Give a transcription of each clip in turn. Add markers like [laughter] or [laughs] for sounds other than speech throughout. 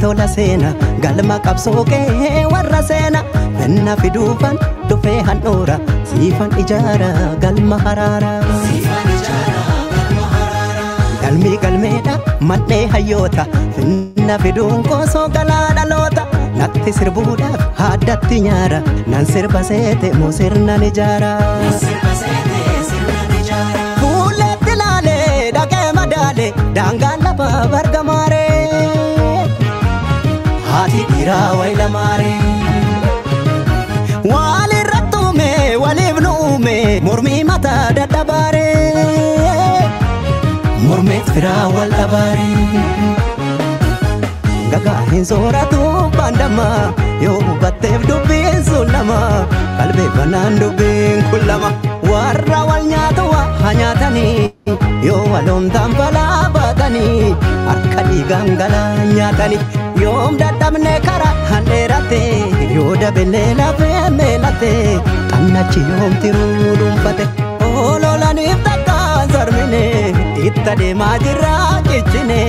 tola seena galma qabsoo kee warra seena ganna fiduufan dhufee handhuura sifan ijaara galma harara. haraara. Galmii galmeedha man'ee hayota. finna fiduun koosoo galaa lota. natti sirbuda, haddatti nyara. nan sirba seete moo sirnan ijaara. Fuulleetti laalee dhaqee madaalee daangaa lafa bargamaaree. ati dhiiraa wayila maaree waal irratti uume waliif nu uume mormii mataa dadhabaaree wal dhabaaree gagaa hin sooratu baandama yoo hubatteef dubbiin sun lama qalbee banaan dubbiin kun warra wal nyaatu waa haa nyaatanii. yoo waloon dhaambalaa baatanii harka dhiigaan galaa nyaatanii yoom dadhabne karaa handheerate yoo daballee lafee meelate xannachi yoomti ruudunfate oololaniif takkaan sarmine itta deemaa jirraa cichine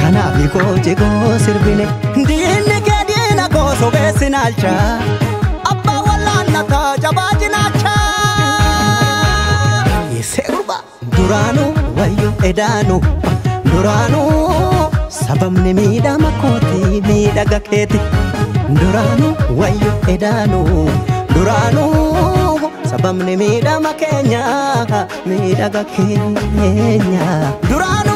kanaaf gooti koo sirbine diinni kee diina koo sobeessin alcha abbaa wallaan nakaa jabaa jinaacha. Durano wayyoo edaanu duraanu sababni miidhama kooti miidhaga keeti duraanu wayyoo edaanu duraanu sababni miidhama keenya miidhaga keenya duraanu.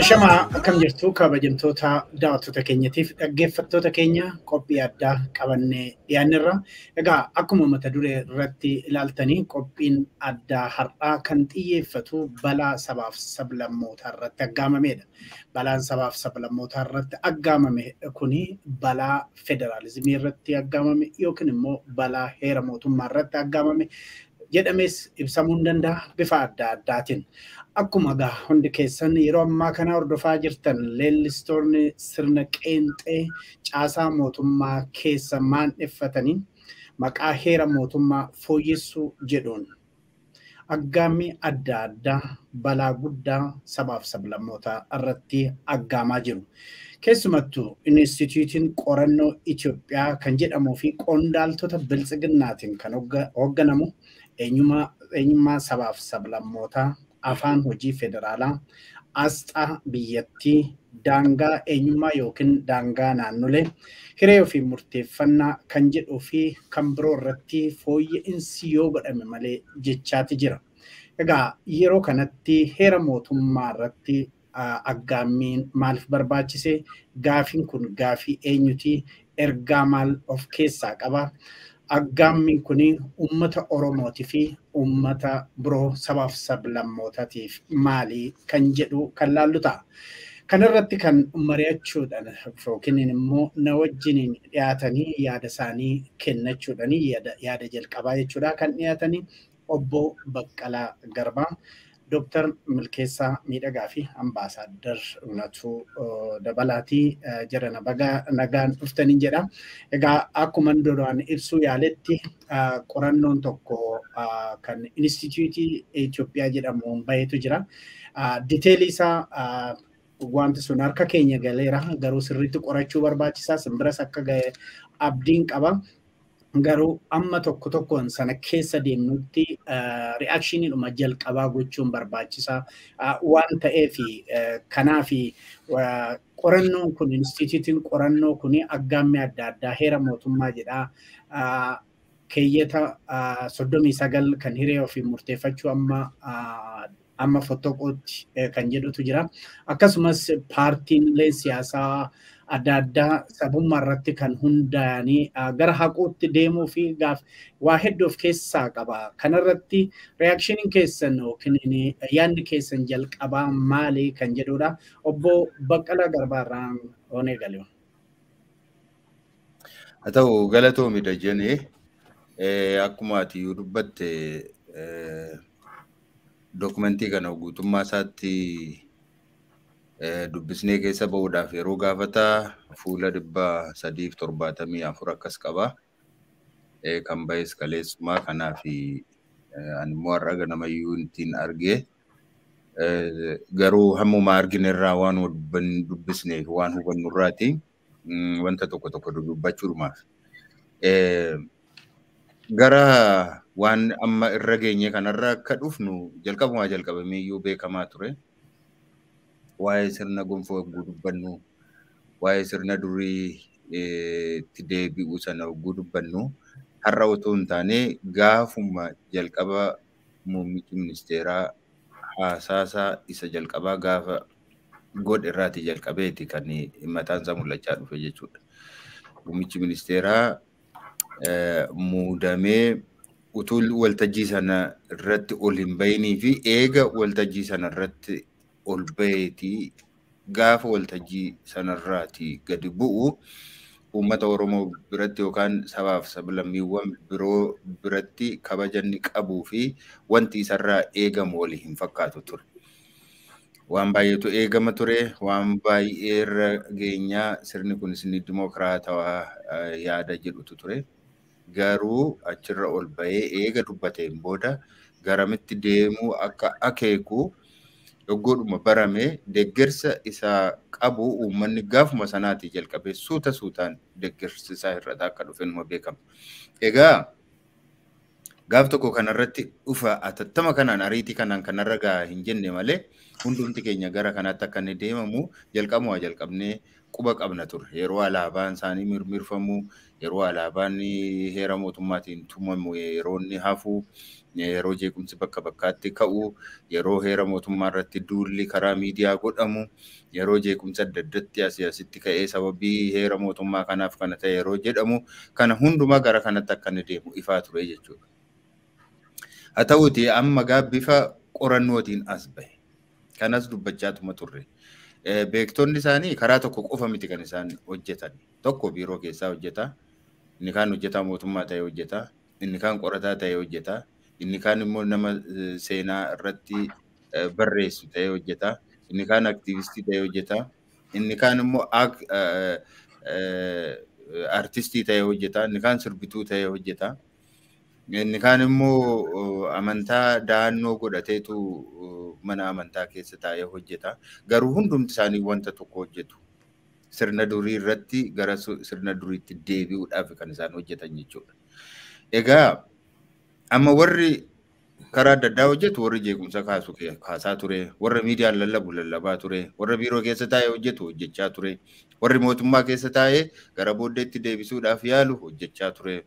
Shama akkam jirtu kabajamtoota daawwattoota keenyatiif dhaggeeffattoota keenya qophii addaa qabannee dhiyaanirra. Egaa akkuma mata duree irratti ilaaltanii qophiin addaa har'aa kan xiyyeeffatu balaa sabaaf sablammootaa irratti aggaamameedha. Balaan sabaaf sablammootaa irratti aggaamame kuni balaa federaalizimii irratti aggaamame yookiin immoo balaa heera mootummaa irratti aggaamame jedhamees ibsamuu ni danda'a bifa adda addaatiin. Akkuma egaa hundi keessan yeroo ammaa kana hordofaa jirtan leellistoonni sirna qeenxee caasaa mootummaa keessa maandeffatanii maqaa heera mootummaa fooyyessuu jedhuun aggaamii adda addaa balaa guddaa sabaaf sablammootaa irratti aggaamaa jiru. Keessumattuu Inistituutiin Qorannoo Itoophiyaa kan jedhamuu fi qondaaltota biltsiginnaatiin kan hoogganamu eenyummaa sabaaf sablammootaa afaan hojii federaalaa asxaa biyyattii daangaa eenyummaa yookiin daangaa naannolee hiree ofii murteeffannaa kan jedhuu fi kan biroo irratti fooyya'insi yoo godhame malee jechaati jira. Egaa yeroo kanatti heera mootummaa irratti aggaammiin maaliif barbaachisee gaafiin kun gaafii eenyuti ergaa maal of keessaa qaba aggaammiin kun uummata Oromootii fi uummata biroo sabaaf sablammootaatiif maalii kan jedhu kan laallu ta'a. Kanarratti kan mari'achuudhaan yookiin immoo na wajjiniin dhiyaatanii yaada isaanii kennachuudhaan yaada jalqabaa jechuudha kan dhiyaatanii obbo Baqqalaa Garbaa. Dooktar Milkeessaa Miidhagaa fi Ambaasaadar dabalaati Dabalaatii jedhana nagaan dhuftaniin jedha. Egaa akkuma duraan ibsuu yaaletti qorannoon tokko kan Inistituutii Itoophiyaa jedhamuun baheetu jira. Diteelii isaa wanti sun harka keenya galeera garuu sirriitti qorachuu barbaachisaa simbiras akka abdiin qaba. Garuu amma tokko tokkoon sana keessa deemnutti ri'aakshinidhuma jalqabaa gochuun barbaachisaa waan ta'eef kanaaf qorannoon kun inistitiyuutiin qorannoo kun aggaammii adda addaa heera mootummaa jedhaa keeyyata soddomii sagal kan hiree ofii murteeffachuu amma amma kan jedhutu jira. Akkasumas paartiileen siyaasaa adda addaa sabummaa irratti kan hundaanii gara haquutti deemuu fi gaaf waa hedduu of keessaa qaba. Kanarratti reaakshiniin keessan yookiin yaadni keessan jalqabaa maali kan jedhudha. Obbo Baqqalaa Garbaarraan onee galee. Haa ta'u galatoomidha jenee akkuma ati dubbatte dokumentii kana guutummaa isaatti. dubbisnee keessa bahuudhaaf yeroo gaafataa fuula dhibba sadiif torbaatamii afur akkas qaba. Kan ba'es kaleessumaa kanaa fi animmoo har'a ganamayyuu ittiin argee garuu hammuma argina irraa waan dubbisneef waan hubannu irraati mm, wanta tokko tokko dubbachuudhumaaf. Gara waan amma irra geenye kanarra akka dhufnu jalqabumaa jalqabamee iyyuu beekamaa ture. waa'ee sirna gonfoo hogguu dubbannu, waa'ee sirna itti eh, deebi'u sana hogguu dubbannu. Har'a otoo hin taane gaafuma jalqaba muummichi ministeeraa haasaasaa isa jalqabaa gaafa godhe irraatii jalqabeeti kan mataansa mul'achaa dhufe jechuudha. Muummichi ministeeraa eh, muudamee utuu waltajjii sana irratti ol hin bayinii fi eega waltajjii sana irratti ol bayeetii gaafa waltajjii sanarraati gadi bu'u uummata oromoo biratti yookaan sabaaf sablammiiwwan biroo biratti kabajanni qabuu fi wanti isarraa eegamu walii hin fakkaatu ture. Waan baay'eetu eegama ture waan baay'ee irra geenyaa sirni kunis ni dimookiraatawaa yaada jedhutu ture garuu achirra ol ba'ee eega dubbateen booda garamitti deemuu akka akeeku. Aka dhuggoodhuma barame deeggarsa isaa qabu uummanni gaafuma sanaatii jalqabee suuta suutaan deeggarsi isaa irrataa akka dhufeenuma beekama. Egaa gaaf tokko kanarratti dhufa atattama kanaan ariitii kanaan kanarra gaa hin jenne malee hundumti keenya gara kanaatti akka inni deemamu jalqabnee quba qabna ture. Yeroo alaabaan isaanii mirmirfamu, yeroo alaabaan heera mootummaatiin tumamu, yeroo inni hafu, yeroo jeequmsi bakka bakkaatti ka'u, yeroo heera mootummaa irratti duulli karaa miidiyaa godhamu, yeroo jeequmsi adda addatti asii asitti ka'ee sababii heera mootummaa kanaaf kana ta'e yeroo jedhamu kana hundumaa gara kanatti akka inni deemu ifaa ture jechuudha. Haa ta'uuti amma gaa bifa qorannootiin as bahe. Kanas dubbachaatuma turre. Eh, beektoonni isaanii karaa tokko qofa miti kan isaan hojjetan. Tokko biiroo keessaa hojjeta. Inni kaan hojjetaa mootummaa ta'ee hojjeta. Inni kaan qorataa ta'ee hojjeta. Inni kaan immoo nama eh, seenaa irratti eh, barreessu ta'ee hojjeta. Inni kaan aktiivistii ta'ee hojjeta. Inni kaan immoo artistii ta'ee hojjeta. Inni kaan sirbituu ta'ee hojjeta. Inni kaan immoo amantaa da'annoo godhateetu mana amantaa keessa taa'ee hojjeta. Garuu hundumti isaanii wanta tokko hojjetu. Sirna durii irratti gara sirna duriitti deebi'uudhaaf kan isaan hojjetan jechuudha. Egaa amma warri karaa adda addaa hojjetu warri jeequmsa kaasu kaasaa ture, warra miidiyaan lallabu lallabaa ture, warra biiroo keessa taa'ee hojjetu hojjechaa ture, warri mootummaa keessa taa'ee gara booddeetti deebisuudhaaf yaalu hojjechaa turee.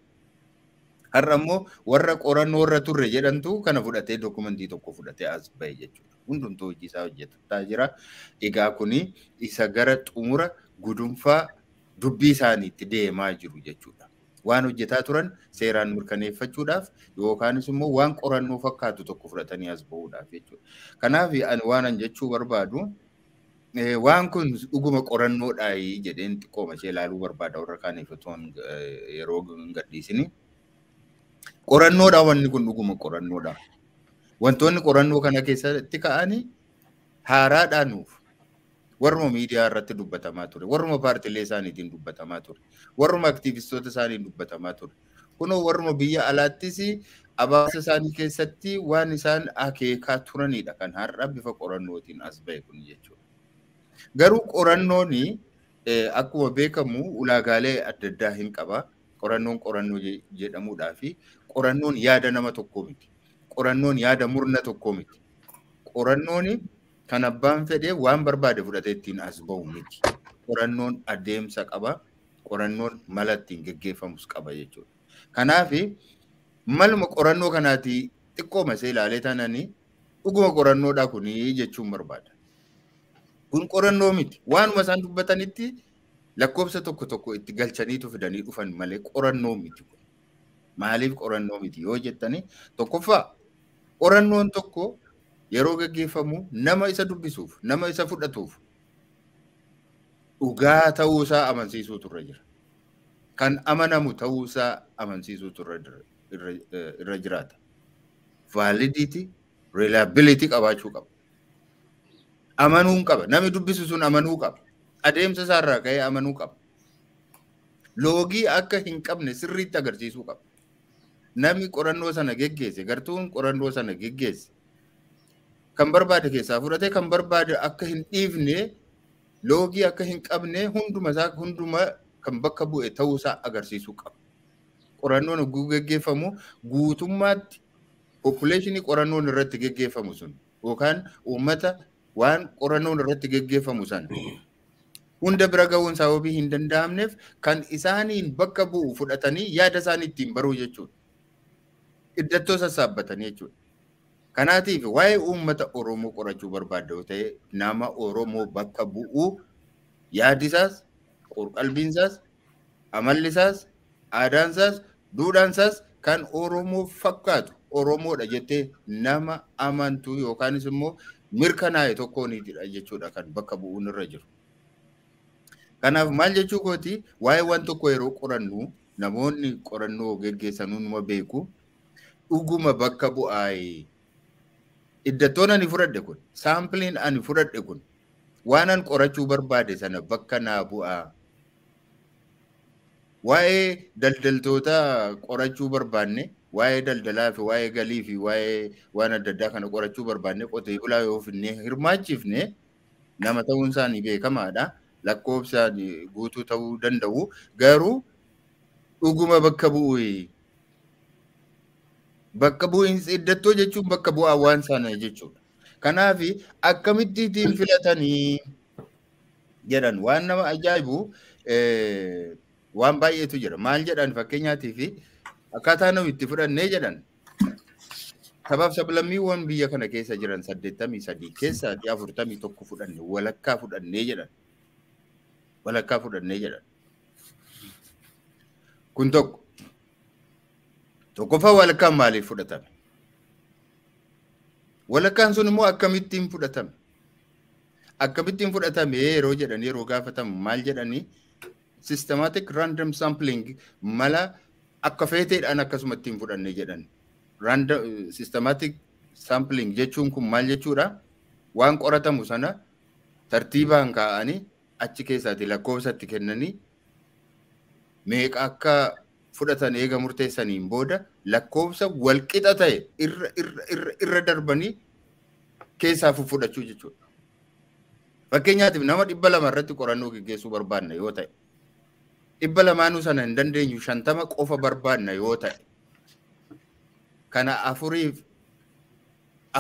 Har'a immoo warra qorannoo irra turre jedhantu kana fudhatee dokumentii tokko fudhatee as bahe jechuudha. Hundumtuu hojii isaa hojjetaa jira. Egaa kuni isa gara xumura gudunfaa dubbii isaaniitti deemaa jiru jechuudha. waan hojjetaa turan seeraan mirkaneeffachuudhaaf yookaanis immoo waan qorannoo fakkaatu tokko fudhatanii as bahuudhaaf jechuudha. Kanaaf waan an jechuu barbaadu waan kun dhuguma qorannoodhaa jedheen xiqqooma ishee ilaaluu barbaada warra kaaniif otoo yeroo hin gadhiisini. Qorannoodha wanni kun dhuguma qorannoodha. Wantoonni qorannoo kana keessatti ka'an haaraadhaanuuf warruma miidiyaa irratti dubbatamaa ture, warruma dubbatamaa ture, warruma aktiivistoota isaaniin dubbatamaa ture. Kunoo warruma biyya alaattis abaarsa isaanii keessatti waan isaan akeekaa turanidha kan har'a bifa qorannootiin as ba'e kun jechuudha. Garuu qorannoon eh, akkuma beekamu ulaagaalee adda addaa hin qaba. qorannoon qorannoo jedhamuudhaa fi qorannoon yaada nama tokkoo miti. Qorannoon yaada murna tokkoo miti. Qorannoon kan abbaan fedhee waan barbaade fudhatee ittiin as bahu miti. Qorannoon adeemsa qaba. Qorannoon mala ittiin geggeeffamus qaba jechuudha. Kanaaf maluma qorannoo kanaati xiqqoo masee ilaalee taananii dhuguma qorannoodhaa kunii jechuun barbaada. Kun qorannoo miti. Waanuma isaan dubbatanitti lakkoofsa tokko tokko itti galchaniitu fidanii dhufan malee qorannoo miti. Maaliif qorannoo miti yoo jettani tokkoffaa qorannoon tokko yeroo gaggeeffamu nama isa dubbisuuf nama isa fudhatuuf dhugaa ta'uusaa amansiisuu turre jira. Kan amanamu ta'uusaa amansiisuu turre irra jiraata. Validity, reelaabiliitii qabaachuu qaba. Amanuun qaba. Namni dubbisu sun amanuu qaba. adeemsa isaarraa ka'ee amanuu qaba. Loogii akka hin qabne sirriitti agarsiisuu qaba. Nami qorannoo sana geggeesse gartuun qorannoo sana geggeesse kan barbaade keessaa fudhatee kan barbaade akka hin dhiifne loogii akka hin qabne hunduma isaa kan bakka bu'e ta'uusaa agarsiisuu qaba. Qorannoon oguu geggeeffamu guutummaatti poppuleeshinii qorannoon irratti gaggeeffamu sun yookaan uummata waan qorannoon irratti gaggeeffamu sana hunda bira ga'uun sababii hin danda'amneef kan isaaniin bakka bu'u fudhatanii yaada isaanii ittiin baruu jechuudha. Iddattoo sassaabbatanii jechuudha. Kanaatiif waa'ee uummata Oromoo qorachuu barbaadda yoo ta'e nama Oromoo bakka bu'u yaadisaas, qalbiinsaas, amallisaas, aadaansaas, duudhaansaas kan Oromoo fakkaatu Oromoodha jettee nama amantuu yookaanis immoo mirkanaa'e tokkoonidha jechuudha kan bakka bu'uun irra jiru. Kanaaf maal jechuu kooti waa'ee waan tokko yeroo qorannu namoonni qorannoo geggeessanuma beeku dhuguma bakka bu'a Iddatoon ani fudhadhe kun saampiliin ani fudhadhe kun waan an qorachuu barbaade sana bakka naa bu'aa. Waa'ee daldaltoota qorachuu barbaanne waa'ee daldalaa fi waa'ee galii fi waa'ee waan adda addaa kana qorachuu barbaanne qotee bulaa yoo finnee hirmaachifne nama ta'uun isaanii beekamaadha. Lakkoobsaan guutuu ta'uu danda'u garuu dhuguma bakka bu'u bakka bu'iinsa iddattoo jechuun bakka bu'aa waan sana jechuudha. Kanaaf akkamittiin filatanii jedhan waan nama ajaa'ibu eh, waan baay'eetu jira. Maal jedhan fakkeenyaaf akkaataa nama itti fudhannee jedhan sabaaf sablammiiwwan biyya kana keessa jiran saddeettamii sadii keessaa afurtamii tokko walakkaa fudhannee jedhan. walakkaa fudhannee jedhan. Kun tokko. Tokkoffaa walakkaan maaliif fudhatame? Walakkaan sun immoo akkamittiin fudhatame? Akkamittiin fudhatame yeroo jedhanii yeroo gaafatamu maal jedhanii systematic raandam sampling mala akka feeteedhaan akkasuma ittiin fudhanne jedhan. Random systematic sampling jechuun kun maal jechuudha? Waan qoratamu sana tartiibaan kaa'anii achi keessaatii lakkoofsatti kennanii meeqa akka fudhatan eega murteessaniin booda wal walqixa ta'e irra, darbanii keessaa fudhachuu jechuudha. Fakkeenyaatiif nama dhibba lama irratti qorannoo gaggeessuu barbaadna yoo ta'e dhibba lamaanuu sana hin dandeenyu shantama qofa barbaadna yoo ta'e kana afuriif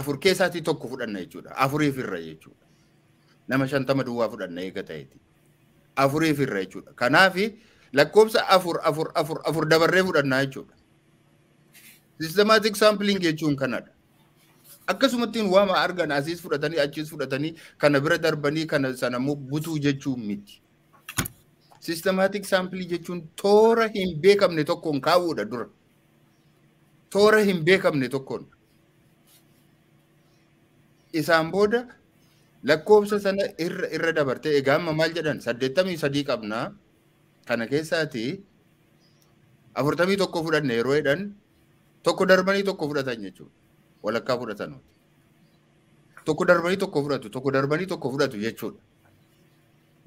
afur keessaatii tokko fudhanna jechuudha afuriif irra jechuudha. nama shantama duwwaa fudhanna eega ta'eeti. Afuriif irra jechuudha. Kanaaf lakkoofsa afur afur afur dabarree fudhannaa jechuudha. Systematic sampling jechuun kanadha. Akkasumatti waama argan asiis fudhatanii achiis fudhatanii kana bira darbanii kana sanamuu butuu jechuun miti. Systematic sampling jechuun toora hin beekamne tokkoon kaawuudha dura. Toora hin beekamne tokkoon. Isaan booda lakkoobsa sana irra, irra dabartee egaa amma maal jedhan saddeettamii sadii qabna kana keessaati afurtamii tokko fudhanne yeroo jedhan tokko darbanii tokko fudhatan jechuudha walakkaa fudhatan tokko darbanii tokko fudhatu tokko darbanii tokko fudhatu jechuudha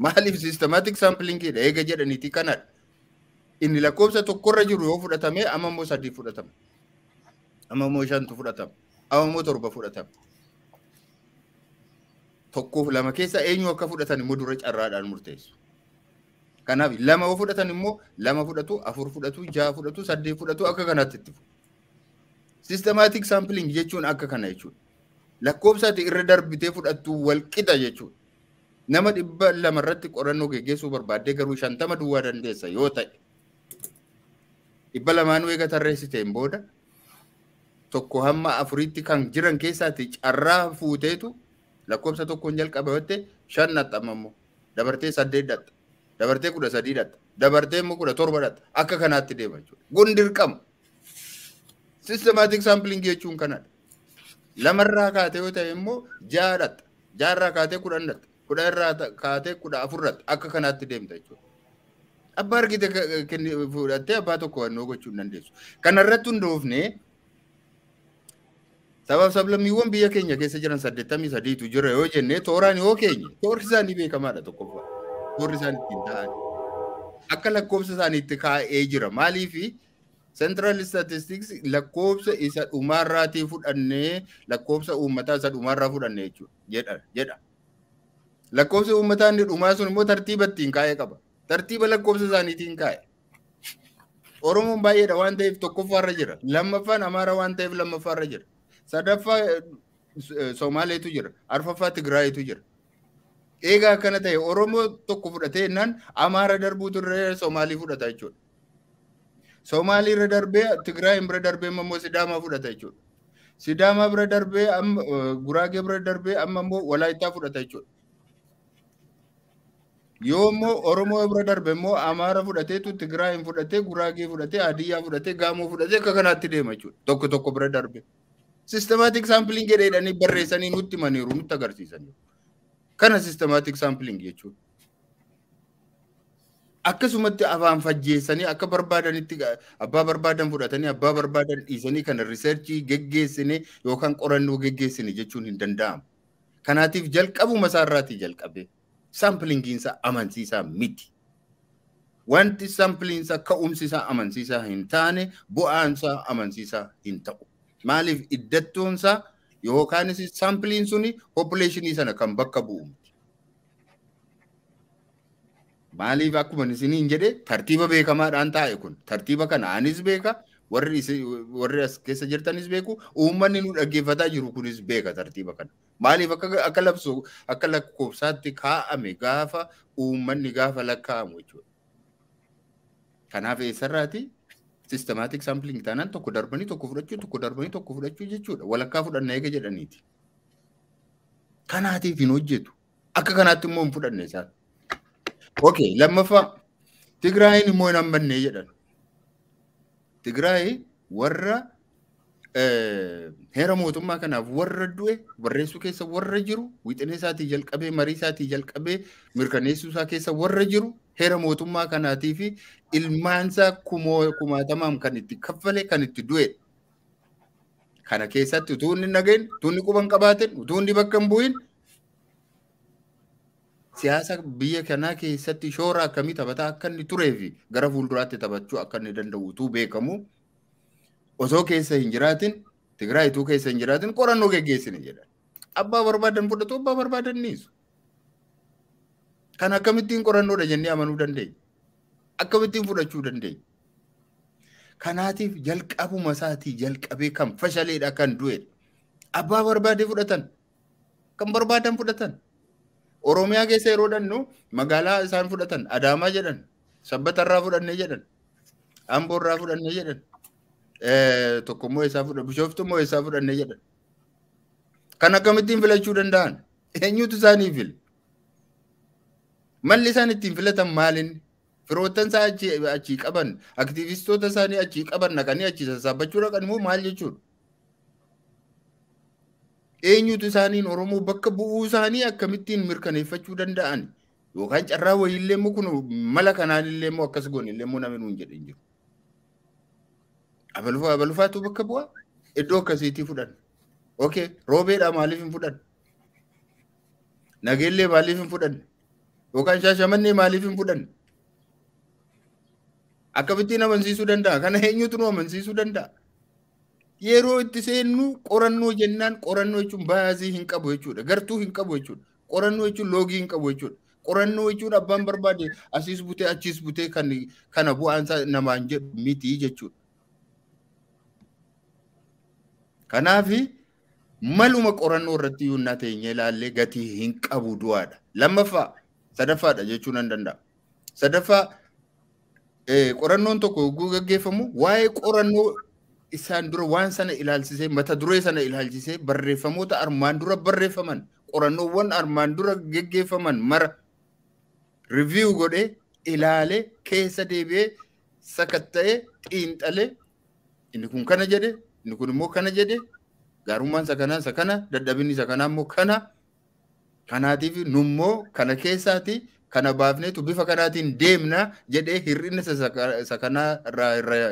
maaliif systematic samplingidha eega jedhaniiti kanadha inni lakkoobsa tokkorra jiru yoo fudhatame amma immoo sadii fudhatama amma immoo shantu fudhatama amma torba fudhatama tokkoof lama keessa eenyu akka fudhatan immoo dura carraadhaan murteessu. Kanaaf lama yoo fudhatan immoo lama fudhatu, afur fudhatu, jaha fudhatu, saddeet fudhatu akka kanaatti itti fufu. Systematic sampling jechuun akka kana jechuudha. Lakkoobsa ati irra darbitee fudhattu walqixa jechuudha. Nama dhibba lama irratti qorannoo geggeessuu barbaaddee garuu shantama duwwaa dandeessa yoo ta'e. Dhibba lamaanuu eega tarreessiteen booda tokko hamma afuriitti kan jiran keessaati carraa fuuteetu lakkoofsa tokkoon jalqaba yotte shan naxxamamu dabartee saddeet dhatta dabartee kudha sadii dhatta dabartee immoo kudha torba dhatta akka kanaatti deema jechuudha dirqama. sistemaatik saampiliing jechuun kanadha lamarraa kaatee yoo ta'e immoo ja'a dhatta jaarraa kaatee kudhan dhatta kudha irraa kaatee kudha afur dhatta akka kanaatti deemta jechuudha. Abbaa argite fudhattee abbaa tokko waan nuu gochuu hin dandeessu. Kanarratti hundoofnee Sabaaf sablammiiwwan biyya keenya keessa jiran saddeettamii sadiitu jira yoo jenne tooraan yoo keenya toorri isaanii beekamaadha tokkoffaa toorri akka lakkoofsa isaaniitti kaa'ee jira maaliifi central statistics lakkoofsa isa dhumaarraatii fudhannee lakkoofsa uummataa isa dhumaarraa fudhanne jedha jedha lakkoofsa uummataa inni dhumaa sun immoo tartiiba ittiin qaba tartiiba lakkoofsa isaaniitiin kaa'e. Oromoon baay'eedha waan ta'eef tokkoffaarra jira lammaffaan amaaraa waan ta'eef lammaffaarra jira. sadaffaa Somaaleetu jira. Arfaffaa Tigraayitu jira. Egaa akkana ta'e Oromoo tokko fudhatee jennaan Amaara darbuu turre Somaalii fudhata jechuudha. Somaalii irra darbee Tigraay bira darbee immoo Sidaamaa fudhata jechuudha. Sidaamaa bira darbee Guraagee bira darbee amma immoo Walaayittaa fudhata jechuudha. Yoo immoo Oromoo bira darbe immoo Amaara fudhateetu Tigraay fudhatee Guraagee fudhatee Adiyyaa fudhatee Gaamoo fudhatee akka kanaatti deema jechuudha tokko tokko bira darbee. Systematic sampling jedhanii barreessanii nutti maniiru nutti agarsiisan. Kana systematic sampling jechuudha. Akkasumatti afaan fajjeessanii akka barbaadanitti abbaa barbaadan fudhatanii abbaa barbaadan dhiisanii kana riisarchii geggeessine yookaan qorannoo geggeessine jechuun hin danda'amu. Kanaatiif jalqabuma isaarraatii jalqabee saampilingiinsa amansiisaa miti. Wanti saampilinsa ka'umsi isaa amansiisaa hin taane bu'aan isaa amansiisaa hin ta'u. Maaliif iddattoonsaa yookaanis saampiliin suni poppuleeshinii sana kan bakka bu'u. Maaliif akkuma isiniin jedhee tartiiba beekamaadhaan taa'e kun tartiiba kana anis beeka warri as keessa jirtanis beeku uummanni nu dhaggeeffataa jiru kunis beeka tartiiba kana. Maaliif akka akka lakkoofsaatti kaa'ame gaafa uummanni gaafa lakkaa'amu jechuudha. Kanaaf eessarraati sistemaatik saampiliing taanaan tokko darbanii tokko fudhachuu tokko darbanii tokko fudhachuu jechuudha walakkaa fudhanna eega jedhaniiti. Kanaatiif hin hojjetu akka kanaatti immoo hin fudhanne isaan. Okay lammaffaa Tigraayin immoo hin jedhan. Tigraay warra eh, heera mootummaa kanaaf warra du'e barreessuu keessa warra jiru wixinee isaatii jalqabee marii jalqabee mirkaneessuu isaa keessa warra jiru heera mootummaa kanaatii ilmaansa kumaatamaa kan itti kaffale kan itti du'edha. Kana keessatti utuu inni nageen, utuu inni quban qabaatin, utuu inni bakka hin bu'in siyaasa biyya kanaa keessatti shoora akkamii taphataa akka inni turee fi gara fuulduraatti taphachuu akka inni danda'u beekamu osoo keessa hin jiraatin Tigraay keessa hin jiraatin qorannoo geggeessine jedhan. Abbaa barbaadan abbaa Kan akkamittiin qorannoodha jennee amanuu dandeenya. akkamittiin fudhachuu dandeenya? Kanaatiif jalqabuma isaatii jalqabee kan fashaleedha kan du'edha. Abbaa barbaade fudhatan. Kan barbaadan fudhatan. Oromiyaa keessa yeroo dhannu magaalaa isaan fudhatan Adaamaa jedhan. Sabbata irraa fudhanne jedhan. Amboo irraa fudhanne jedhan. Tokko immoo eessaa fudhannee bishooftu immoo eessaa fudhannee jedhan. Kan akkamittiin filachuu danda'an? Eenyutu isaanii fila? Malli isaan ittiin filatan maalinni? Firoottan sa'a achii qaban, aktiivistoota isaanii achii qaban naqanii achii sassaabachuu dhaqan immoo maal jechuudha? Eenyutu isaaniin Oromoo bakka bu'uu isaanii akkamittiin mirkaneeffachuu danda'an? Yookaan carraa wayiillee immoo kun mala kanaanillee immoo akkas goonillee immoo namni nuun jedhin jiru. Abalufaa abalufaatu bakka bu'a. Iddoo akkasiitii fudhan. Okay, roobeedha maaliif hin fudhan? Nageellee maaliif hin fudhan? Yookaan shaashamannee maaliif hin fudhan? akkamittiin amansiisuu danda'a? Kana eenyutu nu amansiisuu danda'a? Yeroo itti seennu qorannoo jennaan qorannoo jechuun baazii hin qabu jechuudha. Gartuu hin qabu jechuudha. Qorannoo jechuun loogii hin qabu jechuudha. Qorannoo jechuun abbaan barbaade asiis butee achiis butee kana bu'aan namaan jedhu miti jechuudha. Kanaaf maluma qorannoo irratti yuunnaa teenyee ilaallee gatii hin qabu du'aadha. Lammaffaa sadaffaadha jechuun danda'a. Eh, qorannoon tokko yogguu gaggeeffamu waa'ee qorannoo isaan dura waan sana ilaalchisee mata duree sana ilaalchisee barreeffamoota armaan dura barreeffaman qorannoowwan armaan dura gaggeeffaman mara riviyu godhee ilaalee keessa deebi'ee sakatta'ee xiinxalee inni kun kana jedhe inni kun immoo kana jedhe gaarummaan sakanaa sakana dadhabinni sakanaa immoo kana kanaatiif nummoo kana keessaati. kana baafneetu bifa kanaatiin deemna jedhee hir'ina isa irraa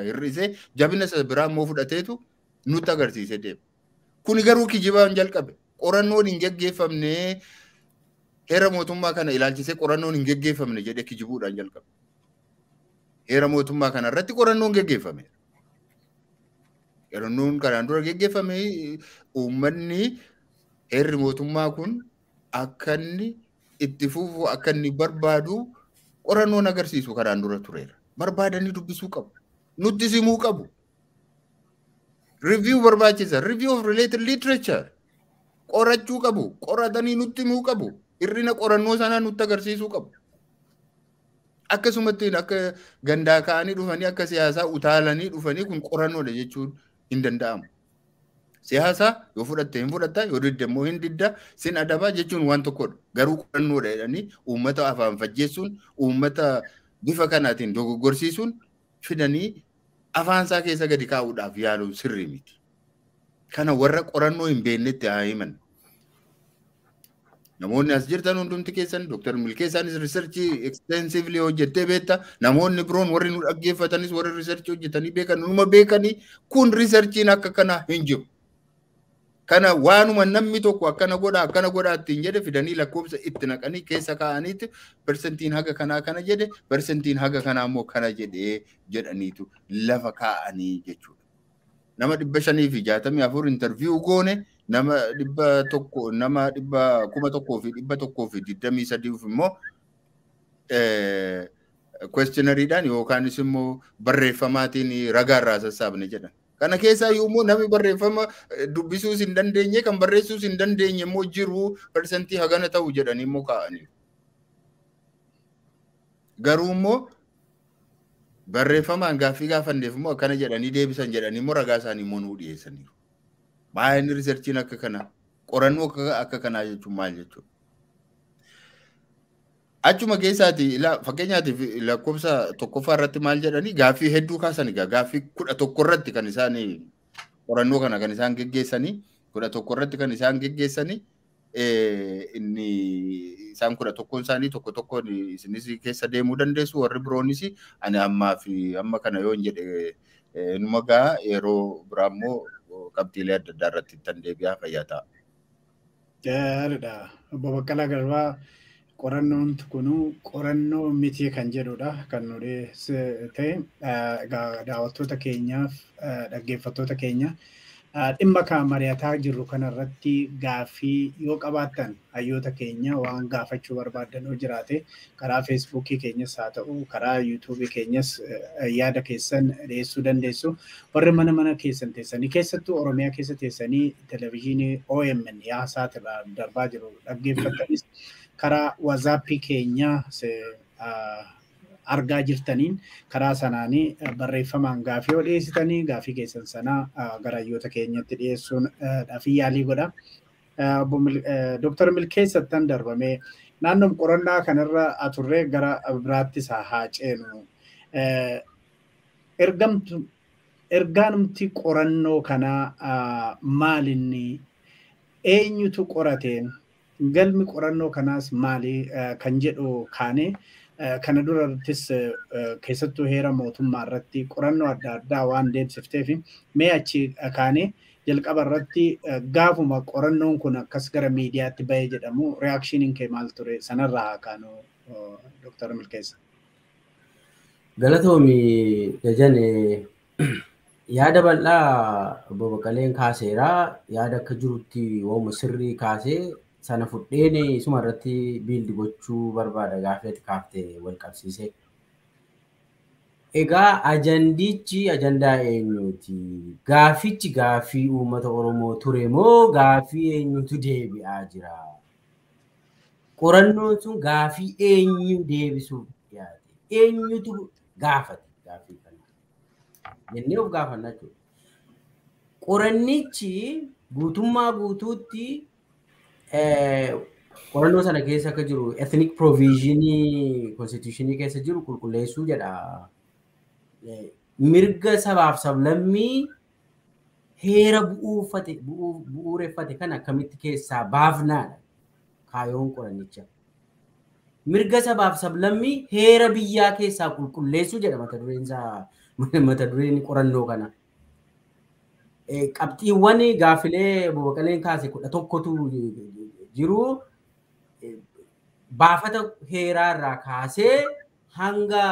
jabina isa biraa immoo fudhateetu nutti agarsiise deema. Kuni garuu kijibaan jalqabe qorannoon hin gaggeeffamne heera mootummaa kana ilaalchisee qorannoon hin gaggeeffamne jedhee kijibuudhaan jalqabe. Heera mootummaa kana irratti qorannoon geggeeffame. Qorannoon kanaan dura geggeeffame uummanni herri mootummaa kun akka itti fufu akka inni barbaadu qorannoon agarsiisu karaan dura tureera. Barbaadanii dubbisuu qabu. Nutti simuu qabu. Review barbaachisa. Review of related literature. Qorachuu qabu. Qoratanii nutti himuu qabu. Irrina qorannoo sanaa nutti agarsiisuu qabu. Akkasumatti akka gandaa ka'anii dhufanii akka siyaasaa utaalanii dhufanii kun qorannoodha jechuun hin danda'amu. Siyaasaa yoo fudhatte hin fudhatta yoo didda immoo sin adabaa jechuun waan tokkodha. Garuu qorannoodha jedhanii uummata afaan fajjeessuun uummata bifa kanaatiin dogoggorsiisuun fidanii afaansaa keessa gadi kaa'uudhaaf yaaluun sirrii miti. Kana warra qorannoo hin beeknetti himan. Namoonni as jirtan hundumti keessan Dr. Milkeessaanis riisarchii extensively hojjettee beekta. Namoonni biroon warri dhaggeeffatanis warri hojjetanii Numa beekanii kun riisarchiin akka kanaa hin jiru. Kana waanuma namni tokko akkana godha akkana jedhe fidanii lakkoofsa itti naqanii keessa kaa'aniitti persentiin haga kanaa kana jedhe persentiin haga kanaa immoo kana jedhee jedhaniitu lafa kaa'anii jechuudha. Nama dhibba shanii fi jaatamii afur intarviiyuu goone nama dhibba tokko nama dhibba kuma tokkoo fi dhibba tokkoo fi digdamii sadiif immoo kwestionariidhaan eh, yookaan immoo barreeffamaatiin ragaarraa sassaabne jedhan. Kana keessaa yommuu namni barreeffama eh, dubbisuus hin dandeenye kan barreessuus hin dandeenye immoo jiruu parsantii hagana ta'u jedhanii immoo kaa'anii. Garuu immoo barreeffamaan gaaffii gaafanneef immoo akkana jedhanii deebisan jedhanii immoo ragaa isaanii immoo nuu dhiyeessaniiru. Baay'een akka kanaa qorannoo akka kanaa jechuun maal jechuudha? Achuma keessaati fakkeenyaatiif lakkoofsa tokkoffaa irratti maal jedhani gaaffii hedduu kaasan egaa gaaffii kudha tokko irratti kan isaan qorannoo kana kan isaan geggeessanii kudha tokko kan isaan geggeessanii inni isaan kudha tokkoon isaanii tokko tokkoon keessa deemuu warri biroonis ani fi kana yoo hin jedhe gaa yeroo biraammoo qabtiilee adda addaa irratti ittan deebi'aa Gaariidha. qorannoon kunuu qorannoo mitii kan jedhudha kan nuti ta'e daawwattoota keenyaaf dhaggeeffattoota keenya dhimma kan mari'ataa jirru kanarratti gaafii yoo qabaattan hayyoota keenya waan gaafachuu barbaadan jiraate karaa feesbuukii keenyas haa ta'u karaa yuutuubii keenyas eh, yaada keessan dhiyeessuu dandeessu warri mana mana keessan teessanii keessattuu oromiyaa keessa teessanii televezyiinii OMN yaa saatirraa darbaa jiru dhaggeeffattanis. karaa waazaappii keenya argaa jirtaniin karaa sanaanii e, barreeffamaan gaafii dhiyeessitanii gaafii keessan sanaa garayyoota keenyatti dhiyeessuun e, dhaafii yaalii godha. E, Dooktar Milkeessattan darbamee naannoon qorannaa kanarra aturree gara biraatti haa ceenu. qorannoo kanaa maalinni eenyutu qorateen galmi qorannoo kanaas maali eh, kan jedhu kaane eh, kana durattis eh, keessattuu heera mootummaa irratti qorannoo adda addaa waan deemsifteef mee achi kaane jalqaba irratti gaafuma qorannoon kun akkas gara miidiyaatti bahee jedhamu reaakshiniin kee maal ture sanarraa haa kaanu dooktar Milkeessa. Galatoomi jajan yaada bal'aa bobbaqaleen kaaseera yaada akka jirutti waamuma sirrii kaasee sana fudheen sumarratti irratti biildi gochuu barbaada gaafii kaaftee wal qabsiise. Egaa ajandichi ajandaa eenyuuti? Gaafichi gaafii uummata Oromoo ture moo gaafii eenyuutu deebi'aa jira? Qorannoon sun gaafii eenyu deebisuu dhiyaate? Eenyutu gaafate gaafii kana? Jennee of gaafannaa jechuudha. Qorannichi guutummaa guutuutti qorannoo sana keessa akka jiru ethnic provision constitutionii keessa jiru qulqulleessuu jedha. Eh, mirga sabaaf sablammii heera bu'uureffate kan akkamitti keessaa baafnaadha kaayoon Qorannicha' Mirga sabaaf sablammii heera biyyaa keessaa qulqulleessuu jedha mata dureen [laughs] mata dureen qorannoo kana. Qabxiiwwan eh, gaafilee eh, bobaqaleen kaase kudha tokkotu jiruu e, baafata heeraa irraa kaasee hanga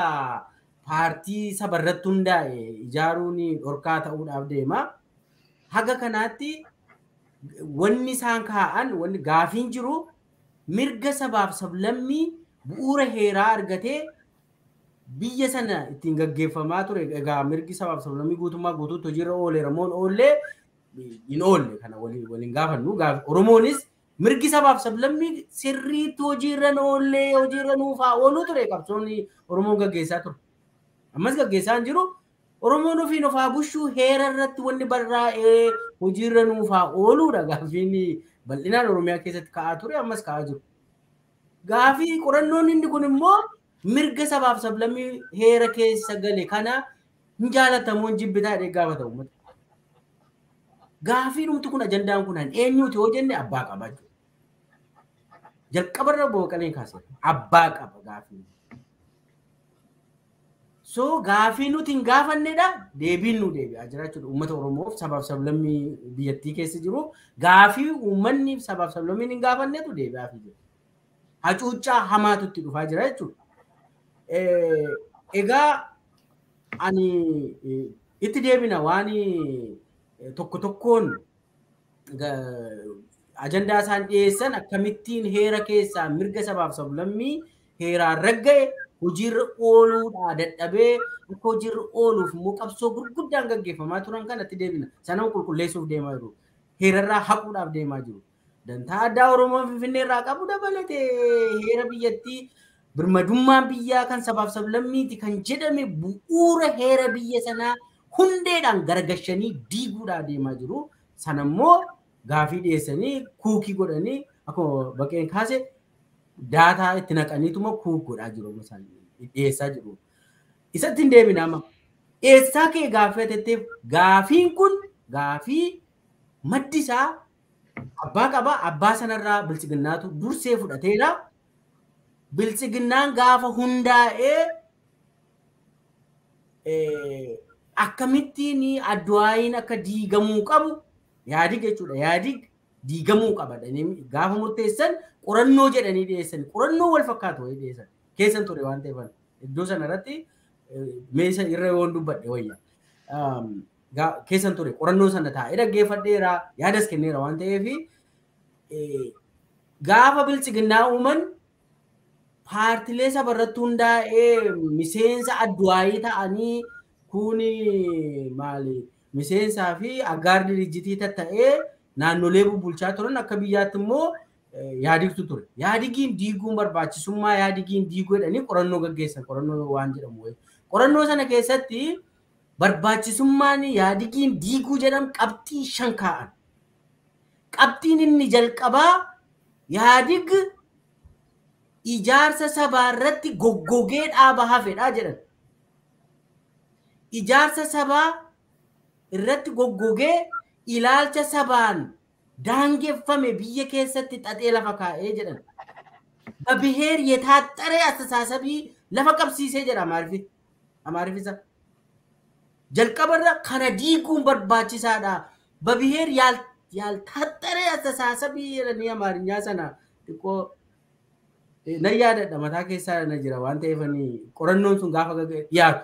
paartii saba irratti hundaa'e ijaaruun dhorkaa ta'uudhaaf deema. Haga kanaatti wanni isaan kaa'an wanni gaafiin jiru mirga sabaaf sablammii bu'uura heeraa argatee biyya sana ittiin gaggeeffamaa ture. Egaa mirgi sabaaf sablammii guutummaa guutuutti hojiirra ooleera. Moon oollee hin oolle kan waliin gaafannu. Oromoonis mirgi sabaaf sablammii sirriitti hojiirra oollee hojiirra nuufaa ooluu ture qabsoonni Oromoo gaggeessaa ture. Ammas gaggeessaa hin jiru Oromoon ofiin ofaa bushuu heera irratti wanni barraa'ee hojiirra nuufaa ooluudha gaaffiin bal'inaan Oromiyaa keessatti ka'aa ture ammas ka'aa jiru. Gaafii qorannoon inni kun immoo mirga sabaaf sablammii heera keessa gale kana hin jaalatamuun jibbitaa jedhee gaafata uummata. Gaafii dhumtu kun ajandaan kun eenyuuti yoo jenne abbaa qaba jechuudha. jalqabarra booqalee kaase abbaa qaba gaafii. So gaafii nuti hin gaafannedha deebiin nu deebi'a jiraachuudha uummata Oromoof sabaaf sablammii biyyattii keessa jiru gaafii uummanni sabaaf sablammiin hin gaafannetu deebi'aa fi jiru. Hacuuccaa hamaatu itti dhufaa jira jechuudha. Egaa ani itti deebina waan tokko tokkoon ajandaa isaan dhiyeessan akkamittiin heera keessaa mirga sabaaf sablammii heeraa ragga'e hojiirra ooluudhaa dadhabee akka hojiirra ooluuf immoo qabsoo gurguddaan gaggeeffamaa turan kanatti deebina. Sana qulqulleessuuf deemaa jiru. Heerarraa haquudhaaf deemaa jiru. Dantaa addaa Oromoo Finfinneerraa qabu dabalatee heera biyyattii birmadummaan biyyaa kan sabaaf sablammiiti kan jedhame bu'uura heera biyya sanaa hundeedhaan gargashanii diiguudhaa deemaa jiru. Sanammoo gaafii dhiyeessanii kuukii godhanii akkuma baqeen kaase daataa itti naqaniituma kuuk godhaa jiru dhiyeessaa jiru. Isatti hin deebina amma dhiyeessaa kee gaaffatetteef gaafiin kun gaafii maddi isaa abbaa qaba abbaa sanarraa bilchiginnaatu dursee fudhateera. Bilchiginnaan gaafa hundaa'ee akkamittiin addu'aayiin akka diigamuu qabu yaadi jechuudha. yaadi diigamuu qaba. Gaafa murteessan qorannoo jedhanii dhiyeessan. Qorannoo wal Keessan ture waan ta'eef sana sanarratti eh, meeshaa irra yoon dubbadhe wayya. Keessan ture qorannoo sana taa'ee dhaggeeffadheera. Yaadas kenneera waan eh, gaafa bilchiginnaa uuman paartilee sabarratti hundaa'ee miseensa adduwaayii ta'anii kuni maali? miseensaa fi aggaarri dirijitiita tatta'ee naannolee bulchaa turan akka biyyaatti immoo yaadigtu ture. Yaadigiin diiguun barbaachisummaa yaadigiin diiguu jedhanii qorannoo gaggeessan qorannoo waan jedhamu. Qorannoo sana keessatti barbaachisummaan yaadigiin diiguu jedhamu qabxii shan kaa'an. Qabxiin inni jalqabaa yaadig ijaarsa sabaa irratti goggogee dhaaba hafedha jedhan. Ijaarsa sabaa irratti goggogee ilaalcha sabaan daangeffame biyya keessatti xaxee lafa kaa'ee jedhan በብሔር የታጠረ አስተሳሰቢ ለፈቀብሲሴ ጀ አማሪፊ አማሪፊሳ ጀልቀበረ ከነ ዲጉን በርባቺሳዳ በብሔር ያልታጠረ አስተሳሰቢ ረኒ አማርኛ ሰና ጥቆ ነያደደ መታ ኬሳ ነጅራ ዋን ተፈኒ ቆረኖን ሱን ጋፈ ያቱ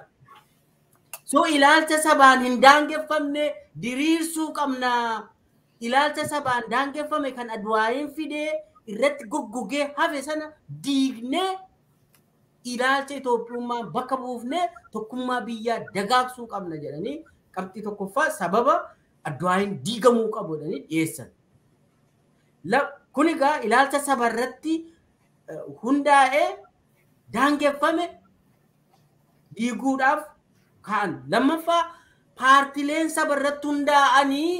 soo ilaalcha sabaan hin daangeffamne diriirsuu qabna. saban dange daangeffame kan adwaayin fide irratti goggogee have sana diignee ilaalcha Itoophiyaa bakka buufnee tokkummaa biyyaa kamna qabna jedhanii qabxii tokkoffaa sababa adwaayin diigamuu qabu jedhanii dhiyeessan. Kun sabaratti hunda e dange daangeffame digudaf kaan lammaffaa paartileen saba irratti hundaa'anii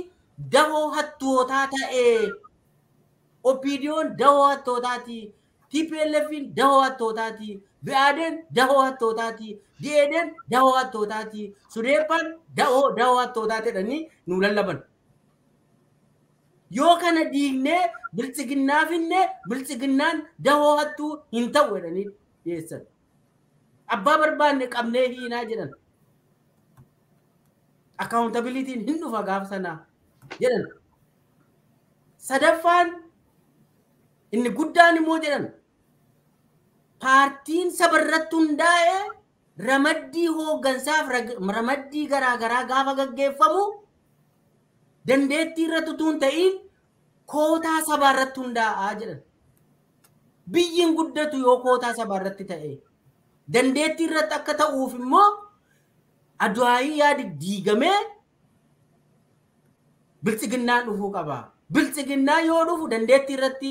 dahoo hattootaa ta'ee opiidiyoon dahoo hattootaati tipielefiin dahoo hattootaati bi'aadeen dahoo hattootaati di'eedeen dahoo hattootaati sudeeppaan dahoo dahoo hattootaati jedhanii nu lallaban. yoo kana diignee bilchiginnaa finne bilchiginnaan dahoo hattuu hin ta'u jedhanii dhiyeessan. Abbaa barbaanne qabnee hiinaa jedhan. akkaawuntabiliitiin hin dhufa gaaf sanaa jedhan sadaffaan inni guddaan immoo jedhan paartiin sabarratti hundaa'ee ramaddii hooggansaaf ramaddii garaagaraa gaafa gaggeeffamu dandeettii irratti utuu hin ta'iin kootaa sabaa irratti hundaa'aa jedhan. Biyyiin guddatu yoo kootaa sabaa irratti ta'e dandeettii irratti akka ta'uuf immoo አድዋይ ያድዲገሜ ብልጽግና ዱፉ ቀባ ብልጽግና yoo dhufu dandeetti irratti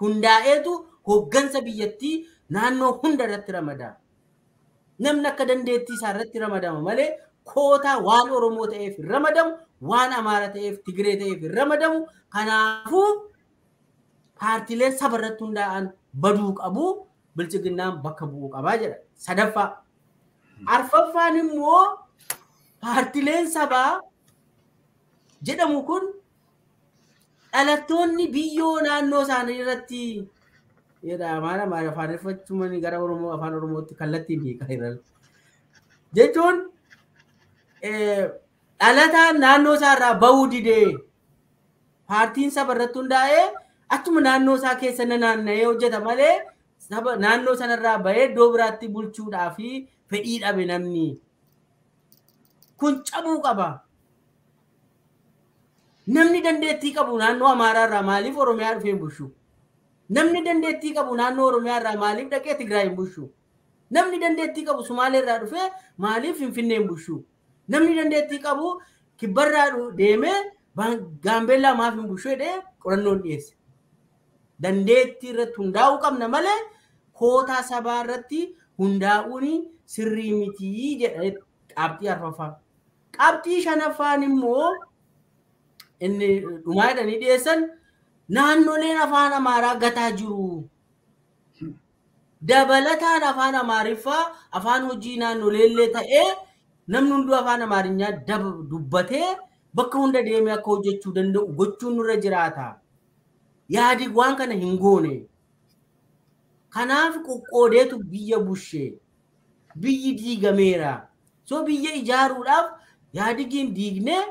hundaa'eetu hooggansa biyyattii naannoo hunda irratti ramadama. Namni akka dandeettii isaa irratti ramadama malee kootaa waan Oromoo ta'eef hin ramadamu, waan Amaara ta'eef, Tigree ta'eef hin ramadamu. Kanaafuu paartileen saba irratti hundaa'an baduu qabu bilchiginnaan bakka bu'uu qabaa jedha. Sadaffaa arfaffaan immoo paartileen sabaa jedhamu kun dhalattoonni biyyoo naannoo isaanii irratti jedhamaan afaan Jechuun e, dhalataan naannoo isaa irraa bahuu didee paartiin saba irratti hundaa'ee achuma naannoo isaa keessa naanna'ee hojjeta malee naannoo irraa bahee iddoo biraatti bulchuudhaa fi fedhii dhabe namni kun cabuu qaba. Namni dandeettii qabu naannoo Amaaraa irraa maaliif Oromiyaa dhufee hin bulchu? Namni dandeettii qabu naannoo Oromiyaa irraa maaliif dhaqee hin bulchu? Namni dandeettii qabu Sumaalee irraa dhufee maaliif Finfinnee hin bulchu? Namni dandeettii qabu kibbarraa deemee Gaambeellaa maaf hin bulchu jedhee qorannoon dhiyeesse. Dandeettii irratti hundaa'uu qabna malee kootaa sabaa irratti hundaa'uun sirrii mitii jedhe qabxii arfaffaa. Qabxii shanaffaan immoo inni dhumaa jedhanii dhiyeessan naannoleen afaan amaaraa gataa jiru. Dabalataan afaan amaariffaa afaan hojii naannoleellee ta'ee namni hunduu afaan amaarinyaa dubbatee bakka hunda deemee akka hojjechuu danda'u gochuun nurra jiraata. Yaadi waan kana hin goone. Kanaaf qoqqoodeetu biyya bushee. biyyi diigameera. Soo biyya ijaaruudhaaf yaadigin diignee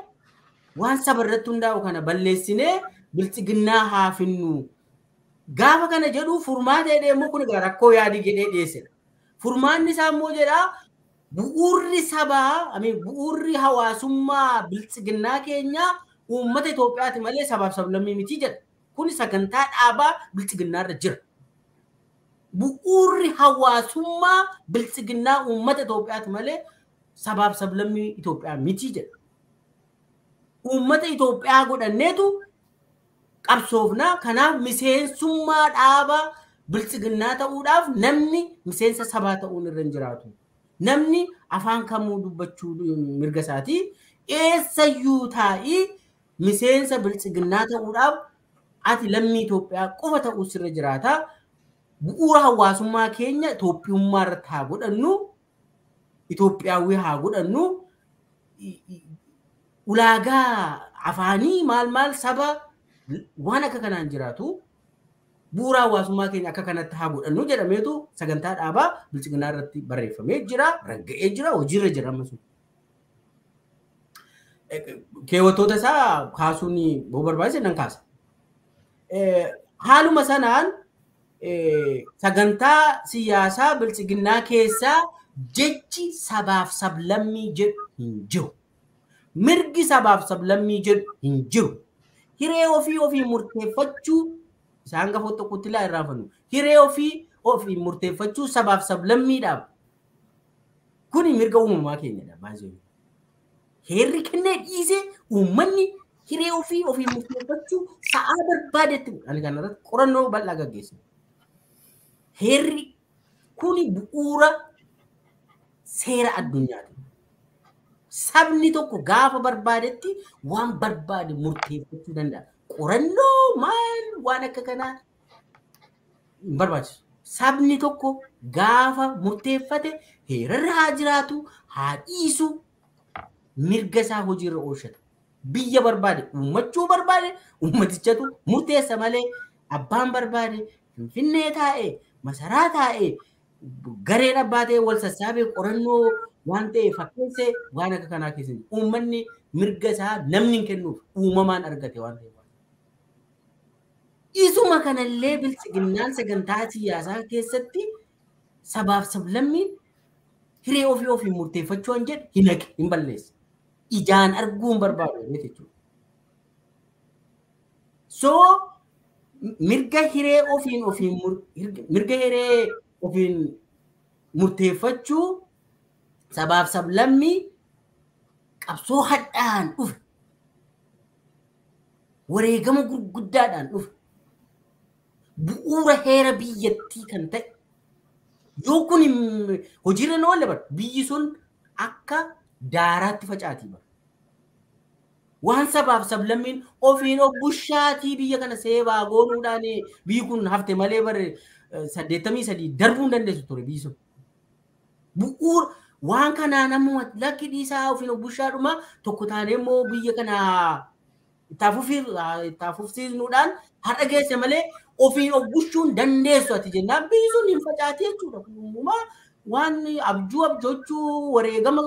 waan saba irratti hundaa'u kana balleessinee bilchiginnaa haafinnu Gaafa kana jedhu furmaata jedhee kuna kun rakkoo yaadigi jedhee dhiyeessedha. Furmaanni isaa immoo jedhaa bu'uurri sabaa bu'uurri hawaasummaa bilchiginnaa keenyaa uummata Itoophiyaati malee sabaaf sablammii miti jedha. Kun sagantaa dhaabaa bilchiginnaarra jira. ቡኡሪ ሃዋሱማ ብልፅግና ኡመት ኢትዮጵያ ትመሌ ሰባብ ሰብ ለሚ ኢትዮጵያ ሚቲ ጀ ኡመት ኢትዮጵያ ጎደኔቱ ቀብሶፍና ከና ሚሴንሱማ ዳባ ብልፅግና ተኡዳፍ ነምኒ ሚሴንሰ ሰባ ተኡን ረንጅራቱ ነምኒ አፋን ከሙዱበቹ ምርገሳቲ ኤሰዩ ታኢ ሚሴንሰ ብልፅግና አቲ ለሚ ኢትዮጵያ ቁፈ ስረጅራታ bu'uura hawaasummaa keenya Itoophiyummaa irratti haa godhannu, Itoophiyaawwii haa godhannu, ulaagaa afaanii maal maal saba waan akka kanaan jiraatu bu'uura hawaasummaa keenya akka kanatti haa godhannu jedhameetu sagantaa dhaabaa bilchiginaa irratti barreeffamee jira, ragga'ee jira, hojiirra jira e, e, Keewwattoota isaa kaasuun boo barbaachise nan kaasa. E, haaluma sanaan sagantaa siyaasaa bilchiginnaa keessaa jechi sabaaf sablammii jedhu hin jiru. Mirgi sabaaf sablammii jedhu hin jiru. Hiree ofii ofii murteeffachuu isaan gafoo tokkotti laa irraa fannu. Hiree ofii ofii murteeffachuu sabaaf sablammiidhaaf. Kuni mirga uumamaa keenyadha baay'ee. Heerri kennee dhiisee uummanni hiree ofii ofii murteeffachuu sa'aa barbaadetti ani kanarratti qorannoo bal'aa gaggeessa. Heerri kuni bu'uura seera addunyaati. Sabni tokko gaafa barbaadetti waan barbaade murteeffachuu danda'a. Qorannoo maal waan akka kanaa hin barbaachisu. Sabni tokko gaafa murteeffate heerarra haa jiraatu, haa dhiisu, mirga isaa hojiirra oolchata. Biyya barbaade, uummachuu barbaade, uummatichatu murteessa malee abbaan barbaade, finfinnee taa'ee masaraa taa'ee eh. gareen abbaa ta'ee wal sassaabee qorannoo waan ta'e fakkeessee waan akka kanaa keessa uummanni mirga isaa namni hin kennuuf uumamaan argate waan ta'eef. Isuma kanallee bilchiginnaan sagantaa siyaasaa keessatti sab sablammiin hiree ofii ofiin murteeffachuu hin jedhu hin hin balleesse. Ijaan arguun barbaadu jechuudha. mirga hiree ofiin ofiin mirga hiree ofiin murteeffachuu sabaaf sablammii qabsoo hadhaan dhufe wareegama gurguddaadhaan dhufe bu'uura heera biyyattii kan ta'e yoo kun hojiirra na oolle biyyi sun akka daaraatti facaatii bara. waan sabaaf sablammiin ofiin obbishaatii biyya kana seebaa goonuudhaan biyyi kun hafte malee bare saddeettamii sadii darbuu hin dandeessu ture biyyi sun. Bu'uura waan kanaa namuma lakki dhiisaa ofiin obbishaadhuma tokko taanee immoo biyya kana taafufsiisnuudhaan har'a geesse malee ofiin obbishuun dandeessu ati jennaan biyyi sun hin facaatee jechuudha. Waan abjuu abjochuu wareegama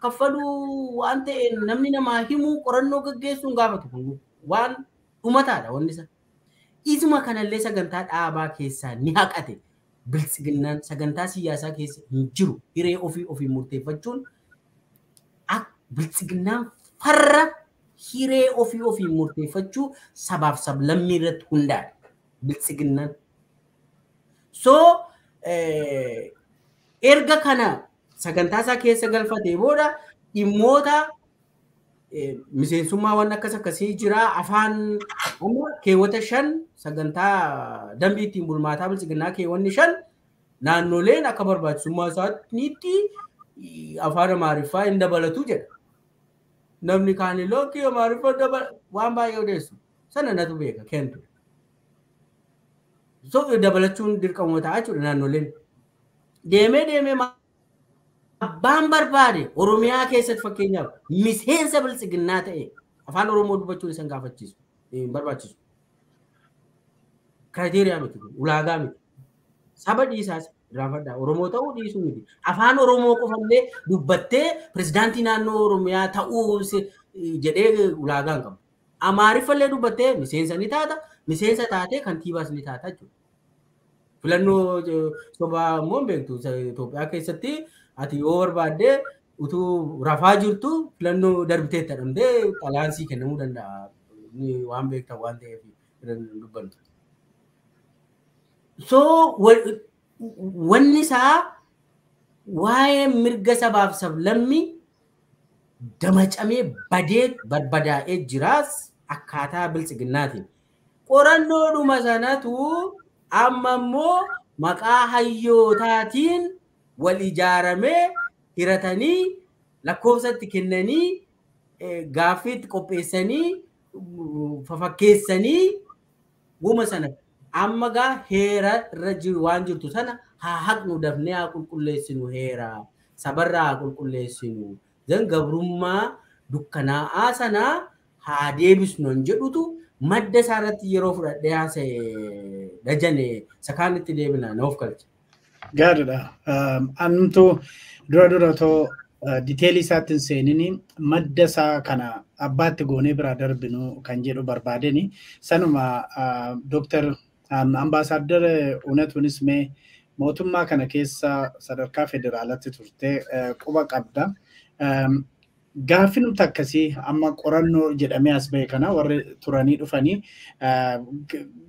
kaffaluu waan ta'een namni namaa himuu qorannoo gaggeessuun gaafatu waan dhumataadha wanni isa. Isuma kanallee sagantaa dhaabaa keessaa ni haqate biltsiginnaan sagantaa siyaasaa keessa hin jiru hiree ofii ofii murteeffachuun biltsiginnaan farra hiree ofii ofii murteeffachuu sabaaf sablammii irratti hundaadha biltsiginnaan. So erga kana sagantaa isaa keessa galfatee booda dhimmoota miseensummaa waan akkas akkasii jiraa afaan amma keewwata shan sagantaa dambii ittiin bulmaataa bilchiginaa keewwanni shan naannoleen akka barbaachisummaa isaaniitti afaan amaariffaa hin dabalatu jedha. Namni kaaniloo kiyya amaariffaa dabala waan baay'ee odeessu sana natu beeka keentu So dabalachuun dirqamoota jechuudha naannoleen. Deemee deemee maal abbaan barbaade oromiyaa keessatti fakkeenyaaf miseensa bilisiginnaa ta'e afaan oromoo dubbachuun isan gaafachiisu barbaachisu. Kiraateriyaa miti ulaagaa miti saba dhiisaas raafadhaa oromoo ta'uu dhiisuu miti afaan oromoo qofallee dubbattee pirezidaantii naannoo oromiyaa ta'uu jedhee ulaagaa hin qabu. Amaariffallee dubbattee miseensa ni taata miseensa taatee kantiibaas ni taata jechuudha. Filannoo sobaa immoo beektu Itoophiyaa keessatti ati yoo barbaadde utuu rafaa jirtu filannoo darbitee jedhamtee xalaansii kennamuu danda'a. Waan beektan waan ta'eef dubbantu. So wanni isaa waa'ee mirga sabaaf sablammii damacamee badee barbadaa'ee jiraas akkaataa biltsiginnaatiin. Qorannoodhuma sanatu amma immoo maqaa hayyootaatiin wal ijaaramee hiratanii lakkoofsatti kennanii e, itti qopheessanii fafakkeessanii guma sana amma gaa heera irra jiru waan jirtu sana haa haqnu dafnee haa qulqulleessinu heera sabarra haa qulqulleessinu zan gabrummaa dukkanaa'aa sanaa haa deebisnu hin jedhutu madda isaa irratti yeroo fudhadhee haasa'e dajane sakaanitti deebina naaf kalcha. Gaariidha. Antu dura dura too diteelii isaatti hin seeninii madda isaa kana abbaatti goonee biraa darbinu kan jedhu barbaadeni. Sanuma Dooktar Ambaasaadar Unatuunis mee mootummaa kana keessa sadarkaa federaalatti turte quba qabda. Gaaffi nuti akkasii amma qorannoo jedhamee as bahe kana warri turanii dhufanii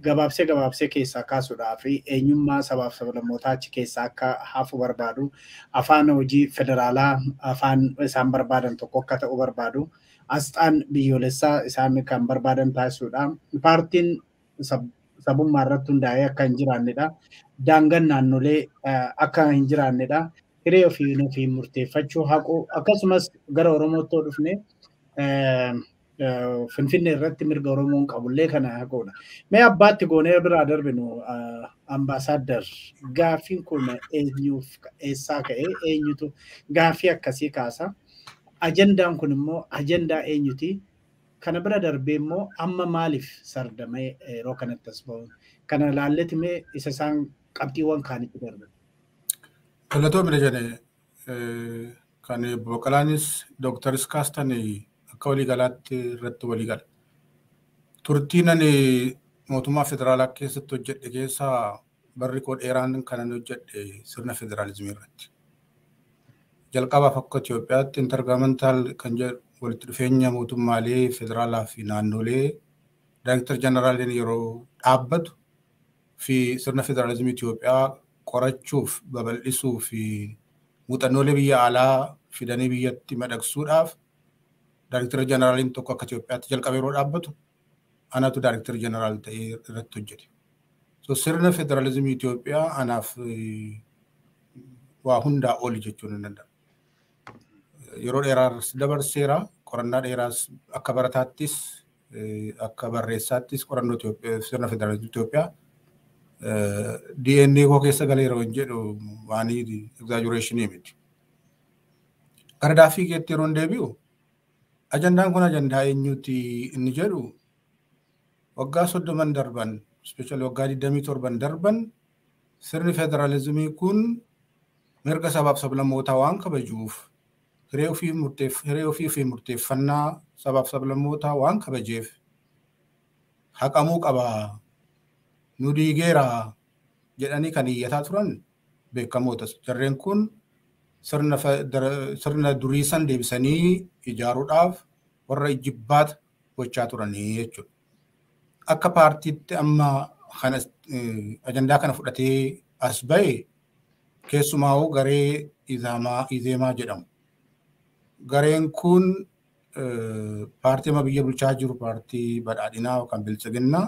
gabaabsee gabaabsee keessaa kaasuudhaafi fi eenyummaa sabaaf sablammootaa achi keessaa akka hafu barbaadu afaan hojii federaalaa afaan isaan barbaadan tokko akka ta'u barbaadu asxaan biyyoolessaa isaan kan barbaadan taasisudha. Paartiin sabummaa irratti hundaa'ee akka hin jiraannedha. naannolee akka hin jiraannedha. hiree ofiin ofiin murteeffachuu haquu akkasumas gara Oromootti ol dhufne finfinnee irratti mirga Oromoon qabullee kana haquudha. Mee abbaatti goonee biraa darbinu ambaasaaddar gaaffiin kun eenyuuf eessaa ka'ee eenyutu gaaffii akkasii kaasa. Ajandaan kun immoo ajandaa eenyuti? Kana bira darbee immoo amma maaliif sardamee yeroo kanatti as ba'u? Kana laalleeti isa isaan qabxiiwwan kaanitti darbe? Kallatoo bira jedhee kan boqolaanis dooktaris kaastan akka waliigalaatti irratti waliigala. Turtii nan mootummaa federaalaa keessatti hojjedhe keessaa barri koo dheeraan kanan hojjedhe sirna federaalizimii irratti. Jalqabaaf akka Itoophiyaatti intargaamentaal kan jedhu walitti dhufeenya mootummaalee federaalaa fi naannolee daayirektar jeneraaliin yeroo dhaabbatu fi sirna federaalizimii Itoophiyaa qorachuuf babal'isuu fi muuxannoolee biyya alaa fidanii biyyatti madaqsuudhaaf daariktara jeneraaliin tokko akka Itoophiyaatti jalqabe yeroo dhaabbatu anatu daariktara jeneraal ta'ee irratti hojjete. So sirna federaalizimii Itoophiyaa anaaf waa hundaa ooli jechuun hin danda'amu. Yeroo dheeraas dabarseera qorannaa dheeraas akka barataattis akka barreessaattis qorannoo sirna federaalizimii Itoophiyaa DNA koo keessa yeroo waan jedhu waanii exaggereshinii miti. Gardaaffii keetti yeroo deebi'u ajandaan kun ajandaa eenyuuti inni jedhu waggaa soddoman darban ispeeshali waggaa 27 darban sirni federaalizimii kun mirga sabaaf sablammootaa waan kabajuuf hiree ofii fi murteeffannaa sabaaf sablammootaa waan kabajeef haqamuu qaba nu diigeera jedhanii kan hiyyataa turan beekamootas. Jarreen kun sirna durii deebisanii ijaaruudhaaf warra ijibbaata gochaa turanii jechuudha. Akka paartiitti amma e, ajandaa kana fudhatee as ba'e keessumaa'uu garee izeemaa jedhamu. Gareen kun e, paartii amma biyya bulchaa jiru paartii badhaadhinaa yookaan bilchiginnaa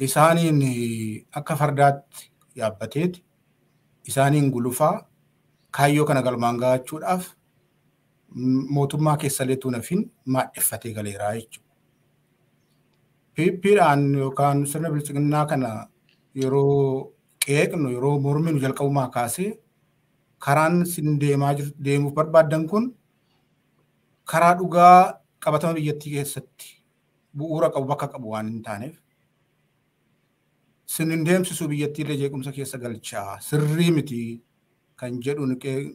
isaaniin akka fardaatti yaabbateeti isaaniin gulufaa kaayyoo kana galmaan ga'achuudhaaf mootummaa keessa leetuu nafin maadheffatee galeeraa jechuudha. PP'dhaan yookaan sirna bilchinnaa kana yeroo qeeqnu yeroo morminu jalqabumaa kaasee karaan sin deemaa deemuuf barbaaddan kun karaa dhugaa qabatama biyyattii keessatti bu'uura qabu bakka qabu waan hin taaneef sinin deemsisuu biyyattiilee jeequmsa keessa galchaa sirrii miti kan jedhu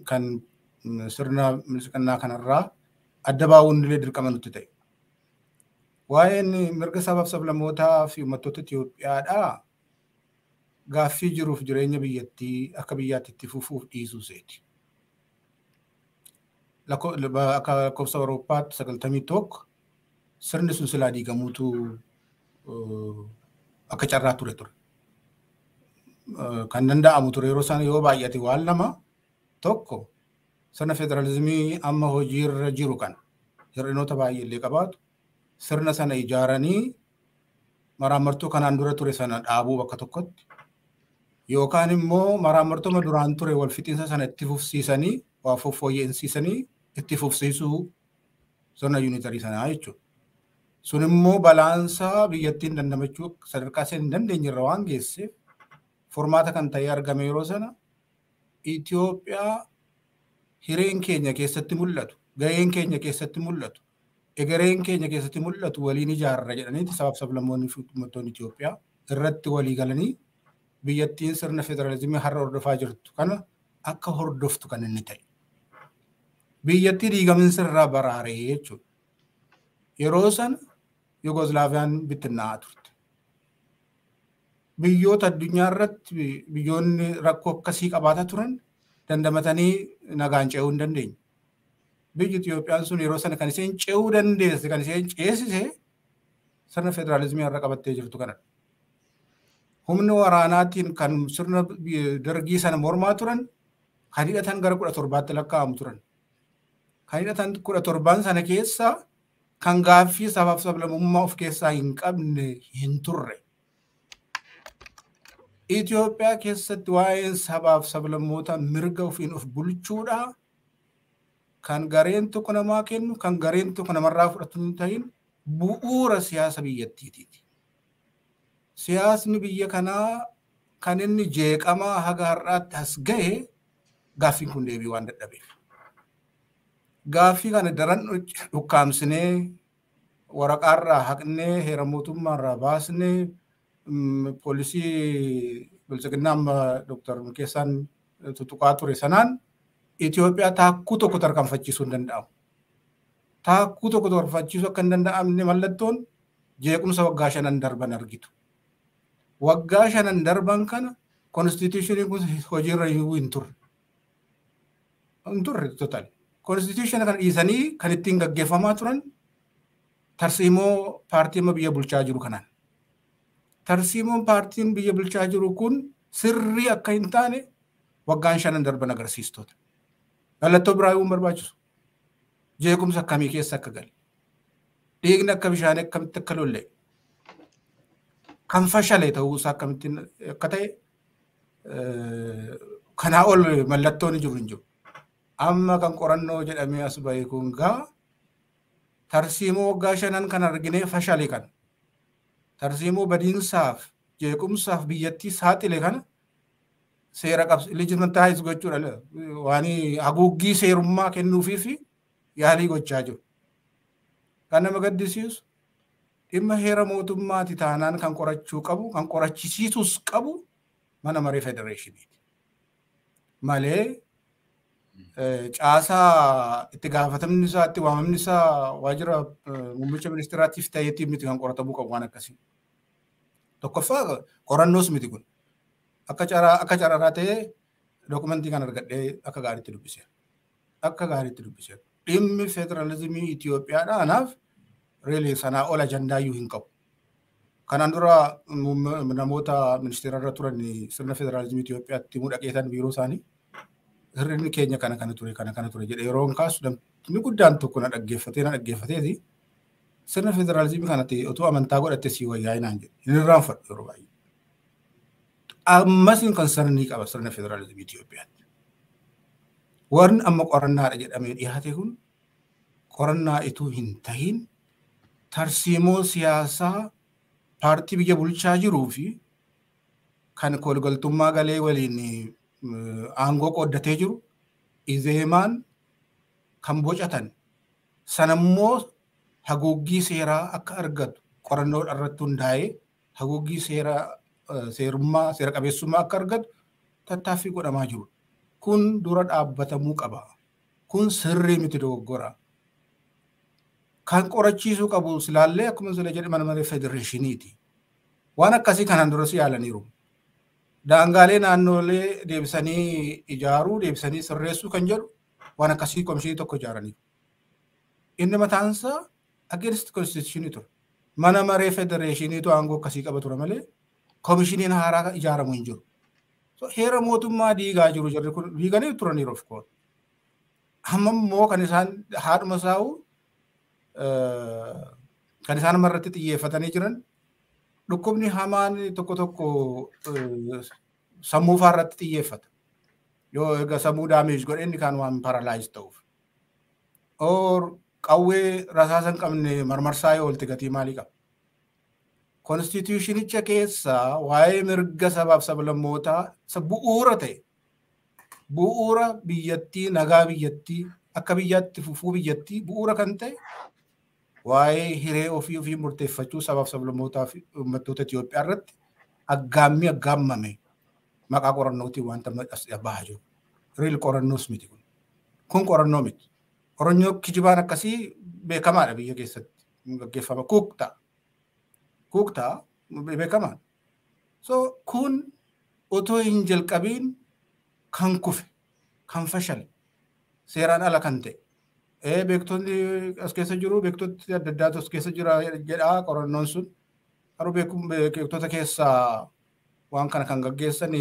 kan mm, sirna miliqannaa kanarraa adda baawun dirqama nutti ta'e. Waa'een mirga sabaaf sablammootaa fi uummattoota Itoophiyaadhaa gaaffii jiruuf jireenya biyyattii akka biyyaatti itti fufuuf dhiisuu seeti. Akka lakkoofsa sagaltamii tokko sirni sun diigamuutu uh, akka carraa ture ture. kan danda'amu ture yeroo sana yoo baay'ate waan lama tokko sana federaalizimii amma irra jiru kan hir'inoota baay'eellee qabaatu sirna sana ijaaranii maraammartuu kanaan dura ture sana dhaabuu bakka tokkotti yookaan immoo maraammartuma duraan ture wal fixinsa sana itti fufsiisanii waa fofooyyeensiisanii itti fufsiisuu sirna yuunitarii sanaa jechuudha. Sun immoo balaansaa biyyattiin dandamachuu sadarkaa seen hin dandeenye irra waan geesseef formaata kan ta'ee argame yeroo sana Itoophiyaa hireen keenya keessatti mul'atu, gaheen keenya keessatti mul'atu, egereen keenya keessatti mul'atu waliin ijaarra jedhaniiti sabaaf sablammoonni uummattoonni Itoophiyaa irratti walii galanii biyyattiin sirna federalizimii har'a hordofaa jirtu kana akka hordoftu kan inni ta'e. Biyyattii diigamiinsa irraa baraaree jechuudha. Yeroo sana Yugoslaaviyaan bittinna'aa turte. biyyoota addunyaa irratti biyyoonni rakkoo akkasii qabaataa turan dandamatanii nagaan ce'uu hin dandeenye. Biyyi Itoophiyaan sun yeroo sana kan isheen ce'uu dandeesse kan isheen ceesise sirna federaalizimii har'a qabattee jirtu kanadha. Humni waraanaatiin kan sirna dargii sana mormaa turan kan hidhatan gara kudha torbaatti lakkaa'amu turan. Kan hidhatan kudha torbaan sana keessaa kan gaaffii sabaaf sablamummaa of keessaa hin qabne hin turre. Itoophiyaa keessatti waa'ee sabaaf sablammoota mirga ofiin of bulchuudha. Kan gareen tokko namaa kennu, kan gareen tokko namarraa fudhatu hin ta'in bu'uura siyaasa biyyattiiti. Siyaasni biyya kanaa kan inni jeeqamaa haga har'aatti as ga'e gaaffiin kun deebii waan dadhabeef. Gaaffii kana daran dhukkaamsinee waraqaarraa haqnee heera mootummaarraa baasnee Mm, poolisii bilchiginna amma eh, Dooktar eh, tutuqaa ture sanaan Itoophiyaa taakkuu tokko tarkaanfachiisuu hin danda'amu. Taakkuu tokko tarkaanfachiisuu akka hin danda'amne mallattoon jeequmsa waggaa shanan darban argitu. Waggaa shanan darban kana konstituushiniin kun hojiirra hin turre. Hin turre kana dhiisanii kan ittiin gaggeeffamaa turan tarsiimoo paartii amma biyya bulchaa jiru kanaan. tarsiimoon paartiin biyya bulchaa jiru kun sirrii akka hin taane waggaan shanan darban agarsiistota. Mallattoo biraayyuu barbaachisu. jeekumsa akkamii keessa akka gale. Dhiigni akka bishaanii akkamitti akka lolle. Kan fashale ta'uusaa akkamitti akka ta'e kanaa ol mallattoon jiru hin jiru. Amma kan qorannoo jedhamee as bahe kun gaa tarsiimoo waggaa shanan kan arginee fashale kan. tarziimuu badiinsaaf jeequmsaaf biyyattii saaxile kana seera qabsa leejimantaayiz gochuudha waan haguuggii seerummaa kennuufii fi yaalii gochaa jiru. Kan nama gaddisiisu dhimma heera mootummaati taanaan kan qorachuu qabu kan qorachisiisus qabu mana maree federeeshiniiti malee Eh, caasaa itti gaafatamni itti waamamni isaa waajjira eh, muummicha ministeeraatiif ta'eetiif miti kan qoratamu qabu waan akkasii. Tokkoffaa qorannoos miti kun akka cararaa ta'ee dookumentii kan argadhee akka gaariitti dubbise. Akka gaariitti dubbise. Dhimmi federaalizimii Itoophiyaadhaa anaaf reelee sanaa ol ajandaayyuu hin qabu. Kanaan dura namoota ministeera irra turan sirna federaalizimii Itoophiyaatti mudhaqeetan biiroo isaanii. hir'inni keenya kana kana ture kana kana ture jedhee yeroon kaasu namni guddaan tokko na dhaggeeffatee na dhaggeeffateeti sirna federaalizimii kanatti otoo amantaa godhatte sii wayyaa naan jedhe hin irraanfadhu yeroo baay'ee. Ammas kan sirnii qaba sirna federaalizimii Itoophiyaatti. Warri amma qorannaadha jedhamee dhiyaate kun qorannaa itoo hin tahin tarsiimoo siyaasaa paartii biyya bulchaa jiruu fi kan kolgaltummaa galee waliin aangoo qoddatee jiru izeemaan kan bocatan immoo haguuggii seeraa akka argatu qorannoo irratti hundaa'ee haguuggii seeraa seerummaa seera qabeessummaa akka argatu tattaaffii godhamaa jiru. Kun dura dhaabbatamuu qaba. Kun sirrii miti dogoggora. Kan qorachiisuu qabu silaallee akkuma sila jedhe mana maree federeeshiniiti. Waan akkasii kanaan duras yaalaniiru. daangaalee naannolee deebisanii ijaaruu deebisanii sirreessuu kan jedhu waan akkasii komishinii tokko ijaaraniiru. Inni mataansaa ageerist konstituushinii Mana maree federeeshiniitu aangoo akkasii qaba ture malee komishiniin haaraa ijaaramu hin jiru. Heera mootummaa diigaa jiru jirri kun diiganii turaniiru of koon. Amma moo kan isaan haadhuma saa'u eh, kan isaan marratti xiyyeeffatanii jiran dhukkubni hamaan tokko tokko sammuu irratti xiyyeeffata. Yoo egaa sammuu daameej godhe inni kaan waan paralaayiz ta'uuf. Or qawwee rasaasan qabne marmarsaa yoo gatii maalii qaba? Konstituushinicha keessaa waa'ee mirga sabaaf sablammootaa bu'uura ta'e bu'uura biyyattii nagaa biyyattii akka biyyaatti fufuu biyyattii bu'uura kan ta'e waa'ee hiree ofii ofii murteeffachuu sabaaf sablammootaa fi uummattoota Itoophiyaa irratti aggaammii aggaammame maqaa qorannootiin wanta bahaa jiru. Riil qorannoos miti kun. Kun qorannoo miti. Qorannoo kijibaan akkasii beekamaadha biyya keessatti gaggeeffama. Kuuktaa. Kuuktaa beekamaadha. So kun otoo hin jalqabiin kan kufe kan fashale seeraan ala kan ta'e Ee eh, beektonni eh, as keessa jiru beektonni adda addaatu as keessa jira jedha qorannoon sun. Haroo beekuun beektota keessaa waan kana kan gaggeessan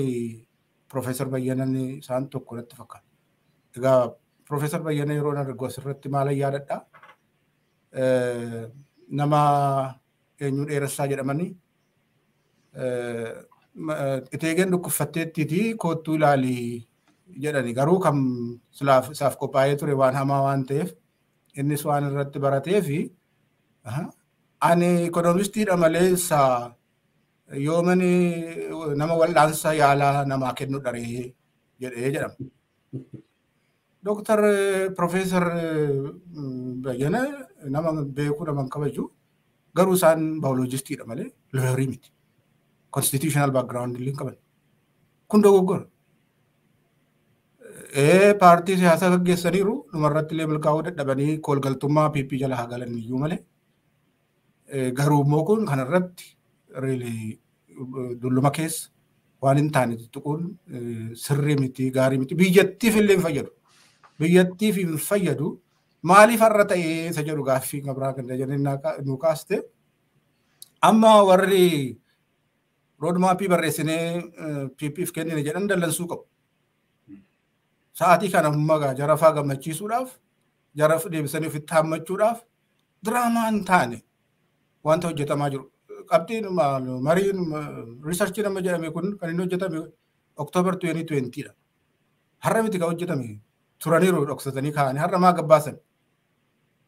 Profeesar Bayyanan isaan tokko irratti fakkaata. Egaa Profeesar Bayyana yeroo dargu asirratti maalan yaadadha. Nama eenyuu eh, dheeressaa jedhamanii itee geen dhukkubfatteettiitii koottuu ilaalii jedhani garuu kan isaaf qophaa'ee ture waan hamaa waan ta'eef innis waan irratti barateefi. fi ani ikonoomistiidha malee isa yoomani nama wal'aansa yaalaa namaa kennu dharee jedhee jedhama. Doktar eh, Profeesar eh, Bayyana nama beekuu nama kabaju garuu isaan baawoloojistiidha malee looyarii miti. Konstituushinaal baakgiraawundii hin qaban. Kun dogoggora. paartii siyaasaa gaggeessaniiru dhumarratti illee milkaa'uu dadhabanii koolgaltummaa PP jala haa galan iyyuu malee garuu immoo kun kanarratti dulluma keessa waan hin taane tuttuquun sirrii miti gaarii miti biyyattiif illee fayyadu biyyattiif hin fayyadu maaliif ta'ee isa jedhu gaaffii gabraa kan kaaste amma warri roodmaappii barreessinee PPF kennine jedhan dallansuu qabu. sa'aatii kana jara jarafaa gammachiisuudhaaf jara deebisanii ofitti hammachuudhaaf diraamaa hin taane wanta hojjetamaa jiru. Qabxiin mariin riisarchii nama jedhame kun kan inni hojjetame Oktoobar 2020dha. Har'a miti kan hojjetame turaniiru dhoksatanii kaa'anii har'a maa gabbaasan.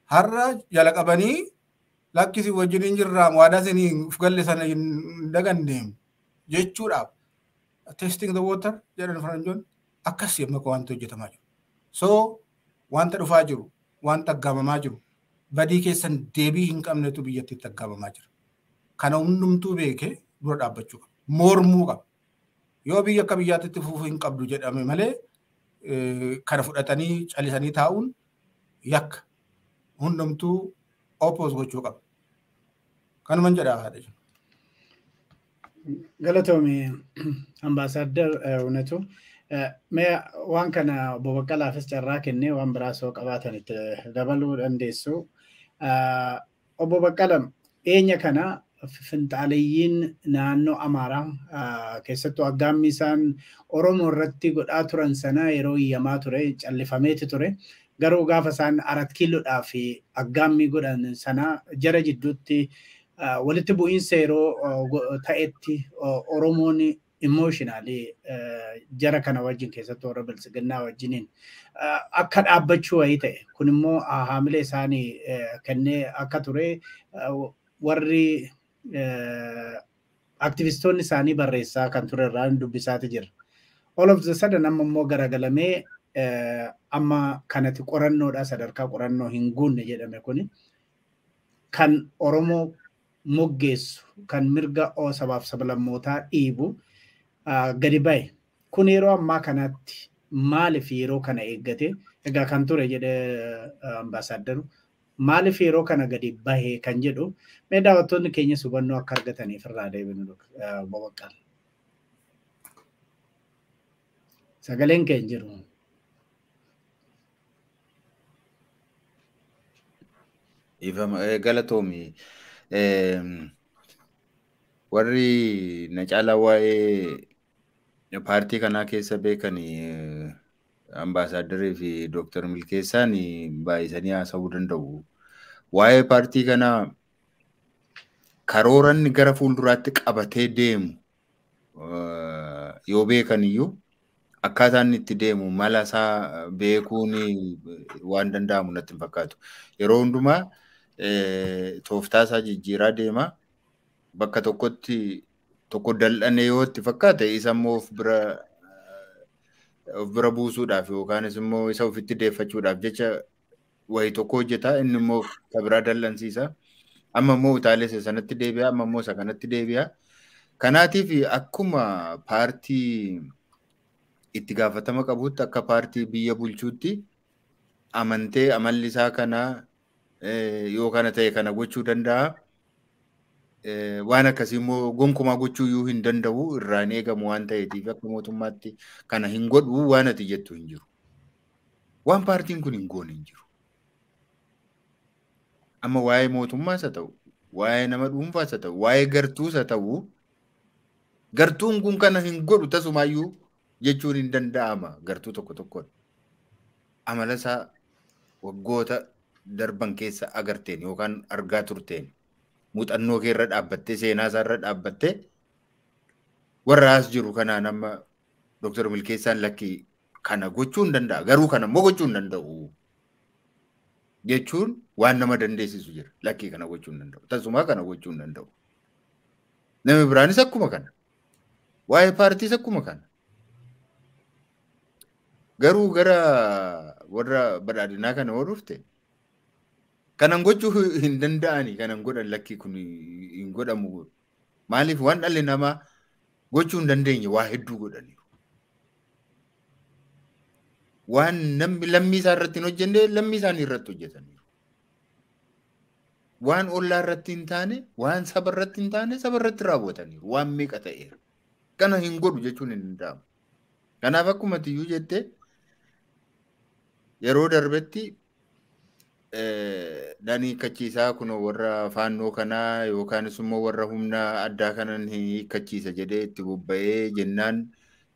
Har'a jala qabanii lakkisii wajjin hin jirraam waadaa isin uf galle hin daganneem jechuudhaaf testing the water jedhan faranjoon akkas yommuu wanti hojjetamaa jiru. So wanta dhufaa jiru, wanta aggaamamaa jiru, badii keessan deebii hin qabnetu biyyattiitti aggaamamaa jira. Kana hundumtuu beekee dura dhaabbachuu qaba. Mormuu qaba. Yoo biyya akka biyyaatti fufuu hin qabdu jedhame malee e, kana fudhatanii calisanii taa'uun yakka hundumtuu 'oppos' gochuu qaba. Kanuman jedhaa haadha jiru. [clears throat] Waan kana obbo Baqqalaafis carraa kennee waan biraa soo qabaatan dabaluu dandeessu. Obbo Baqqala eenya kana finxaaleeyyiin naannoo Amaaraa keessattuu aggaammi isaan Oromoo irratti godhaa turan sana yeroo iyyamaa ture callifameeti ture. Garuu gaafa isaan arat fi aggaammi godhan sana jara jidduutti walitti bu'iinsa yeroo ta'etti Oromoon imooshinaali eh, jara kana wajjin keessatti warra bilsigannaa wajjiniin eh, akka dhaabbachuu wayii ta'e kun immoo ah, haamila isaanii eh, kennee akka ture warri aktivistoonni isaanii barreessaa kan ture irraa dubbisaati jira. All of the sudden amma immoo garagalamee amma kanati qorannoodha sadarkaa qorannoo hin guunne jedhame kuni kan Oromoo moggeessu kan mirga sabaaf saba lammootaa dhiibu. gadi ba'e. Kun yeroo ammaa kanatti maaliif yeroo kana eeggate egaa kan ture jedhee ambaasaaddaru maaliif yeroo kana gadi bahee kan jedhu mee daawwattoonni keenyas hubannoo akka argataniif irraa deebinu boqoqqaal. Sagaleen keenya jiru. Galatoomi. Warri na caalaa waa'ee Paartii kanaa keessa beekan eh, ambaasaaddarii fi dooktar Milkeessaan baay'isanii haasa'uu danda'u. Waa'ee paartii kanaa karooranni gara fuulduraatti qabatee deemu eh, yoo beekaniyyuu iyyuu inni itti deemu mala isaa eh, beekuun waan danda'amu natti hin fakkaatu. Yeroo hundumaa tooftaa isaa jijjiiraa deema. Bakka tokkotti tokko dal'ane yoo itti fakkaate isa immoo of bira eh, buusuudhaaf yookaanis immoo isa ofitti deeffachuudhaaf jecha way tokko hojjeta. inni immoo isa biraa dallansiisa. Amma immoo utaalee isa sanatti deebi'a amma immoo deebi'a. Kanaatiif akkuma paartii itti gaafatama qabutti akka paartii biyya bulchuutti amantee amalli isaa kana eh, yoo kana ta'e kana gochuu danda'a. Eh, waan akkasii immoo gonkumaa gochuu iyyuu hin danda'u irraan eegamu waan ta'eetiif akka mootummaatti kana hin godhu waan ati jettu hin jiru. Waan paartiin kun hin goone hin jiru. Amma waa'ee mootummaas ta'u, waa'ee nama dhuunfaas haa ta'u, waa'ee gartuusa ta'u, gartuun kun kana hin godhu tasumaayyuu jechuun hin danda'ama gartuu tokko tokkoon. Amala isaa waggoota darban keessa agarteen yookaan argaa turteen. muuxannoo keerra dhaabbattee seenaa isaarra dhaabbattee warra as jiru kanaan amma Dooktar Milkeessaan Lakkii kana gochuu hin danda'a. Garuu kana immoo gochuu hin danda'u jechuun waan nama dandeessisu jira. Lakkii kana gochuu hin danda'u. Tasumaa kana gochuu hin danda'u. Namni biraanis akkuma kana. Waa'ee paartiis akkuma kana. Garuu gara warra badhaadhinaa kana oolu dhufte Kanan gochuu hin danda'anii kanan godhan lakkii kun hin godhamu. Maaliif waan dhalli namaa gochuu hin dandeenye waa hedduu godhaniiru. Waan namni lammii isaa irratti hin lammii isaanii irratti hojjetani. Waan ollaa irratti hin taane waan saba irratti hin taane saba irratti raawwataniiru. Waan meeqa ta'eera. Kana hin godhu jechuun hin danda'amu. Kanaaf akkuma tiyyuu jettee yeroo darbetti Eh, dhaan hiikkachiisaa kun warra faannoo kanaa yookaanis warra humna addaa kanan hiikkachiisa jedhee itti bobba'ee jennaan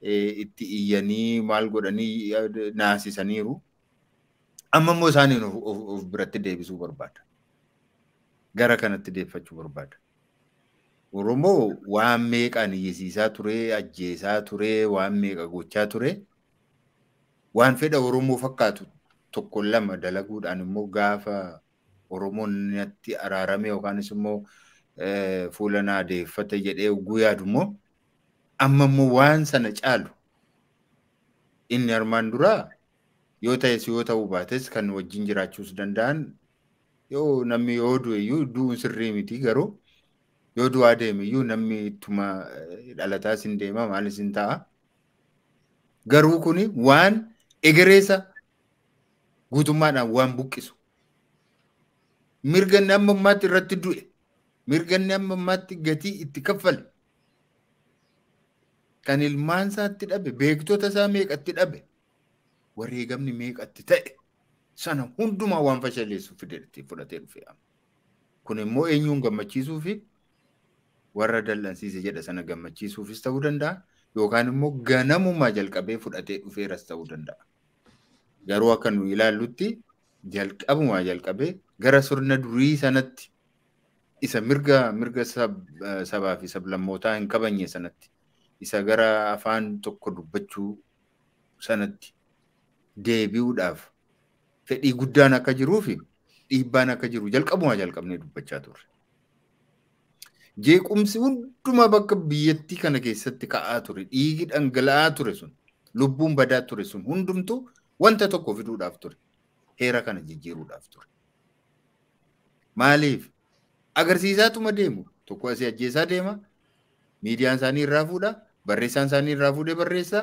eh, itti iyyanii maal godhanii eh, naasisaniiru. Amma isaaniin of biratti deebisuu barbaada. Gara kanatti deeffachuu barbaada. Oromoo waan meeqaan iyyisiisaa ture, ajjeesaa ture, waan meeqa gochaa ture waan fedha Oromoo fakkaatu tokko lama dalaguudhaan immoo gaafa Oromoon natti araarame yookaanis immoo fuula naa deeffate jedhee oguu yaadu immoo amma immoo waan sana caalu inni armaan duraa yoo ta'es yoo ta'uu baates kan wajjin jiraachuus danda'an yoo namni yoo du'e iyyuu du'uun sirrii miti garuu yoo du'aa deeme iyyuu namni ittuma dhalataas hin deema maalis hin ta'a. Garuu kuni waan egereessa guutummaadhaan waan buqqisu. Mirga nama ammaatti irratti du'e, mirga nama ammaatti gatii itti kaffale, kan ilmaan isaatti dhabe, beektota isaa meeqatti dhabe, wareegamni meeqatti ta'e sana hundumaa waan fashaleessuuf fideetti fudhatee dhufe. Kun immoo eenyuun gammachiisuu warra dallansiise jedha sana gammachiisuufis ta'uu danda'a yookaan immoo ganamumaa jalqabee fudhatee dhufeeras ta'uu danda'a. Garuu akka nu ilaallutti jalqabumaa jalqabee gara sirna durii sanatti isa mirga mirga eh, sabaa fi sablammootaa hin kabanye sanatti isa gara afaan tokko dubbachuu sanatti deebi'uudhaaf fedhii guddaan akka jiruu fi dhiibbaan akka jiru jalqabumaa jalqabnee dubbachaa turre. Jeequmsi hundumaa bakka biyyattii kana keessatti ka'aa ture dhiigi dhangala'aa ture sun lubbuun badaa ture sun hundumtu. wanta tokkoo fiduudhaaf ture heera kana jijjiiruudhaaf ture. Maaliif agarsiisaatuma deemu tokko asi ajjeesaa deema miidiyaan isaanii irraa fuudha barreessaan isaanii irraa fuudhee barreessa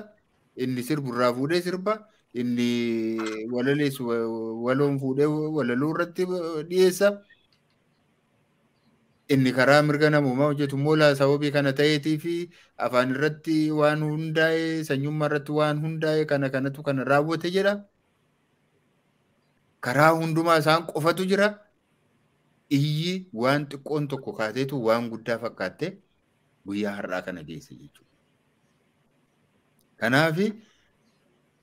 inni sirbu irraa fuudhee sirba inni walaleessu waloon fuudhee walaloo irratti dhiyeessa. inni karaa mirga namoomaa hojjetu moolaa sababii kana ta'eetii fi afaan irratti waan hundaa'ee sanyummaa irratti waan hundaa'e kana kanatu kana raawwate jedha. Karaa hundumaa isaan qofatu jira. Iyyi waan xiqqoon tokko kaateetu waan guddaa fakkaatte guyyaa har'aa kana geesse jechuudha. Kanaaf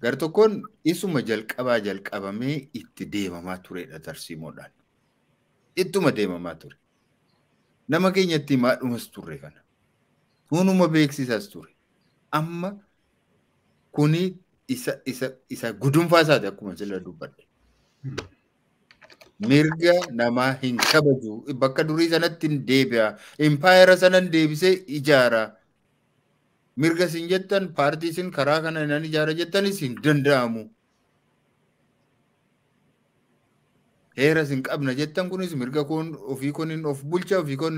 gartokkoon isuma jalqabaa jalqabamee itti deemamaa turedha tarsiimoodhaan. Ittuma deemamaa ture. nama keenyatti himaa dhumas turre kana. Kunuma beeksisaas ture. Amma kuni isa, isa, isa gudunfaa isaati akkuma silla dubbadde. Hmm. Mirga namaa hin kabaju bakka durii sanatti hin deebi'a. Impaayera sanan deebise ijaara. Mirga isin jettan paartiisin karaa kana nan ijaara jettanis hin danda'amu. heera isin qabna jettan kunis mirga koon ofii kooniin of bulcha ofii koon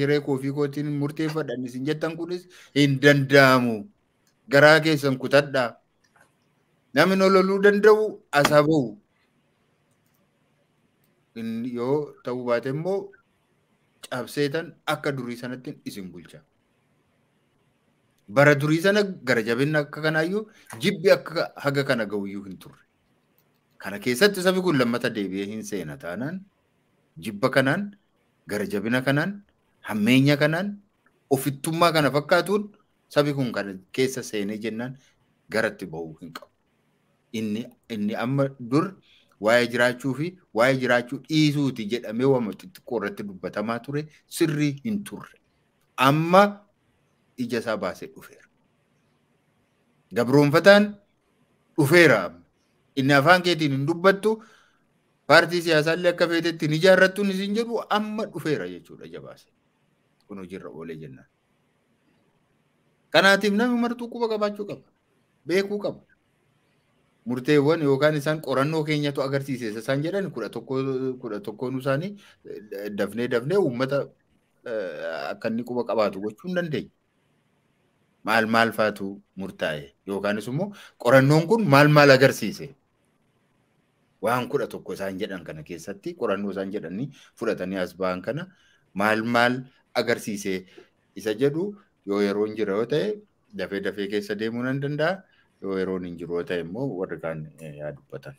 yeree koo ofii kootiin murteeffadhan isin jettan kunis hin danda'amu garaa keessan kutadha namni loluu danda'u asaa bahu yoo ta'uu baate immoo cabseetan akka durii sanatti isin bulcha. Bara durii sana gara jabinni akka kanaayyuu jibbi akka haga kana gahuyyuu hin turre. Kana keessatti sabi kun lammata deebi'ee hin seena taanaan jibba kanaan gara jabina kanaan hammeenya kanaan ofittummaa kana fakkaatuun sabi kun kana keessa seenee jennaan garatti ba'uu hin qabu. Inni inni amma dur waa'ee jiraachuu fi waa'ee jiraachuu dhiisuuti jedhamee waama irratti dubbatamaa ture sirrii hin turre. Amma ija isaa baasee dhufeera. Gabroonfataan dhufeera inni afaan keetiin hin dubbattu paartii siyaasaallee akka feetetti hin ijaarrattuun isin jedhu amma dhufeera jechuudha jabaase kun hojiirra oolee jennaan. Kanaatiif namni martuu quba qabaachuu qaba. Beekuu qaba. Murteewwan yookaan isaan qorannoo keenyatu agarsiise isaan jedhan kudha tokkoon isaanii dafnee dafnee uummata eh, akka inni quba qabaatu gochuu hin dandeenya. Maal maal faatu murtaa'e yookaanis immoo qorannoon kun maal maal agarsiise waan kudha tokko isaan jedhan kana keessatti qorannoo isaan jedhanii fudhatanii as ba'an kana maal maal agarsiisee isa jedhu yoo yeroon jira yoo ta'e dafee dafee keessa deemuu nan danda'a yoo yeroon hin jiru yoo ta'e immoo yaa dubbatan.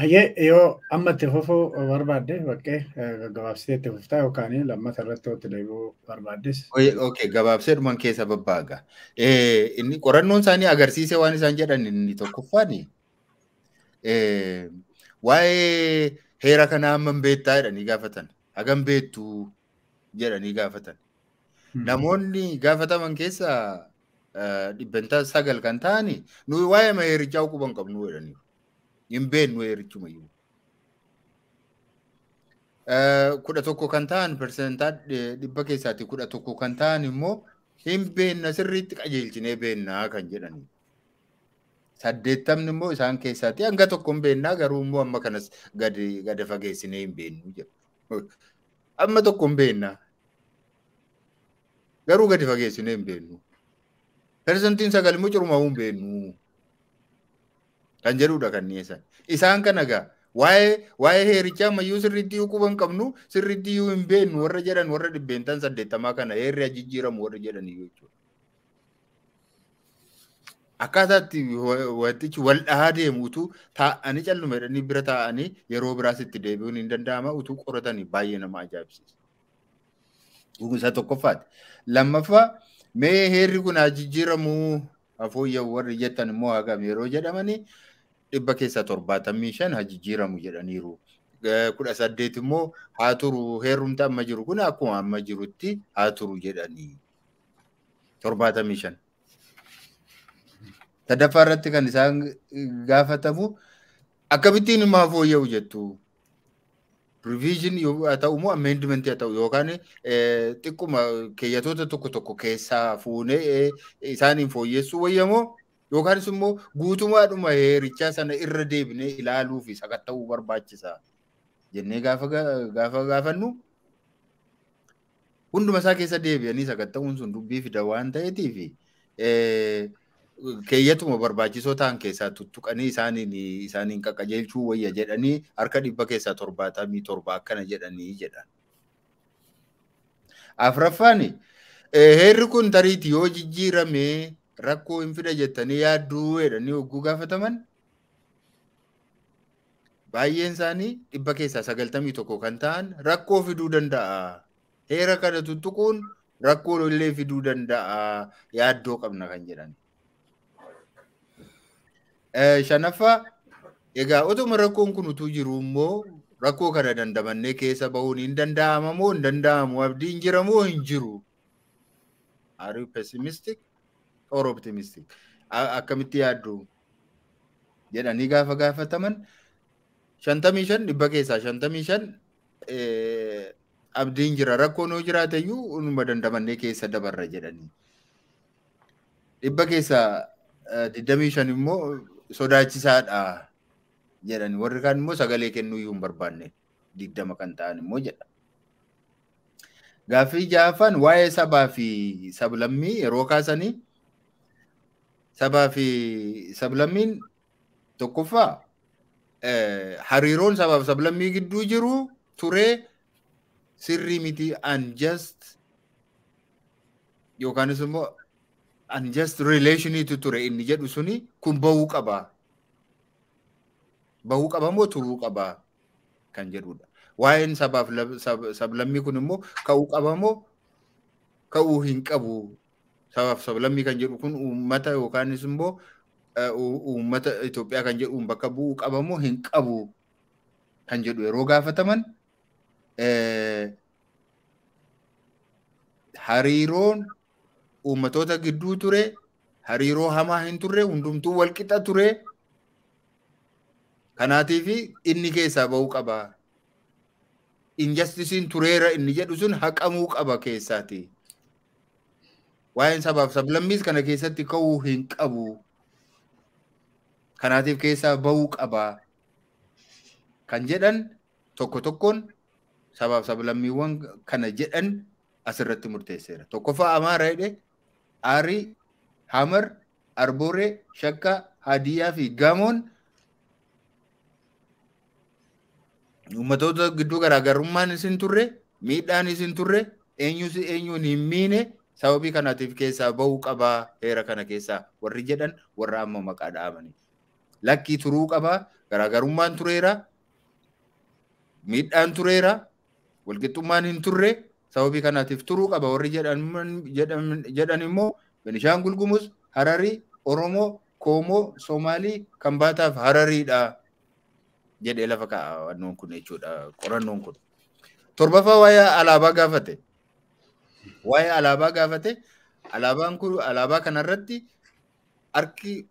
Hayyee yoo amma itti fufuu barbaadde baqqee eh, gabaabsitee itti fuftaa yookaan lammata irratti gabaabsee eh, qorannoon isaanii agarsiise waan isaan jedhan waa'ee heera kanaa hamman beektaa jedhanii gaafatan. Hagam beektuu jedhanii gaafatan. Hmm. Namoonni gaafataman keessaa dhibbantaa sagal kan ta'ani nuyi waa'ee heerichaa quban qabnu jedhanii hin beeknu heerichuma iyyuu. Kudha tokko kan ta'an persentaa dhibba keessaatii kudha tokko kan ta'an immoo hin beekna sirriitti qajeelchinee beeknaa kan jedhanidha. Saddeettamni immoo isaan keessaatti hanga tokko hin beennaa garuu immoo amma kanas gadi gada fageessinee hin beennu jedhu. Amma tokko hin beennaa. Garuu gadi fageessinee hin beennu. Persentiin sagalimmoo curumaa'uu hin beennu. Kan jedhudha kanneen isaan. Isaan kana egaa waa'ee waa'ee heerichaa ammayyuu sirriitti iyyuu quba hin qabnu sirriitti iyyuu hin beennu warra jedhan warra dhibbeentan saddeettamaa kana heerri jijjiiramu warra jedhan akkaataa itti walitti wal dhahaa deemuutu taa'anii calluma jedhanii bira taa'anii yeroo biraas itti deebi'uun hin danda'ama utuu qoratanii baay'ee nama ajaa'ibsiisa. Isa tokkoffaati. Lammaffaa mee heerri kun haa jijjiiramuu afooyyan warri jettan immoo hagam yeroo jedhamanii dhibba keessaa torbaatamii shan haa jijjiiramu jedhaniiru. kudha saddeet immoo haa turu heerumta amma jiru kun akkuma amma jirutti haa turu jedhanii torbaatamii shan. sadaffaa irratti kan isaan gaafatamu akkamittiin himaa fooyya'u jettu. Revision haa ta'u immoo ameendimentii haa ta'u yookaan eh, xiqquma keeyyatoota tokko tokko keessaa fuune eh, isaaniin fooyyessuu wayyamoo yookaan immoo guutumaadhuma heerichaa sana irra deebinee ilaaluufi fi sakatta'uu barbaachisa jennee gaafa gaafannu hunduma isaa keessa deebi'anii sakatta'uun sun dubbii fida waan keeyyatuma barbaachisoo ta'an keessaa tuttuqanii isaaniin isaaniin qaqqajeelchuu wayya jedhanii harka dhibba keessaa torbaatamii torba akkana jedhanii jedhan. Afuraffaan heerri kun tariiti yoo jijjiirame rakkoo hin fida jettanii yaadduu jedhanii hogguu gaafataman baay'een isaanii dhibba keessaa sagaltamii tokko kan ta'an rakkoo fiduu danda'a. Heera kana tuttuquun rakkoo illee fiduu danda'a yaaddoo qabna kan jedhani. Eh, Shanaffaa egaa utuma rakkoon kun utuu jiru immoo rakkoo kana dandamannee keessa bahuun hin danda'ama moo hin danda'amu abdiin jira moo hin jiru? Are you or optimistic? Akkamitti yaaddu? jedhanii gaafa gaafataman shantamii shan dhibba keessaa shantamii shan eh, abdiin jira rakkoon yoo jiraate unuma dandamannee keessa dabarra jedhanii. Dhibba keessaa eh, digdamii shan immoo sodaachisaadha jedhan warri kaan immoo sagalee kennuuyyuu hin barbaanne digdama kan ta'an immoo jedha. Gaaffii jaafan waa'ee sabaa fi sablammii yeroo kaasanii sabaa fi sablammiin tokkoffaa eh, hariiroon sabaa fi sablammii gidduu jiru turee sirrii mitii an just yookaanis immoo and just relation it to rain ni jedu suni kun bawu qaba bawu qaba mo turu qaba kan jedu da um wayin sabaf sab lammi kun mo ka u qaba mo ka u hin qabu sabaf sab lammi kan jedu kun ummata ya. yo kan simbo ummata etiopia kan jedu um bakka bu qaba mo hin qabu kan jedu roga fataman eh hariron uummatoota gidduu ture hariiroo hamaa hin turre hundumtuu walqixa ture kanaatiif inni keessaa ba'uu qaba. Injastisiin tureera inni jedhu sun haqamuu qaba keessaati. Waa'een sabaaf sablammiis kana keessatti ka'uu hin qabu. Kanaatiif keessaa ba'uu qaba. Kan jedhan tokko tokkoon sabaaf sablammiiwwan kana jedhan asirratti murteesseera. Tokkoffaa Amaaraa jedhee Arii, Hamar, Arbooree, Shakka, Hadiyyaa fi Gamoon uummatoota gidduu garaagarummaan isin turre miidhaan isin turre eenyus eenyuun hin miine sababii kanaatiif keessaa bahuu qabaa heera kana keessaa warri jedhan warra amma maqaa dhaabanii. Lakkii turuu qabaa garaagarummaan tureera miidhaan tureera walqixxummaan hin turre sababii kanaatiif turuu qaba warri jedhan immoo Benishaangul gulgumus Hararii, Oromoo, Koomoo, Soomaalii kan baataaf Harariidha jedhee lafa kaa'annoon kun jechuudha kun. waa'ee alaabaa gaafate. Waa'ee alaabaa gaafate alaabaan kun alaabaa kanarratti harki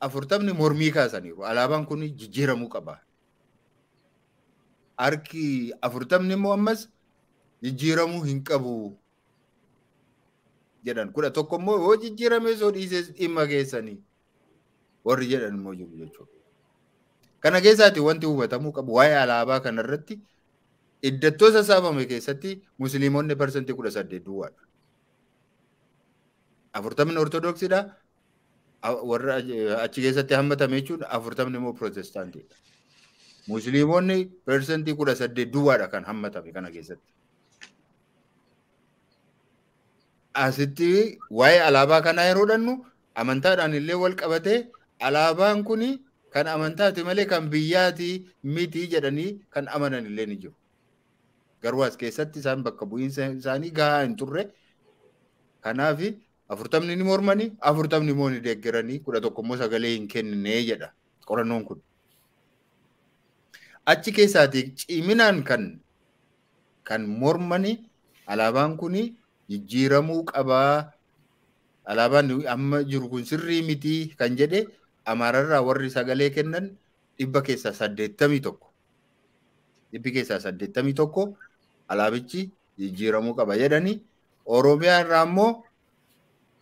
afurtamni mormii kaasaniiru. Alaabaan kun jijjiiramuu qaba. Harki afurtamni immoo ammas jijjiiramuu hin qabu jedhan. Kudha tokko immoo yoo jijjiirame osoo dhiisee dhimma geessanii warri jedhan immoo jiru jechuudha. Kana keessaati wanti hubatamuu qabu waa'ee alaabaa kanarratti iddattoo sassaabame keessatti musliimonni parsantii kudha saddeet duwwaadha. Afurtamni ortodoksiidha. Warra achi keessatti hammatame jechuun afurtamni immoo pirootestaantiidha. Musliimonni parsantii kudha saddeet duwwaadha kan hammatame kana keessatti. asitti waa'ee alaabaa kanaa yeroo dhannu amantaadhaan illee wal qabatee alaabaan kuni kan amantaati malee kan biyyaati miti jedhanii kan amanan illee ni jiru. Garuu as keessatti isaan bakka bu'iinsa isaanii gahaa hin turre. Kanaaf afurtamni ni mormani afurtamni immoo ni deeggiranii kudha tokkommoo sagalee hin kenninee jedha qorannoon kun. Achi keessaati ciminaan kan kan mormani alaabaan kunii jijjiiramuu qabaa alaabaan amma jiru kun sirrii mitii kan jedhe amaararraa warri sagalee kennan dhibba keessaa saddeettamii tokko dhibbi keessaa tokko alaabichi jijjiiramuu qaba jedhani oromiyaa irraa immoo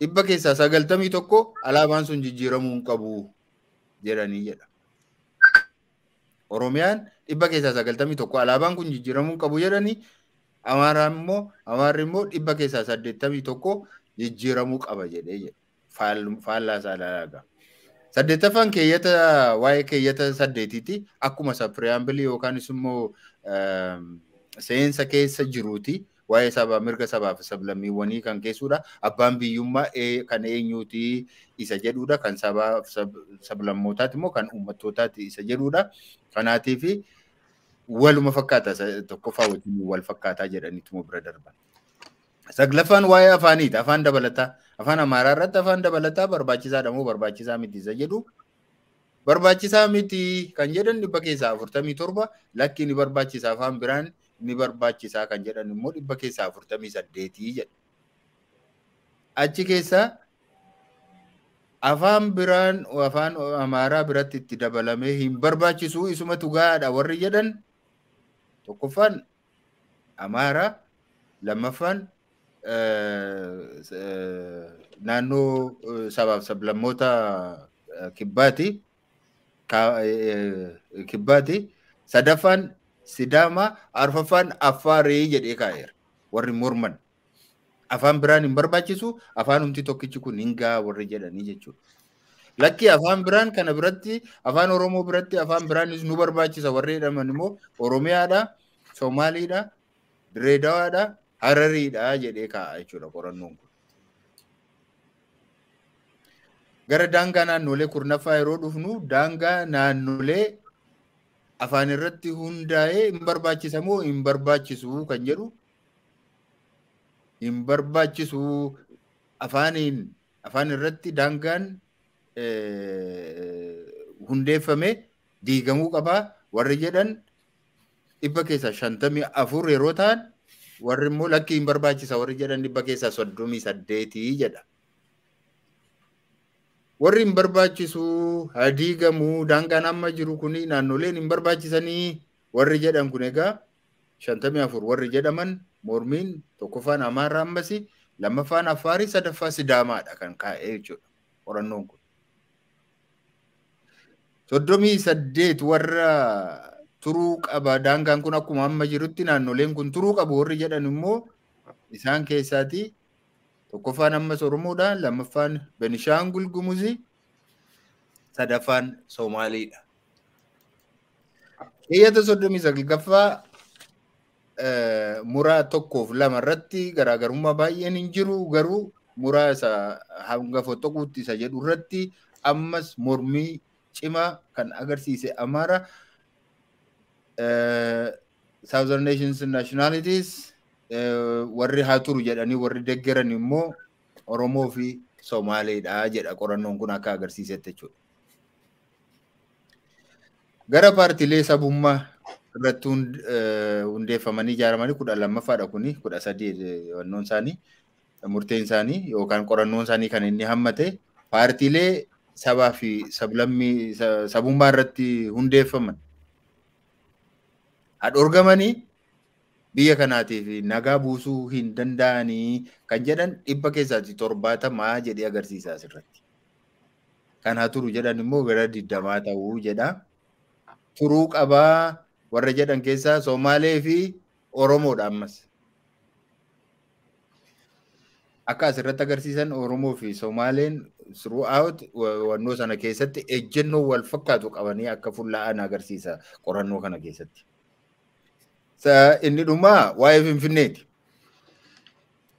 dhibba keessaa sagaltamii tokko alaabaan sun jijjiiramuu hin qabu jedhanii jedha. Oromiyaan dhibba keessaa sagaltamii tokko alaabaan kun jijjiiramuu hin qabu jedhani. Amaaraan immoo Amaarri immoo dhibba keessaa saddeettamii tokko jijjiiramuu qaba jedhee jedha. Faallaa isaa laalaga. Saddeettaffaan keeyyata waa'ee keeyyata saddeetiiti. Akkuma sapiriyaambilii yookaan immoo seensa keessa jiruuti. Waa'ee sabaa mirga sabaa fi sablammiiwwanii kan keessudha. Abbaan biyyummaa kan eenyuuti isa jedhudha. Kan sabaa sablammootaati immoo kan uummattootaati isa jedhudha. Kanaatiif waluma fakkaata tokko tokkoffaa wajjin wal fakkaataa jedhanii tumuu bira darban. Saglaffaan waa'ee afaaniiti. Afaan dabalataa. Afaan Amaaraa irratti afaan dabalataa barbaachisaadha moo barbaachisaa miti isa jedhu barbaachisaa miti kan jedhan dhibba keessaa afurtamii torba lakkii ni barbaachisa afaan biraan ni barbaachisaa kan jedhan immoo dhibba keessaa afurtamii saddeetii jedhu. Achi keessaa afaan biraan afaan Amaaraa biratti itti dabalamee hin barbaachisu isuma tugaadha warri jedhan tokkoffaan Amaaraa lammaffaan naannoo sabaaf sablammoota kibbaati. Kibbaati. Sadaffaan Sidaamaa arfaffaan Affaarii jedhee kaa'eera warri morman. Afaan biraan hin barbaachisu afaan afaanumti tokkichi kun hin gaa warri jedhanii jechuudha. Lakkii afaan biraan kana biratti afaan Oromoo biratti afaan biraanis nu barbaachisa warri jedhaman immoo Oromiyaadha, Somaaliidha, Direedawaadha, Harariidha jedhee kaa'a jechuudha qorannoon kun. Gara daangaa naannoolee kurnaffaa yeroo dhufnu daangaa naannoolee afaan irratti hundaa'ee hin barbaachisamoo hin barbaachisu kan jedhu hin barbaachisu afaan irratti daangaan Eh, hundeeffame diigamuu qabaa warri jedhan dhibba keessa shantamii afur yeroo ta'an warri immoo lakkii hin barbaachisa warri jedhan dhibba keessa soddomii saddeetii jedha. Warri hin barbaachisu diigamuu, daangaan amma jiru kuni naannoleen hin barbaachisanii warri jedhan kun egaa shantamii afur warri jedhaman mormiin tokkoffaan amaaraa ammasii lammaffaan afaarii sadaffaa sidaamaadha kan kaa'ee jechuudha qorannoon kun. soddomii saddeet warra turuu qaba daangaan kun akkuma amma jirutti naannoleen kun turuu qabu warri jedhan immoo isaan keessaati tokkoffaan ammas oromoodha lammaffaan benishaangul gumuzi sadaffaan soomaaliidha. Qeyyata soddomii sagalgaffaa eh, muraa tokkoof lama irratti garaagarummaa baay'een hin jiru garuu muraa isaa hanga foxoquutti isa jedhu irratti ammas mormii cimaa kan agarsiise Amaara Southern eh, Nations Nationalities eh, warri haa turu jedhanii warri deggeran immoo Oromoo fi Somaaleedha jedha qorannoon kun akka agarsiisetti jechuudha. Gara paartiilee sabummaa irratti eh, hundeeffamanii ijaaramanii kudha lammaffaadha kuni kudha sadii wannoon murteen isaanii yookaan qorannoon isaanii kan inni hammate paartilee. sabaa fi sablammii sabummaa irratti hundeeffaman hadhorgamanii biyya fi nagaa buusuu hin danda'anii kan jedhan dhibba keessaati torbaatamaa jedhee agarsiisa asirratti. Kan haa turu jedhan immoo gara digdamaa ta'uu jedha. Turuu qabaa warra jedhan keessaa Soomaalee fi Oromoodha ammas. Akka asirratti agarsiisan Oromoo fi Soomaaleen. throughout hubannoo sana keessatti ejjennoo wal fakkaatu qabanii akka fullaa'an agarsiisa qorannoo kana keessatti. Inni dhumaa waa'ee Finfinneeti.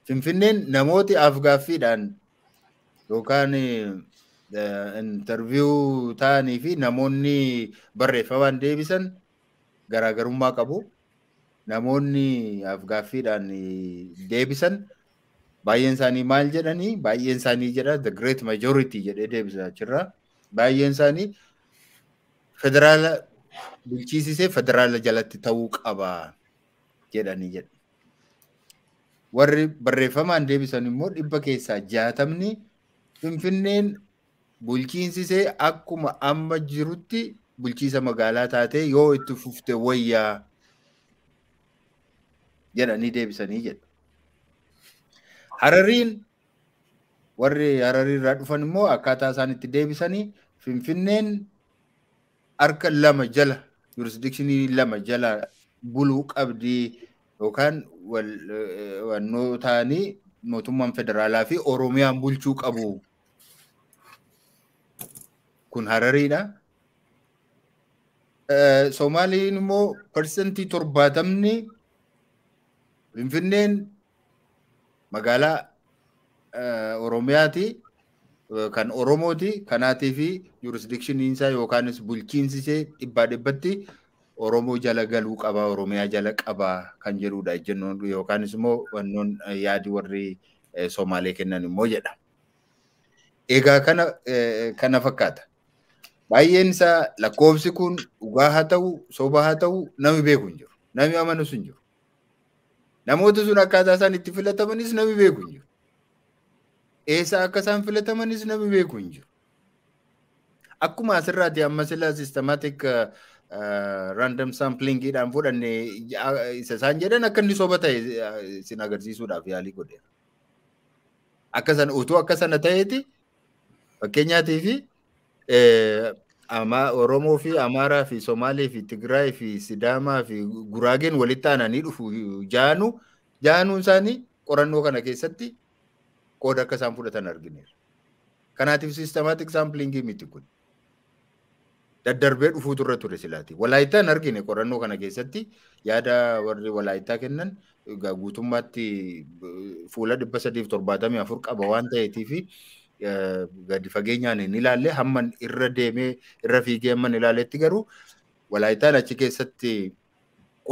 Finfinneen namooti afgaaffiidhaan yookaan e, intarviyuu ta'anii fi namoonni barreeffamaan deebisan garaagarummaa qabu. Namoonni af-gaaffiidhaan deebisan Baayyeen isaanii maal jedhanii? baayyeen isaanii jedha the great majority jedhee deebisa achirraa. Baay'een isaanii federaala bulchiisisee federaala jalatti ta'uu qaba jedhanii jedha. Warri barreeffamaan deebisan immoo dhibba keessaa jaatamni Finfinneen bulchiinsisee akkuma amma jirutti bulchiisa magaalaa taatee yoo itti fufte wayyaa jedhanii deebisanii jedha. Harariin warri hararii dhufan immoo akkaataa isaan itti deebisanii Finfinneen harka lama jala yuurisdikshinii lama jala buluu qabdii yookaan eh, wannoo ta'anii mootummaan federaalaa fi oromiyaan bulchuu qabu. Kun harariidha. Eh, Soomaaliin immoo parsantii torbaatamni Finfinneen magaalaa eh, Oromiyaati kan Oromooti kanaatii fi yuurisdikshiniin isaa yookaanis bulchiinsi dhibbaa dhibbatti Oromoo jala galuu qaba Oromiyaa jala qabaa kan jedhudha jennuun yookaanis immoo wannoon eh, warri eh, Somaalee kennan immoo jedha. Egaa kana kana fakkaata. Baay'een isaa lakkoofsi kun dhugaa haa ta'u, sobaa haa ta'u, nami beeku hin jiru. Nami amanu sun jiru. Namooti sun akkaataa isaan itti filatamanis nami beeku hin jiru. Eessa akka isaan filatamanis nami beeku hinjiru jiru. Akkuma asirraati amma sila systematic uh, random samplingiidhaan fudhanne isa isaan jedhan akka inni soba ta'e uh, sin agarsiisuudhaaf yaalii godheera. Akka sana utuu akka sana ta'eeti fakkeenyaatii fi eh, Oromoo fi Amaaraa fi Somaalee fi Tigraay fi Sidaamaa fi Guraageen walitti aananii dhufu jaanu jaanuun isaanii qorannoo kana keessatti qooda akka isaan fudhatan argineera. Kanaatiif sistemaatik saampilingii miti kun. Daddarbee dhufuu turre ture silaati. Walaayittaan argine qorannoo kana keessatti yaada warri walaayittaa kennan guutummaatti fuula dhibba qaba waan ta'eetiifi gadi fageenyaan hin ilaalle hamman irra deemee irra fiigee hamman ilaalletti garuu walaayitaan achi keessatti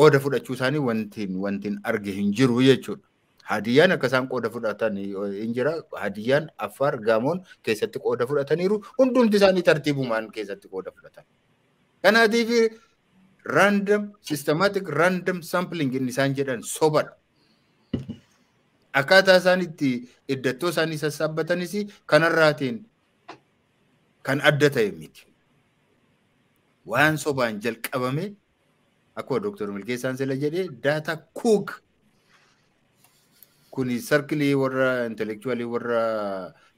qooda fudhachuu isaanii wantiin wantiin arge hin jiru jechuudha. Hadiyyaan akka isaan qooda fudhatan hin jira. Hadiyyaan, Affaar, Gaamoon keessatti qooda fudhataniiru. Hundumti isaanii tartiibumaan keessatti qooda fudhatan. Kanaatiif raandam sistemaatik raandam sampling isaan jedhan sobadha. akkaataa isaan itti iddattoo isaanii sassaabatanis kanarraatiin kan adda ta'e miti. Waan sobaan jalqabame akkuma Dooktar Milkeessaan sila jedhee daata kuug kuni sarkilii warra intelektuwaalii warra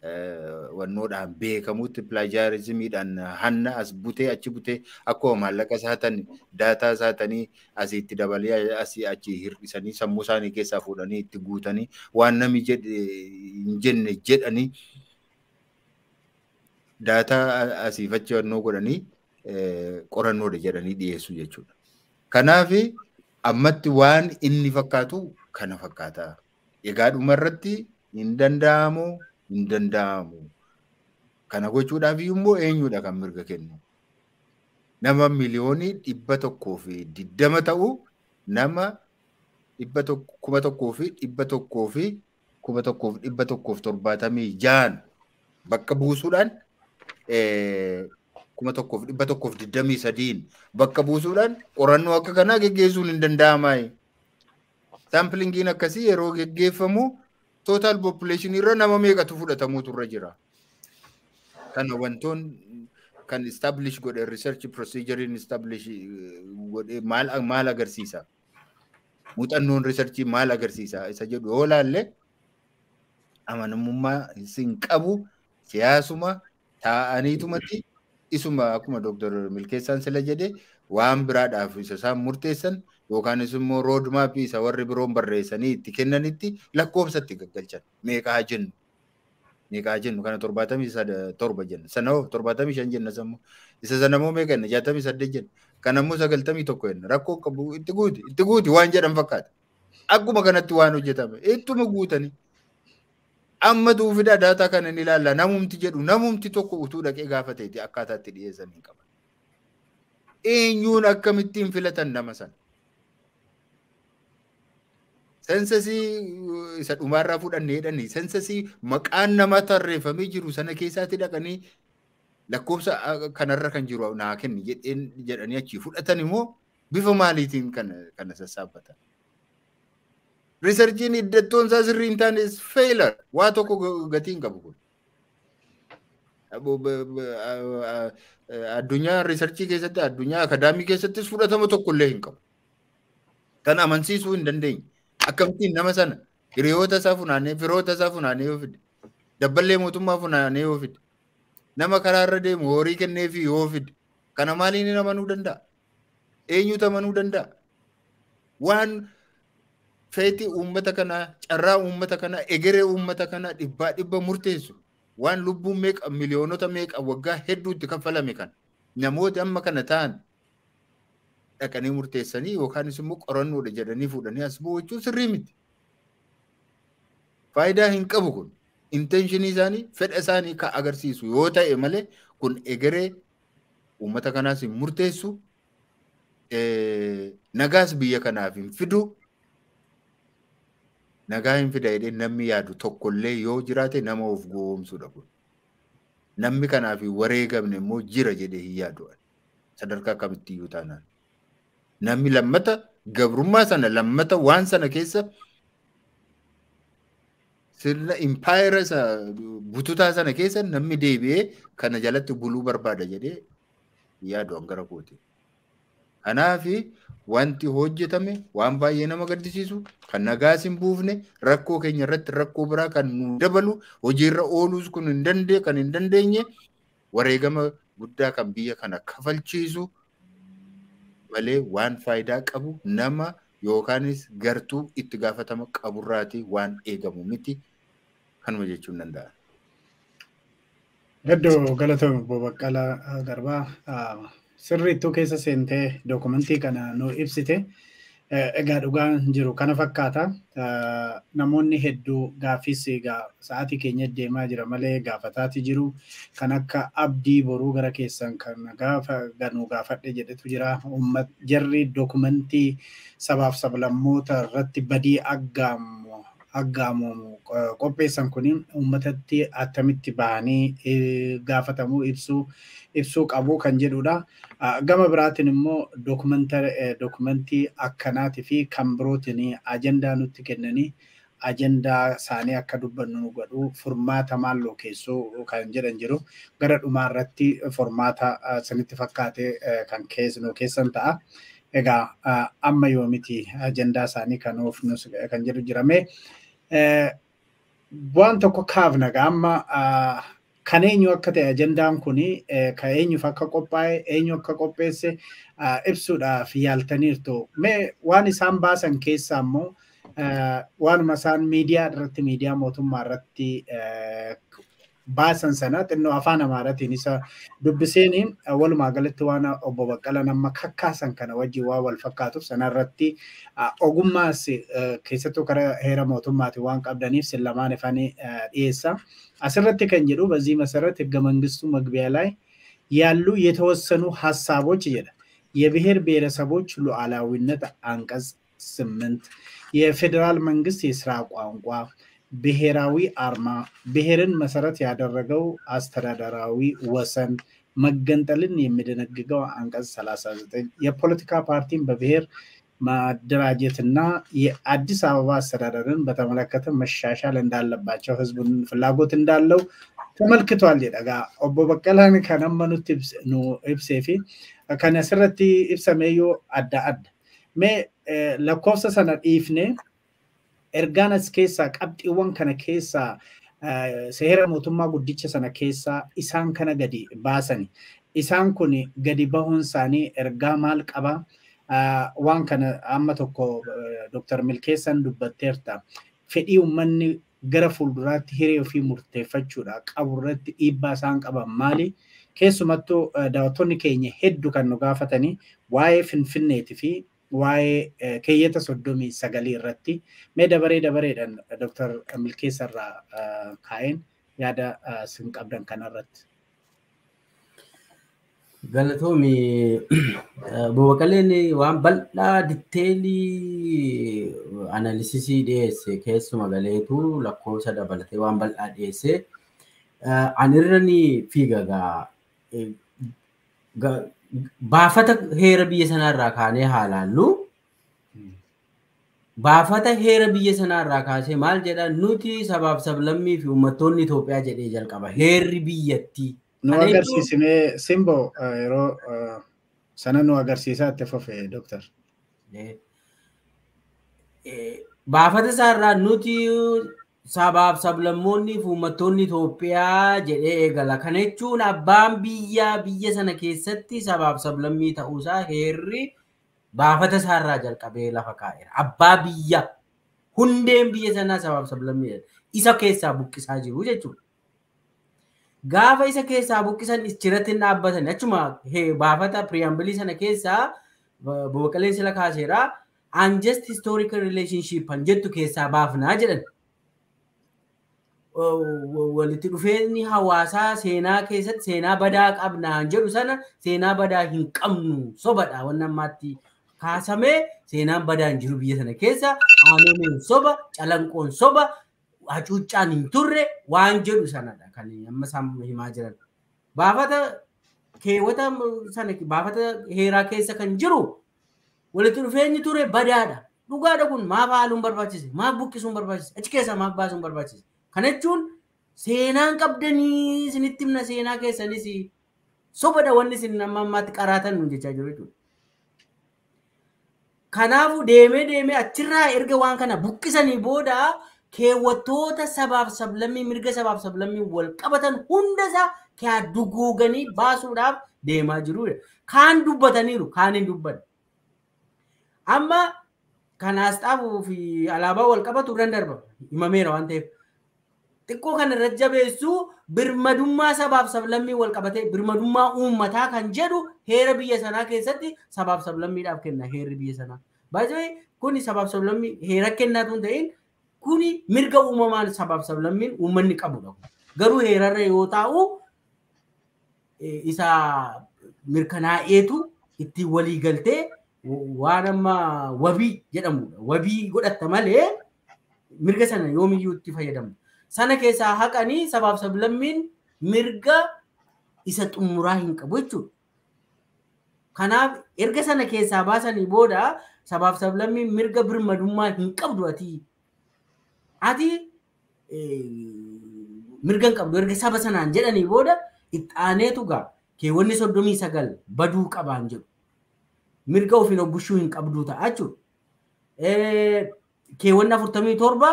Eh, wannoodhaan beekamutti pilaajaarizimiidhaan eh, hanna as butee achi butee akkuma maallaqa saatan daataa saatanii asiitti dabalee asii achi hir'isanii sammuu isaanii keessaa fuudhanii itti guutanii waan nami hin jenne jedhanii daataa asiif achi wannoo godhanii eh, qorannoodha jedhanii dhiyeessu jechuudha. Kanaaf ammatti waan inni fakkaatu kana fakkaata. Egaa dhuma irratti hin hin danda'amu. Kana gochuudhaaf immoo eenyudha kan mirga kennu? Nama miliyoonii dhibba tokkoo fi diddama ta'u nama dhibba kuma tokkoo fi kuma tokkoo fi dhibba tokkoo fi torbaatamii jaan bakka buusuudhaan kuma tokkoo fi dhibba tokkoo fi sadiin bakka buusuudhaan qorannoo akka kanaa geggeessuun hin danda'amaa. Saamplingiin akkasii yeroo geggeeffamu tootaal poppileeshinii irra nama meeqatu fudhatamuutu irra jira. Kana wantoon kan istablish godhe riisarchi piroosiijariin istablish eh, godhe maal agarsiisa? Muuxannoon riisarchii maal agarsiisa? Isa jedhu yoo laalle amanamummaa isin qabu siyaasuma taa'aniitumatti isuma akkuma Dooktar Milkeessaan sila jedhe waan biraadhaaf isa isaan murteessan yookaanis immoo roodmaappii isa warri biroon barreessanii itti kennanitti lakkoofsatti gaggalchan meeqaa jennu. Meeqaa jennu kana torbaatamii torba jenna sana hoo torbaatamii shan jenna sammuu isa sana moo meeqa jenna jaatamii saddeet jenna kanammoo sagaltamii tokko jenna rakkoo qabu itti guuti itti guuti waan jedhan fakkaata akkuma kanatti waan hojjetame ittuma guutani. Amma duufidhaa daataa kana ni ilaalla namumti jedhu namumti tokko utuu dhaqee gaafa ta'etti akkaataa itti dhiyeessan hin qaban. Eenyuun akkamittiin filatan nama sana? Sensasii isa dhumaarraa fudhannee jedhanii sensasii maqaan namaa tarreeffamee jiru sana keessaatti dhaqanii lakkoofsa kanarra kan jiru naa kenni jedhanii achii fudhatan immoo bifa maaliitiin kana sassaabbatan. Riisarchiin hiddattoon isaa sirrii hin taane feelar waa tokko gatii hin qabu kun. Addunyaa riisarchii keessatti addunyaa akaadaamii keessattis fudhatama tokkollee hin qabu. Kan amansiisuu hin dandeenye. Akkamtiin nama sana hiriyoota isaa funaanee firoota isaa funaanee yoo fide dabballee mootummaa funaanee yoo fide nama karaarra deemu horii kenneefii yoo fide kana maaliin hin amanuu danda'a? Eenyutu amanuu danda'a? Waan feeti uummata kanaa carraa uummata kanaa egeree uummata kanaa dhibbaa dhibba murteessu waan lubbuun meeqa miliyoonota meeqa waggaa hedduutti kanfalame kana namoota amma kana ta'an dhaqanii murteessanii yookaanis immoo qorannoodha jedhanii fuudhanii as boo'achuu sirrii miti. Faayidaa hin qabu kun intentionii isaanii fedha isaanii kan agarsiisu yoo ta'e malee kun egeree uummata kanaas hin murteessu e, nagaas biyya kanaaf hin fidu nagaa hin fida namni yaadu tokkollee yoo jiraate nama of goomsuudha kun. Namni kanaaf gamne immoo jira jedhee hin Sadarkaa kamittiyyuu taanaan. Namni lammata gabrummaa sana lammata waan sana keessa sirna bututaa sana keessa namni deebi'ee kana jalatti buluu barbaada jedhee yaadu gara kooti. Kanaafi wanti hojjetame waan baay'ee nama gaddisiisu kan nagaas buufne rakkoo keenya irratti rakkoo biraa kan nu dabalu hojiirra ooluu kun hin kan hin dandeenye wareegama guddaa kan biyya kana kafalchiisu malee waan faayidaa qabu nama yookaanis gartuu itti gaafatama qaburraati waan eegamu miti kanuma jechuun danda'a. Gaddoo gala obbo Baqqalaa Garbaa sirriittuu keessa seentee dookumentii kana nu ibsite. Eh, egaa dhugaan jiru kana fakkaata eh, namoonni hedduu gaafis egaa sa'aatii keenya deemaa jira malee gaafataati jiru kan akka abdii boruu gara keessan kan ganuu gaafadhe jedhetu jira jarri dokumentii sabaaf sablammoota irratti badii aggaam haggaamu qopheessan kun uummatatti attamitti bahanii e, gaafatamuu ibsuu ibsuu qabu kan jedhudha. Gama biraatiin immoo e, dokumentii akkanaatii fi kan birootiin ajandaa nutti kennanii ajandaa isaanii akka dubbannu nu furmaata maalloo keessoo kan jedhan jiru gara dhumaa irratti formaata sanitti fakkaate e, kan keessanuu keessan ta'a. Egaa amma yoomiti ajandaa isaanii kan kan jedhu jirame. Waan eh, tokko kaafna amma kan ah, eenyu eh, akka ta'e ajandaan kun kan eenyuuf akka qophaa'e eenyu akka qopheesse ibsuudhaaf ah, ah, yaaltaniirtu. Mee waan isaan baasan eh, keessaa immoo waanuma isaan miidiyaa irratti miidiyaa mootummaa irratti baasan sana xinnoo afaan amaaraatiin isa dubbiseen walumaa galatti waan obbo Baqqala nama kakkaasan kana wajjin waa wal fakkaatuuf irratti ogummaas keessattuu karaa heera mootummaati waan qabdaniif sin lamaan ifani dhiyeessa. Asirratti kan jedhu bazii masarratti erga mangistuu magbiyaa laayi ያሉ የተወሰኑ hasaabochi jedha. የብሔር ብሔረሰቦች ሉዓላዊነት አንቀጽ ስምንት የፌዴራል መንግስት የስራ ቋንቋ ብሔራዊ አርማ ብሔርን መሰረት ያደረገው አስተዳደራዊ ወሰን መገንጠልን የሚደነግገው አንቀጽ 39 የፖለቲካ ፓርቲን በብሔር ማደራጀትና የአዲስ አበባ አስተዳደርን በተመለከተ መሻሻል እንዳለባቸው ህዝቡን ፍላጎት እንዳለው ተመልክቷል ደጋ ኦቦ Baqqalaan ከነመኑት amma nutti nu ibsee fi kan asirratti ibsame yoo ergaan as keessaa qabxiiwwan kana keessaa eh, seera mootummaa guddicha sana keessaa isaan kana gadi baasani. Isaan kun gadi bahuun isaanii ergaa maal qaba eh, Waan kana amma tokko eh, Dooktar Milkeessan dubbatteerta. Fedhii uummanni gara fuulduraatti hire ofii murteeffachuudha qaburratti dhiibbaa isaan qaban maali? Keessumattuu daawwattoonni keenya hedduu kan nu gaafatanii waa'ee Finfinneetii fi waa'ee eh, keeyyata soddomii sagalii irratti mee dabaree dabareedhaan eh, Dr. Milkeessarraa irraa eh, kaa'een yaada sin qabdan kanarratti. Galatoomi boobaqaleen waan bal'aa ditteelii analisiisii dhiyeesse keessuma galeetu lakkoofsa dabalatee waan bal'aa dhiyeesse. Anirra ni fiigagaa. baafata heera biyya irraa kaanee haa laallu. Baafata heera biyya irraa kaasee maal jedha nuti sabaaf sablammii fi uummattoonni Itoophiyaa jedhee jalqaba heerri biyyattii. Nu agarsiisnee simbo eh, yeroo eh, sana nu agarsiisaa itti fufee dooktar. Eh, baafata isaarraa nuti sabaaf sablammoonni fi uummattoonni Itoophiyaa jedhee eegala. kan jechuun abbaan biyyaa biyya sana keessatti sabaaf sablammii ta'uusaa heerri baafata isaarraa jalqabee lafa kaa'eera. Abbaa biyya hundeen biyya sanaa sabaaf sablammii isa keessaa buqqisaa jiru jechuudha. Gaafa isa keessaa buqqisan ischirratti hin dhaabbatan achuma baafata piriyaambilii sana keessaa boqoleen sila kaaseera. anjesti historical relationship jettu keessaa baafnaa jedhan. walitti dhufeenyi hawaasaa seenaa keessatti seenaa badaa qabnaan jedhu sana seenaa badaa hin qabnu sobadha waan ammaatti kaasamee seenaan badaa hin jiru biyya sana keessa aanomeen soba calanqoon soba hacuuccaan hin turre waan jedhu sanadha kan amma isaan himaa jiran. Baafata keewwata sana baafata heeraa keessa kan jiru walitti dhufeenyi ture badaadha. Dhugaadha kun maaf haaluun barbaachise maaf buqqisuun barbaachise achi keessaa maaf baasuun barbaachise. Kana jechuun seenaan qabdanii isinitti himna seenaa keessanis sobada wanni isin amma ammaatti qaraatan jechaa jiru jechuudha. Kanaafuu deemee deemee achirraa erga waan kana buqqisanii booda keewwattoota sabaaf sablammii mirga sabaaf sablammii wal qabatan hundasaa kaa duguuganii baasuudhaaf deemaa jirudha. Kaan dubbataniiru kaan hin dubbanne. Amma kan asxaa fi alaabaa wal qabatu irra hin himameera waan ta'eef. xiqqoo kana jajjabeessuu birmadummaa sabaaf sablammii wal qabatee birmadummaa uummataa kan jedhu heera biyya sanaa keessatti sabaaf sablammiidhaaf kenna heerri biyya sanaa. Baay'ee kun sabaaf sablammii heera kennaa tun ta'in kun mirga uumamaan sabaaf sablammiin uummanni qabudha. Garuu heerarra yoo taa'u isa mirkanaa'eetu ittiin walii galtee waan amma wabii jedhamudha. Wabii godhatta malee mirga sana yoomiyyuu itti fayyadamna. sana keessaa haqanii sabaaf sablammiin mirga isa xumuraa hin qabu jechuudha. Kanaaf erga sana keessaa baasanii booda sabaaf sablammiin mirga birmadummaa hin qabdu ati. Ati mirga hin qabdu erga saba sanaan jedhanii booda itti gaa keewwanni soddomii sagal baduu qabaan jedhu. Mirga ofiin obbishuu hin qabdu ta'a jechuudha. Keewwanni afurtamii torba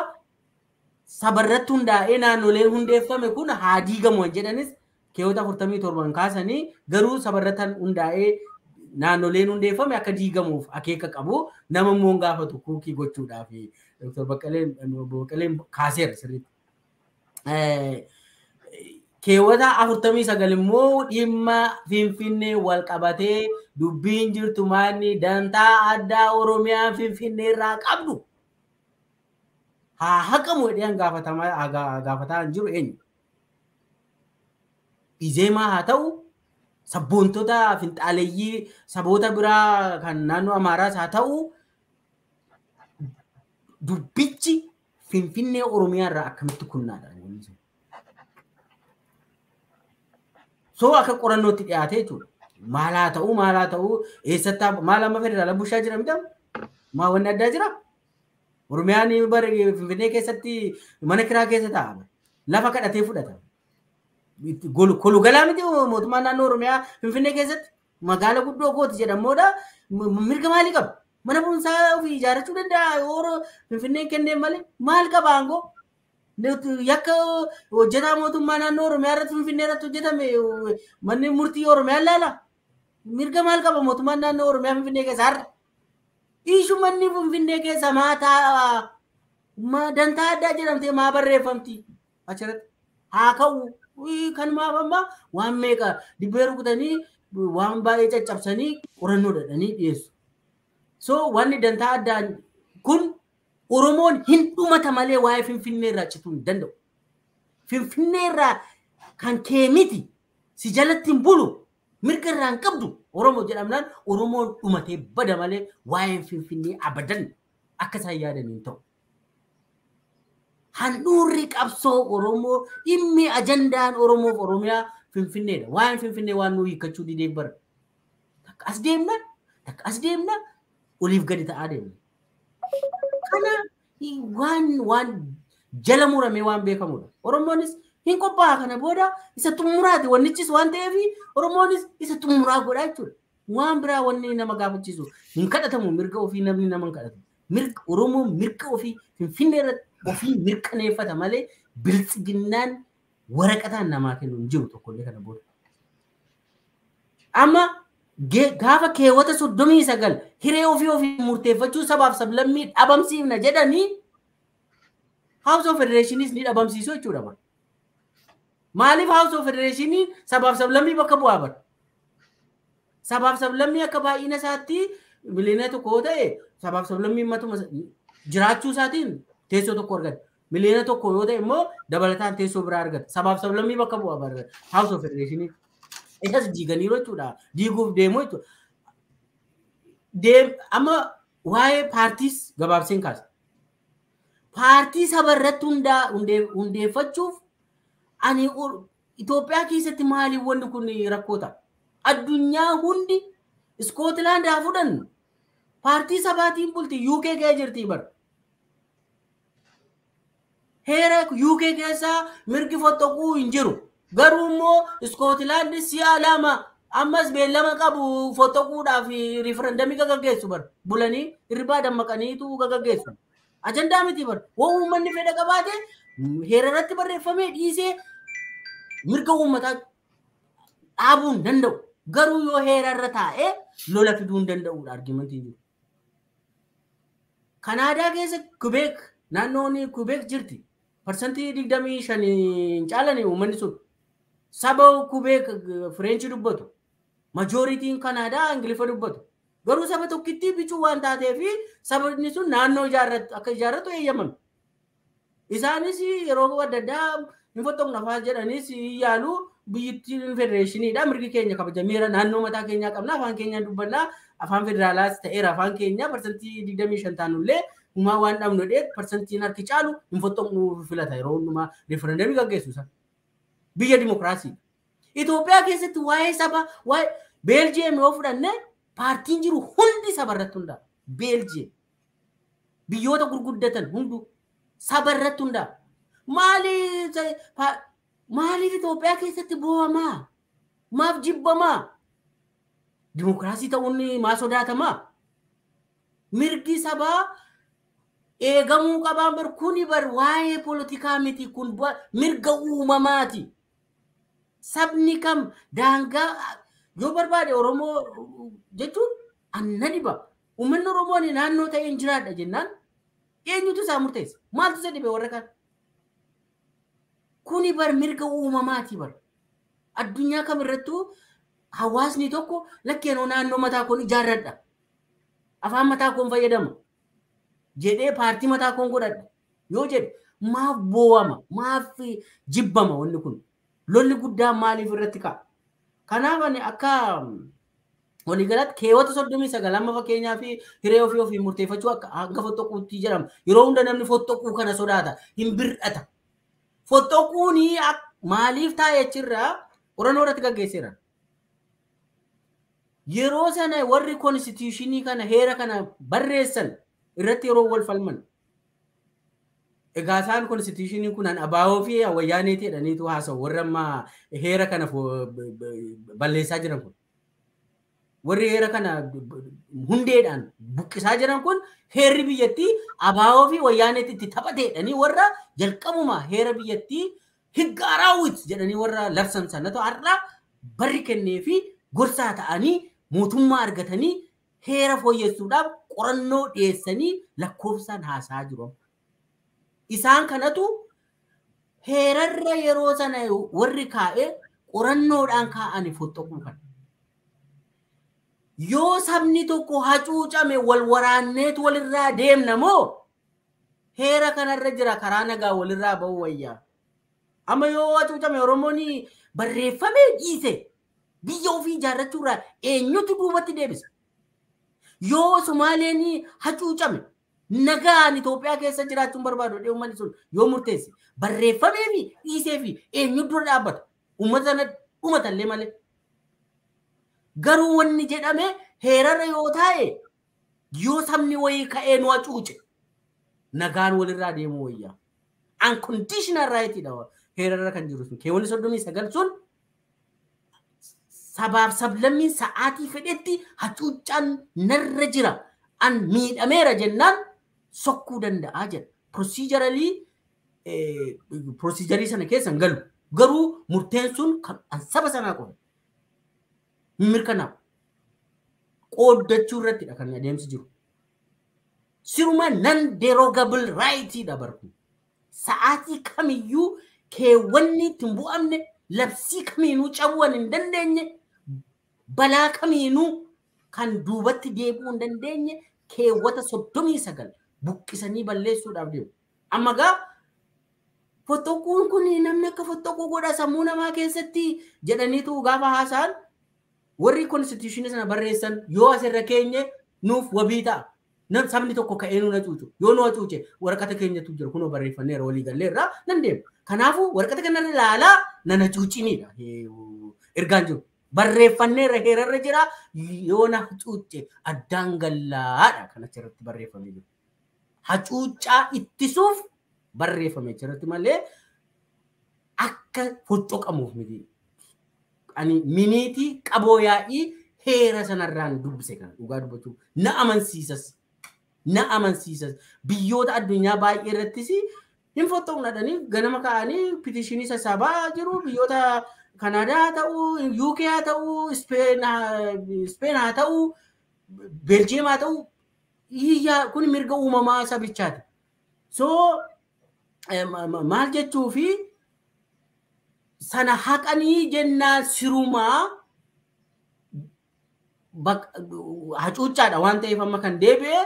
sabarratti hundaa'ee naannolee hundeeffame kun haa diigamu jedhanis keewwota 47 kaasanii garuu sabarratti hundaa'ee naannoleen hundeeffame akka diigamuuf akeeka qabu nama immoo gaafatu kuukii gochuudhaaf Dr. kaaseera sirriitti. Keewwata 49 immoo dhimma Finfinnee wal dubbiin jirtu maanni dantaa addaa oromiyaan Finfinnee irraa qabdu. haa haqamu jedhee gaafatamaa hin jiru eenyu. Izeemaa haa ta'u sabboontota finxaaleeyyii saboota biraa kan naannoo Amaaraas haa ta'u dubbichi Finfinnee Oromiyaa irraa akkamitti kunnaadha. Soo akka qorannootti dhiyaate jechuudha. Maal haa ta'u maal haa ta'u eessatti maal amma federaalaa bulchaa jira miidhamu maa wanni addaa jiraa? Oromiyaan bara Finfinnee keessatti mana kiraa keessa taa'ama. Lafa kadhatee fudhatama. Kolugalaa miti mootummaa naannoo Oromiyaa Finfinnee keessatti magaala guddoo Gooti jedhamuudha. Mirga maalii qaba? Mana bunsaa ofii ijaarrachuu danda'a. Oro Finfinneen kenneen maal qaba aangoo? Yakka hojjetaa mootummaa naannoo Oromiyaa irratti Finfinnee irratti murtii Oromiyaan laala. Mirga maal qaba mootummaan naannoo Oromiyaa Finfinnee keessa Dhiishu manni Finfinnee keessa maataa dantaa addaa jedhamtee maa barreeffamti. Achirratti haa ka'u kan maafammaa waan meeqa dibbee rukutanii waan baay'ee caccabsanii qorannoo dhadhanii dhiyeessu. So wanni dantaa addaa kun Oromoon hin dhumata malee waa'ee Finfinnee irraa cituu hin danda'u. Finfinnee irraa kan keemiti si jalatti bulu mirga irraa hin qabdu Oromoo jedhamnaan Oromoon dhumatee bada malee waa'een Finfinnee abadan akka isaan yaadaniin ta'u. Handhuurri qabsoo Oromoo dhimmi ajandaan Oromoof Oromiyaa Finfinneedha. Waa'een Finfinnee waan nuu hiikkachuu dideef bara. Takka as deemna takka as deemna oliif gadi ta'aa deemna. Kana waan waan jala murame waan beekamudha. Oromoonis hin qophaa'aa kana booda isa xumuraati wannichis waan ta'eef oromoonis isa xumuraa godhaa jechuudha. Waan biraa wanni nama gaafachiisu hin kadhatamu mirga ofii namni nama hin kadhatamu. Mirga Oromoo mirga ofii Finfinnee irratti ofii mirkaneeffata malee biltsiginnaan waraqataan namaa kennu jiru tokkollee kana booda. Amma gaafa keewwata soddomii sagal hiree ofii ofii murteeffachuu sabaaf sab-lammii sablammii dhabamsiifna jedhanii House of Federationis ni dhabamsiisu jechuudha. Maaliif haawusoo federeeshinii sabaaf sablammii bakka bu'aa bara? Sabaaf sablammii akka baay'ina isaatti miliyoona tokko yoo ta'e sabaaf sablammii matuma jiraachuu isaatiin teessoo tokko argata. Miliyoona tokko yoo ta'e immoo dabalataan teessoo biraa argata. Sabaaf sablammii bakka bu'aa bara argata. Haawusoo federeeshinii. Isas diiganiiru jechuudha. Diiguuf deemu jechuudha. Amma waa'ee paartiis gabaabseen kaasa. Paartii saba irratti hundeeffachuuf Ani Itoophiyaa keessatti maaliif wanni kun rakkoota? Addunyaa hundi Iskootilaand haa fudhannu. Paartii sabaatiin bulti UK ga'ee jirti bara. Heera UK keessaa mirgi foxoquu hin jiru. Garuu immoo Iskootilaand si'a lama ammas beellama qabu foxoquudhaaf riifarandamii gagaggeessu bara. Bulanii hiribaa dammaqaniitu gagaggeessu. Ajandaa miti bara. Waan uummanni fedha qabaate heera irratti barreeffamee dhiisee mirga uummataa dhaabuu hin danda'u. Garuu yoo irra taa'ee lola fiduu hin danda'udha argimantiin jiru. Kanaadaa keessatti Kubeek naannoon Kubeek jirti. Parsantii digdamii shaniin caalanii uummanni sun saba Kubeek Fireenchi dubbatu. Majooritiin Kanaadaa Ingiliffa dubbatu. Garuu saba tokkittii bicuu waan taatee fi sabni sun naannoo akka ijaarratu eeyyamamu. Isaanis yeroo adda addaa hinfottoofna afaan jedhanis yaalu biyyittiin federeeshiniidha mirgi keenya kabaja miira naannoo mataa keenyaa qabna afaan keenyaan dubbannaa afaan federaalaas ta'eera afaan keenya parsantii digdamii shan taanullee humaa waan dhabnu dheer parsantiin harki caalu hinfottoofnu filata yeroo hundumaa referendamii gaggeessuusa biyya dimokiraasii. Itoophiyaa keessatti waa'ee saba waa'ee beeljiyeem yoo fudhanne paartiin jiru hundi saba irratti hundaa'a beeljiyeem biyyoota gurguddatan hundu saba irratti hundaa'a. maaliif Itoophiyaa keessatti bu'amaa? Maaf jibbamaa? Dimookiraasii ta'uun maa sodaatamaa? Mirgi sabaa eegamuu qabaan bar kuni bar waa'ee polotikaa miti kun mirga uumamaati. Sabni kam daangaa yoo barbaade Oromoo jechuun anna dhiba. Uummanni Oromoon naannoo ta'een jiraadha jennaan eenyuutu isaa murteessa? Maaltu isa dhibe warra kana? Kuni bar mirga uumamaati bar. Addunyaa kam irrattu hawaasni tokko lakkeen naannoo mataa koon ijaarradha. Afaan mataa koon fayyadama. Jedhee paartii mataa koon godhadha. Yoo jedhe maaf boowama maaf jibbama wanni kun. Lolli guddaa maaliif irratti ka'a? Kanaaf ani akka galatti keewwata soddomii sagal amma fakkeenyaa fi hiree ofii ofii murteeffachuu akka hanga fottoquutti jedhama. Yeroo hunda namni fottoquu kana sodaata hin birdhata Fottoquun maaliif taa'e achirraa qorannoo irratti gaggeesseera. Yeroo sana warri konstituushinii kana heera kana barreessan irratti yeroo wal falman. Egaa isaan konstituushinii kunaan abaa'oo fi wayyaaneetii jedhaniitu haasa'u warri amma heera kana balleessaa jiran kun. Warri heera kana hundeedhaan buqqisaa jiran kun heerri biyyattii abaaboo fi wayyaaneetti taphateedhanii warra jalqabuma heera biyyattii higga raawwit jedhanii warra labsamsanatu har'a barri kennee fi gorsaa ta'anii mootummaa argatanii heera fooyyessuudhaaf qorannoo dhiyeessanii lakkoofsaan haasaa jiru. Isaan kanatu heerarra yeroo sana warri kaa'ee qorannoodhaan kaa'anii foxxoquu kan. yoo sabni tokko hacuucame wal waraanneet walirraa deemna moo heera kanarra jira karaa nagaa walirraa ba'u wayyaa. Amma yoo hacuucame Oromoon barreeffamee dhiise biyya ofii ijaarrachuurraa eenyutu duubatti deebisa? Yoo Somaaleen hacuucame nagaan Itoophiyaa keessa jiraachuun barbaadu dhiyummaan sun yoo murteesse barreeffamee fi dhiisee fi eenyu dura dhaabbata uummata sana dhumatallee malee. Garuu wanni jedhame heerara yoo taa'e yoo sabni wayii ka'ee nu hacuuce nagaan walirraa deemuu wayyaa. Unconditional right dha heerarra kan jiru sun. Keewwanni soddomii sagal sun sabaaf sablammiin sa'aatii fedhetti hacuuccaan narra jira. An miidhameera jennaan sokkuu danda'aa jira. Procedurally procedurii sana keessa hin galu. Garuu murteen sun kan saba sanaa qofa. mirkanaa'u. Qooddachuu irrattidha kan adeemsi jiru. Siruma nan derogable raayitiidha barkun. Sa'aatii kamiyyuu keewwanni ittiin bu'amne labsii kamiinuu cabwan hin dandeenye balaa kamiinuu kan duubatti deebi'uu hin dandeenye keewwata soddomii sagal buqqisanii balleessuudhaaf deemu. Amma gaa fottoquun kun namni akka fottoquu godha sammuu namaa keessatti jedhaniitu gaafa haasa'an warri konstitushiniisana barreessan yoo asirra keenye nuuf wabii ta'a. Nan sabni tokko ka'ee nu na cuucu yoo nu cuuce waraqata keenyatu jira kunoo barreeffanneera walii galleerraa nan deema. Kanaafuu waraqata kana ilaalaa nana cuuciniidha. Ergaan jiru barreeffanneerra heerarra jira yoo na cuuce addaan gallaadha kan achirratti barreeffamee jiru. Hacuuccaa ittisuuf barreeffamee achirratti malee akka foccooqamuuf miti. ani miniitii qaboo yaa'ii heera sanarraan dubbise kana dhugaa dubbachuu na amansiisas. Na amansiisas. Biyyoota addunyaa baay'ee irrattis hin fottoonaadhanii ganama ka'anii pitishinii sassaabaa jiru biyyoota Kanaadaa ta'uu, UK haa ta'uu, Ispeen haa ta'uu, Beeljeem haa ta'uu, kun mirga uumamaa sabichaati. So maal jechuu fi sana haqanii jennaan sirumaa hacuuccaadha waan ta'eef amma kan deebi'e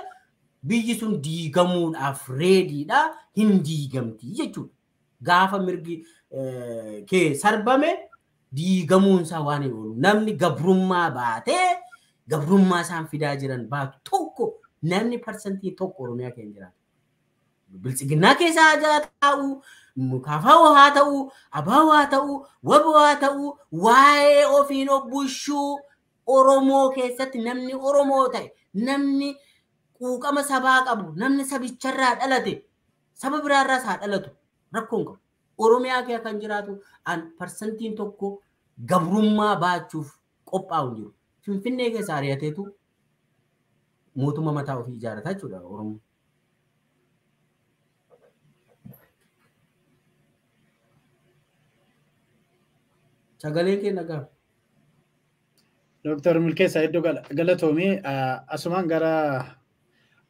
biyyi sun diigamuudhaaf reediidha hin diigamti jechuudha. Gaafa mirgi kee sarbame diigamuunsaa waan hin oolu. Namni gabrummaa baatee gabrummaa isaan fidaa jiran baatu tokko namni parsantii tokko Oromiyaa keenya jiraata. Bilchiginnaa keessaa jala taa'uu kaafawwa haa ta'uu abaawwa haa ta'uu wabo haa ta'uu waa'ee ofiin obushuu Oromoo keessatti namni Oromoo ta'e namni quuqama sabaa qabu namni sabicharraa dhalate saba biraarraas saa dhalatu rakkoon qabu. Oromiyaa kee kan jiraatu an parsantiin tokko gabrummaa baachuuf qophaa'u jiru. Finfinnee keessaa ari'ateetu mootummaa mataa ofii ijaarataa jechuudha Oromoo. sagalee kee nagaa. Dooktar Milkeessaa iddoo galatoomee asumaan gara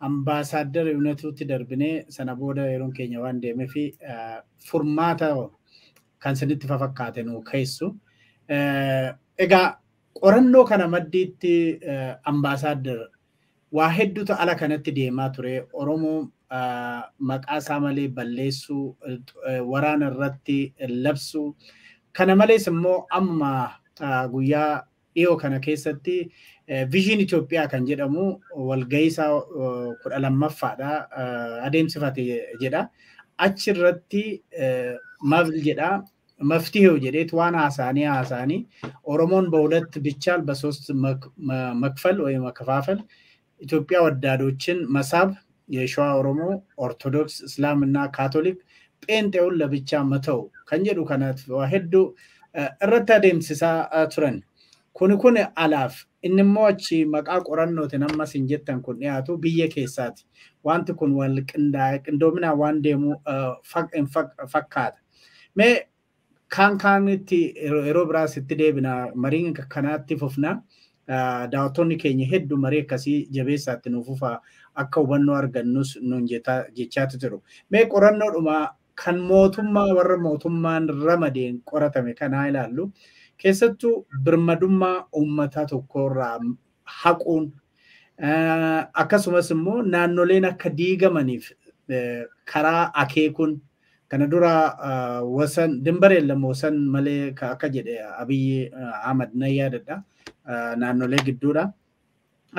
ambaasaaddar yuunatuutti darbine sana booda yeroon keenya waan deemee fi furmaata kan sinitti fafakkaate nuu keessu. Egaa qorannoo kana maddiitti ambaasaaddar waa hedduutu ala kanatti deemaa ture Oromoo maqaa isaa malee balleessuu waraana irratti labsuu. Kana malees immoo amma guyyaa dhiyoo kana keessatti viizhin Itoophiyaa kan jedhamu walga'iisaa kudha lammaffaadha adeemsifate jedha. Achirratti mafil jedha መፍትሄው ጀዴት ዋን ሀሳኒ ሀሳኒ ኦሮሞን በሁለት ቢቻል በሶስት መክፈል ወይ መከፋፈል ኢትዮጵያ ወዳዶችን መሳብ የሸዋ ኦሮሞ ኦርቶዶክስ፣ እስላም እና ካቶሊክ ጴንጤውን ለብቻ መተው kan jedhu kanaaf waa hedduu irratti adeemsisaa turan. Kuni kun alaaf inni immoo achi maqaa qorannootiin ammas hin jettan kun dhiyaatu biyya keessaati. Wanti kun wal qindaa'e qindoominaan waan deemu fakkaata. Mee kaan kaanitti yeroo biraas itti deebina mariin kanaatti fufna. Daawwattoonni keenya hedduu marii akkasii jabeessaatti nuufuufaa akka hubannoo argannus nuun jechaatu jiru. Mee qorannoodhuma kan mootummaa warra mootummaan ramadeen qoratame kanaa ilaallu keessattuu birmadummaa uummataa tokkorraa haquun eh, akkasumas immoo naannoleen akka diigamaniif eh, karaa kun kana dura eh, wasan dimbareen lama wasan malee akka jedhe abiyyi ahmad na yaadadha naannolee gidduudha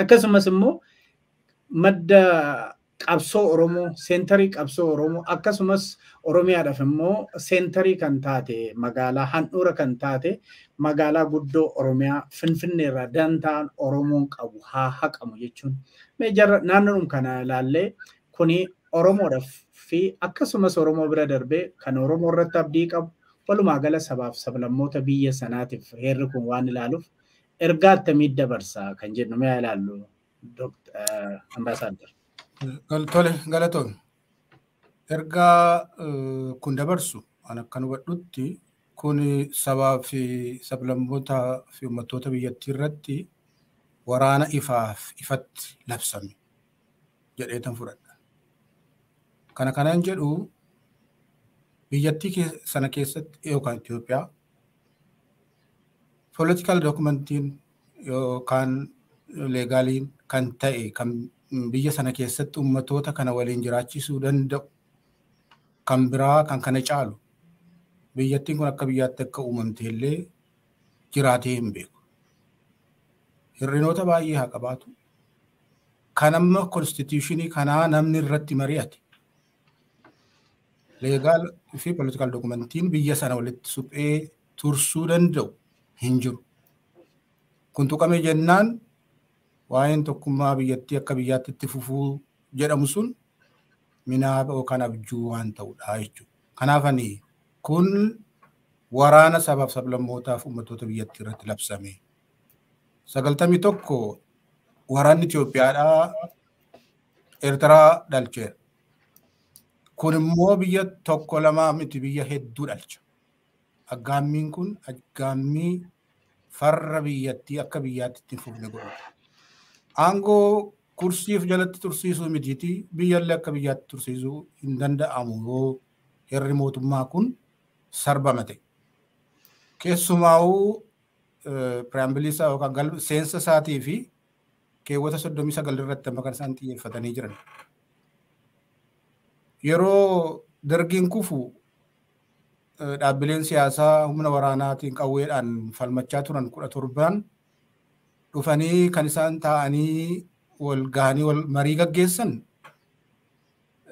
akkasumas immoo madda qabsoo Oromoo seentarii qabsoo Oromoo akkasumas Oromiyaadhaaf immoo seentarii kan taate magaalaa handhuura kan taate magaalaa guddoo Oromiyaa Finfinnee irraa dantaan Oromoon qabu haa haqamu jechuun meejarra naannoon kana ilaallee kuni Oromoodhaaf fi akkasumas Oromoo bira darbee kan Oromoo irratti abdii qabu walumaa gala sabaaf sablammoota biyya sanaatiif heerri kun waan ilaaluuf ergaa akkamii dabarsa kan jennu mee ilaallu ambaasaadar. Tole, galatoon. Ergaa eh, kun dabarsu an akkan hubadhutti kun sabaa fi sablammootaa fi uummattoota biyyattii irratti waraana ifaaf ifatti labsame jedhee tan fudhadha. Kana kanaan jedhu biyyattii sana keessatti yookaan Itoophiyaa political dokumentiin yookaan leegaaliin kan ta'e kan biyya sana keessatti ummatoota kana waliin jiraachisuu danda'u kan biraa kan kana caalu biyyattiin kun akka biyyaatti akka uumamte illee jiraatee hin beeku. Hirrinoota baay'ee haa qabaatu. Kan amma konstitushinii kanaa namni irratti mari'ate. Leegaal fi poolitikaal dookumentiin biyya sana walitti suphee tursuu danda'u hin jiru. Kun tuqamee jennaan waa'een tokkummaa biyyattii akka biyyaatti itti fufuu jedhamu sun minaa yookaan abjuu waan ta'udha jechuudha. Kanaafani kun waraana sabaaf sablammootaaf uummatoota biyyattii irratti labsame. Sagaltamii tokko waraanni Itoophiyaadhaa Eertiraa dhalcheera. Kun immoo biyya tokko lamaa miti biyya hedduu dhalcha. Aggaammiin kun agaammii farra biyyattii akka biyyaatti ittiin fufne godhudha. aangoo kursiif jalatti tursiisuu biyya biyyallee akka biyyaatti tursiisuu hin danda'amu yoo herri mootummaa kun sarbamate Keessumaa'uu piraayimbiliisaa seensa isaatii fi keewwata soddomii sagal irratti amma kan isaan xiyyeeffatanii jiran. Yeroo dargiin kufu dhaabbileen siyaasaa humna waraanaatiin qawweedhaan falmachaa turan kudha torbaan dhufanii kan isaan taa'anii wal gahanii wal marii gaggeessan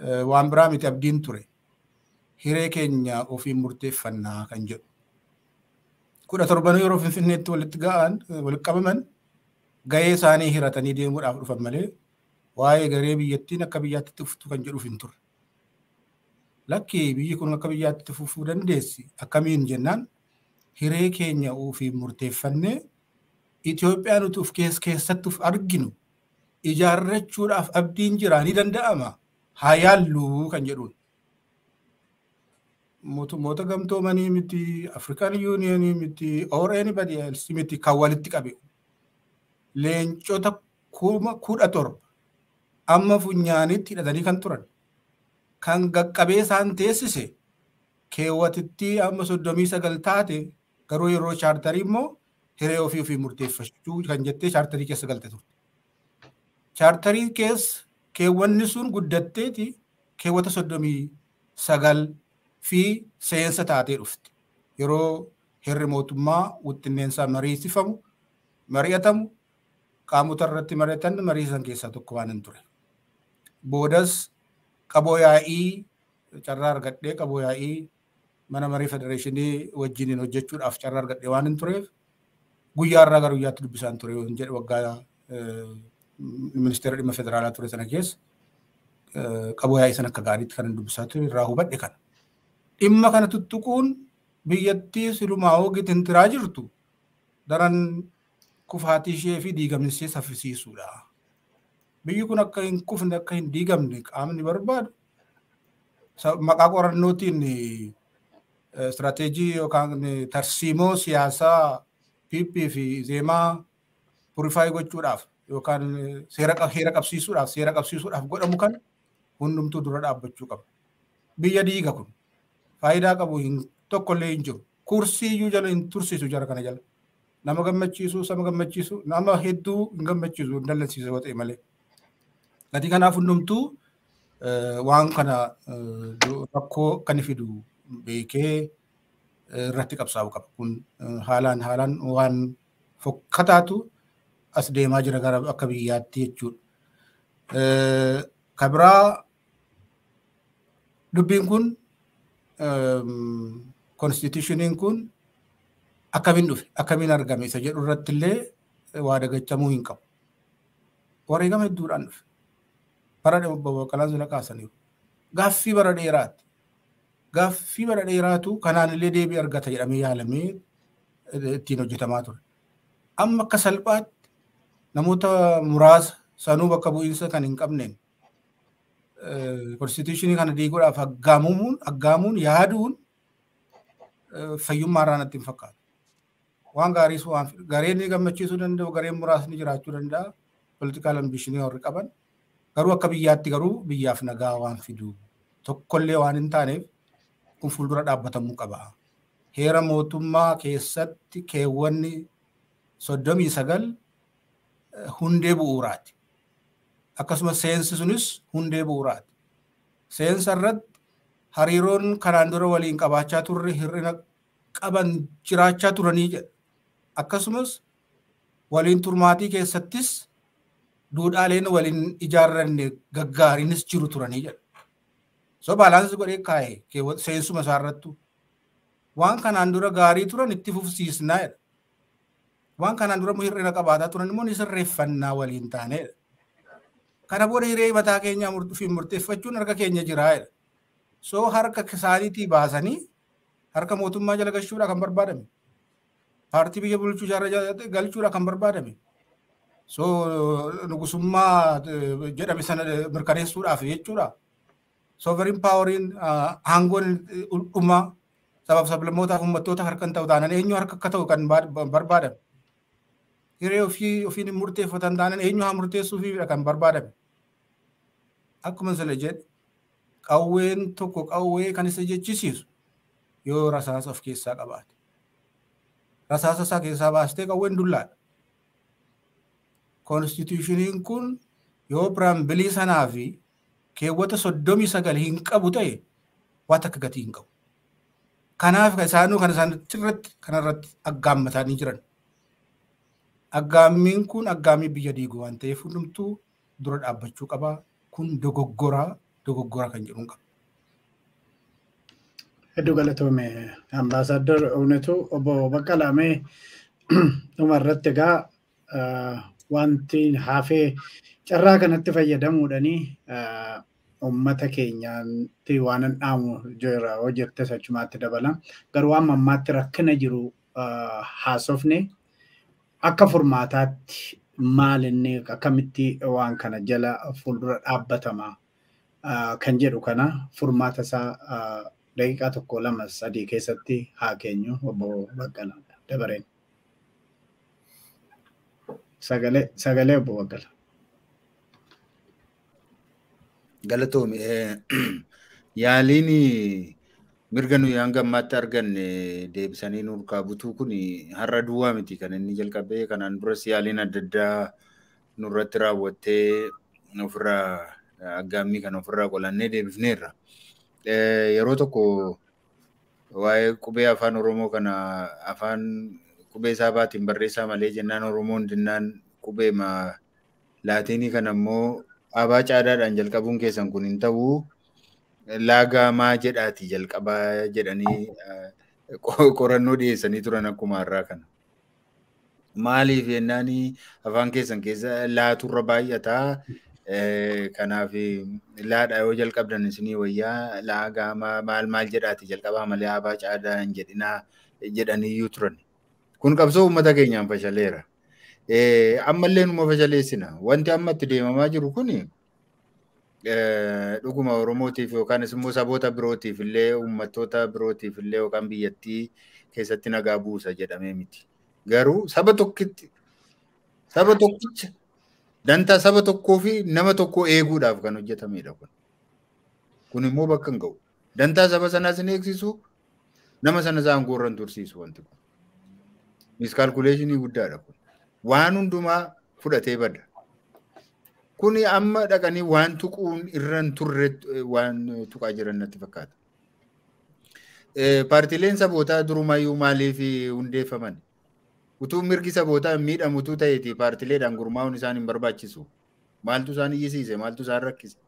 e, waan biraa miti abdiin ture. Hiree keenya ofiin murteeffannaa kan jedhu. Kudha torban yeroo Finfinneetti walitti ga'an e, qabaman gahee isaanii hiratanii deemuudhaaf dhufan malee waa'ee garee biyyattiin akka biyyaatti tuftu kan jedhuuf hin turre. Lakki biyyi kun akka biyyaatti tufuu dandeessi akkamiin jennaan hiree keenya ofiin murteeffannee Itoophiyaa nuti of keessatti uf arginu ijaarrachuudhaaf abdiin jiraani danda'ama haa yaallu kan jedhuun. Mootummoota gamtoomanii miti, Afrikaan yuuniyonii miti, ORN badi miti kan walitti qabe. Leencota kuma kudha torba amma funyaanitti hidhatanii kan turan. Kan gaqqabee isaan teessise keewwatitti amma soddomii sagal taate garuu yeroo chaartarii immoo hiree ofii ofii murteeffachuu kan jettee chaartarii keessa galte turte. Chaartarii keessa keewwanni sun guddatteeti keewwata soddomii sagal fi seensa taatee dhufte. Yeroo hirri mootummaa wixxinneensaa mariisifamu, mari'atamu qaamota irratti marii mariisan keessaa tokko waan hin ture. Boodas qaboo yaa'ii carraa argadhee qaboo yaa'ii mana marii federeeshinii wajjiniin hojjechuudhaaf carraa argadhee waan hin tureef guyyaarraa gara guyyaatti dubbisaan ture yoo hin jedhe waggaa eh, ministeera dhimma federaalaa ture sana keessa eh, qabu yaa'ii akka gaariitti kan dubbisaa ture irraa hubadhe kana. Dhimma kana tuttuquun biyyattii silumaa hoogi tintiraa jirtu daran kufaatii ishee fi diigamni ishee saffisiisuudha. Biyyi kun akka hin kufne akka hin diigamne qaamni barbaadu maqaa qorannootiin istirateejii eh, yookaan tarsiimoo siyaasaa tiiphii fi zeemaa purifaayii gochuudhaaf yookaan seera qabsiisuudhaaf seera qabsiisuudhaaf godhamu kan hundumtuu dura dhaabbachuu qaba. Biyya diiga kun faayidaa qabu hin tokkollee hin jiru. Kursii iyyuu jala hin tursiisu jara kana jala. Nama gammachiisu, sama gammachiisu, nama hedduu hin gammachiisu hin yoo ta'e malee. Gatii kanaaf hundumtuu eh, waan kana eh, rakkoo kan fidu beekee irratti qabsaa'u qaba. Kun eh, haalaan haalaan waan fokkataatu as deemaa jira gara akka biyyaatti jechuudha. Eh, Kabiraa dubbiin kun konstitishiniin eh, kun akkamiin dhufe akkamiin argame isa jedhu irratti illee waa hin qabu. Wareegama hedduudhaan dhufe. Bara dhimma bobbaqalaan sila kaasaniiru. Gaaffii bara dheeraati. gaaffii bara dheeraatu kanaan argata jedhamee yaalamee eh, ittiin hojjetamaa ture. Amma akka salphaatti namoota muraasa sanuu bakka bu'iinsa kan hin qabneen eh, konstituushinii kana diiguudhaaf aggaamuun yaaduun eh, fayyummaa irraan ittiin fakkaata. Waan gaariis waan gareen ni gammachiisuu danda'u gareen muraasni jiraachuu danda'a politikaal Ambishinii warri qaban garuu akka biyyaatti garuu biyyaaf nagaa waan Tokko illee waan hin taaneef kun fuuldura dhaabbatamuu qaba. Heera mootummaa keessatti keewwanni soddomii sagal eh, hundee bu'uuraati. Akkasumas seensi sunis hundee bu'uuraati. Seensa irratti hariiroon kanaan dura waliin qabaachaa turre hir'ina qaban jiraachaa turanii jedha. Akkasumas waliin turmaatii keessattis duudhaaleen waliin ijaarranne gaggaariinis jiru turanii jedha. soo baalaansi godhee kaa'e seensuma isaa irrattu waan kanaan dura gaarii turan itti fufsiisnaa jedha. Waan kanaan dura hir'ina qabaataa turan immoo ni sirreeffannaa waliin taaneedha. Kana booda hiree mataa keenyaa fi murteeffachuun harka keenya jiraa jedha. Soo harka isaaniitii baasanii harka mootummaa jala galchuudhaa kan barbaadame. Paartii biyya bulchuu jaarraa galchuudhaa kan barbaadame. Soo nugusummaa eh, jedhame sana eh, mirkaneessuudhaaf jechuudha. sovereign power aangoon ah, uumaa sabaaf sablammootaa fi uummattoota harkan ta'u taanan eenyu harka akka ta'u kan barbaadame. hiree ofii ofiin murteeffatan taanan eenyu haa murteessuu fi kan barbaadame. Akkuma sila qawween tokko qawwee kan isa jechisiisu yoo rasaasa of keessaa qabaate. Rasaasa isaa keessaa baastee qawween dullaadha. Koonstituushiniin kun yoo piraambilii sanaa fi keewwata soddomii sagal hin qabu ta'e waan takka gatii hin qabu. Kanaaf isaanuu kan isaanirratti kanarratti aggaammatanii jiran. Aggaammiin kun aggaamii biyya diiguu waan ta'eef hundumtuu dura dhaabbachuu qabaa. Kun dogoggoraa dogoggoraa kan jedhuun qaba. Hedduu galatoome ambaasaadar Ownetu obbo Baqqalaamee dhuma [clears throat] gaa wantii hafee carraa kanatti fayyadamuudhani uummata keenyaatti waan hin dhaamu jira hojjette sachumaatti dabalan garuu amma ammaatti rakkina jiru haasofne akka furmaataatti maal inni akkamitti waan kana jala fuuldura dhaabbatama kan jedhu kana furmaata isaa daqiiqaa tokko lama sadii keessatti haa keenyu obbo Baqqalaa dabareen. Sagalee obbo galatoom eh, [clears throat] yaaliini mirga nuyi hanga ammaatti arganne eh, deebisanii nurkaa butuu kun har'a duwwaa miti ya eh, kan inni jalqabee kanaan duras yaaliin adda addaa nurratti raawwattee ofirraa aggaammii kan ofirraa qolannee deebifneerra. Yeroo ya tokko waa'ee qubee afaan Oromoo kana afaan qubee saabaatiin barreessaa malee jennaan Oromoon dinnaan qubeema laatiinii kanammoo abaa caadaadhaan jalqabuun keessan kun hin ta'uu maa jedhaati jalqabaa jedhanii qorannoo dhiyeessanii turan akkuma irraa kana. Maaliif jennaan afaan keessan keessa laaturra baay'ataa kanaaf laadhaa yoo jalqabdan isinii wayyaa laagaamaa maal maal jedhaati jalqabaa malee abaa caadaan jedhinaa jedhaniiyyuu turan. Kun qabsoo uummata keenyaan fashaleera. ammallee numa fashaleessina. Wanti ammatti deemamaa jiru kuni dhuguma Oromootiif yookaan immoo saboota birootiif illee uummattoota birootiif illee yookaan biyyattii keessatti nagaa buusa jedhamee miti. Garuu saba tokkitti saba tokkicha dantaa saba tokkoo fi nama tokko eeguudhaaf kan hojjetamedha kun. Kun immoo bakka hin ga'u. Dantaa saba sanaas ni eegsisu nama sana isaan goorran tursiisu wanti kun. Miskaalkuleeshinii guddaadha kun. waan hundumaa fudhatee bada. Kun amma dhaqanii waan tuquun irra turre eh, waan eh, tuqaa jiran natti fakkaata. Eh, paartiileen durumaayyuu maaliif hundeeffaman? Utuu mirgi sabootaa miidhamu utuu ta'eeti paartiileedhaan gurmaa'uun isaan hin Maaltu isaan iyyisiise? isaan rakkise?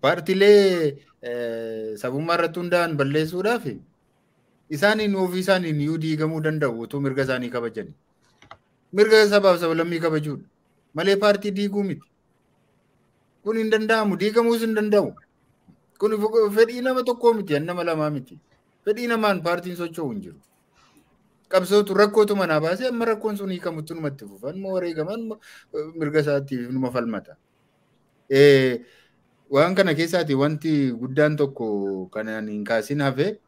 Paartiilee sabummaa irratti hunda'an balleessuudhaaf isaaniin yuu diigamuu danda'u utuu mirga isaanii kabajan? mirga sabaaf sablammii kabajuudha. Malee paartii diiguu miti. Kun hin danda'amu, diigamuus hin danda'u. Kun fedhii nama tokkoo miti, nama lamaa miti. Fedhii namaan paartiin socho'u hin jiru. Qabsootu rakkootu manaa baasee amma rakkoon sun hiikamutti numatti fufa. Amma wareegaman eh, mirga isaatiif numa falmata. Waan kana keessaati wanti guddaan tokko kan hin kaasin hafe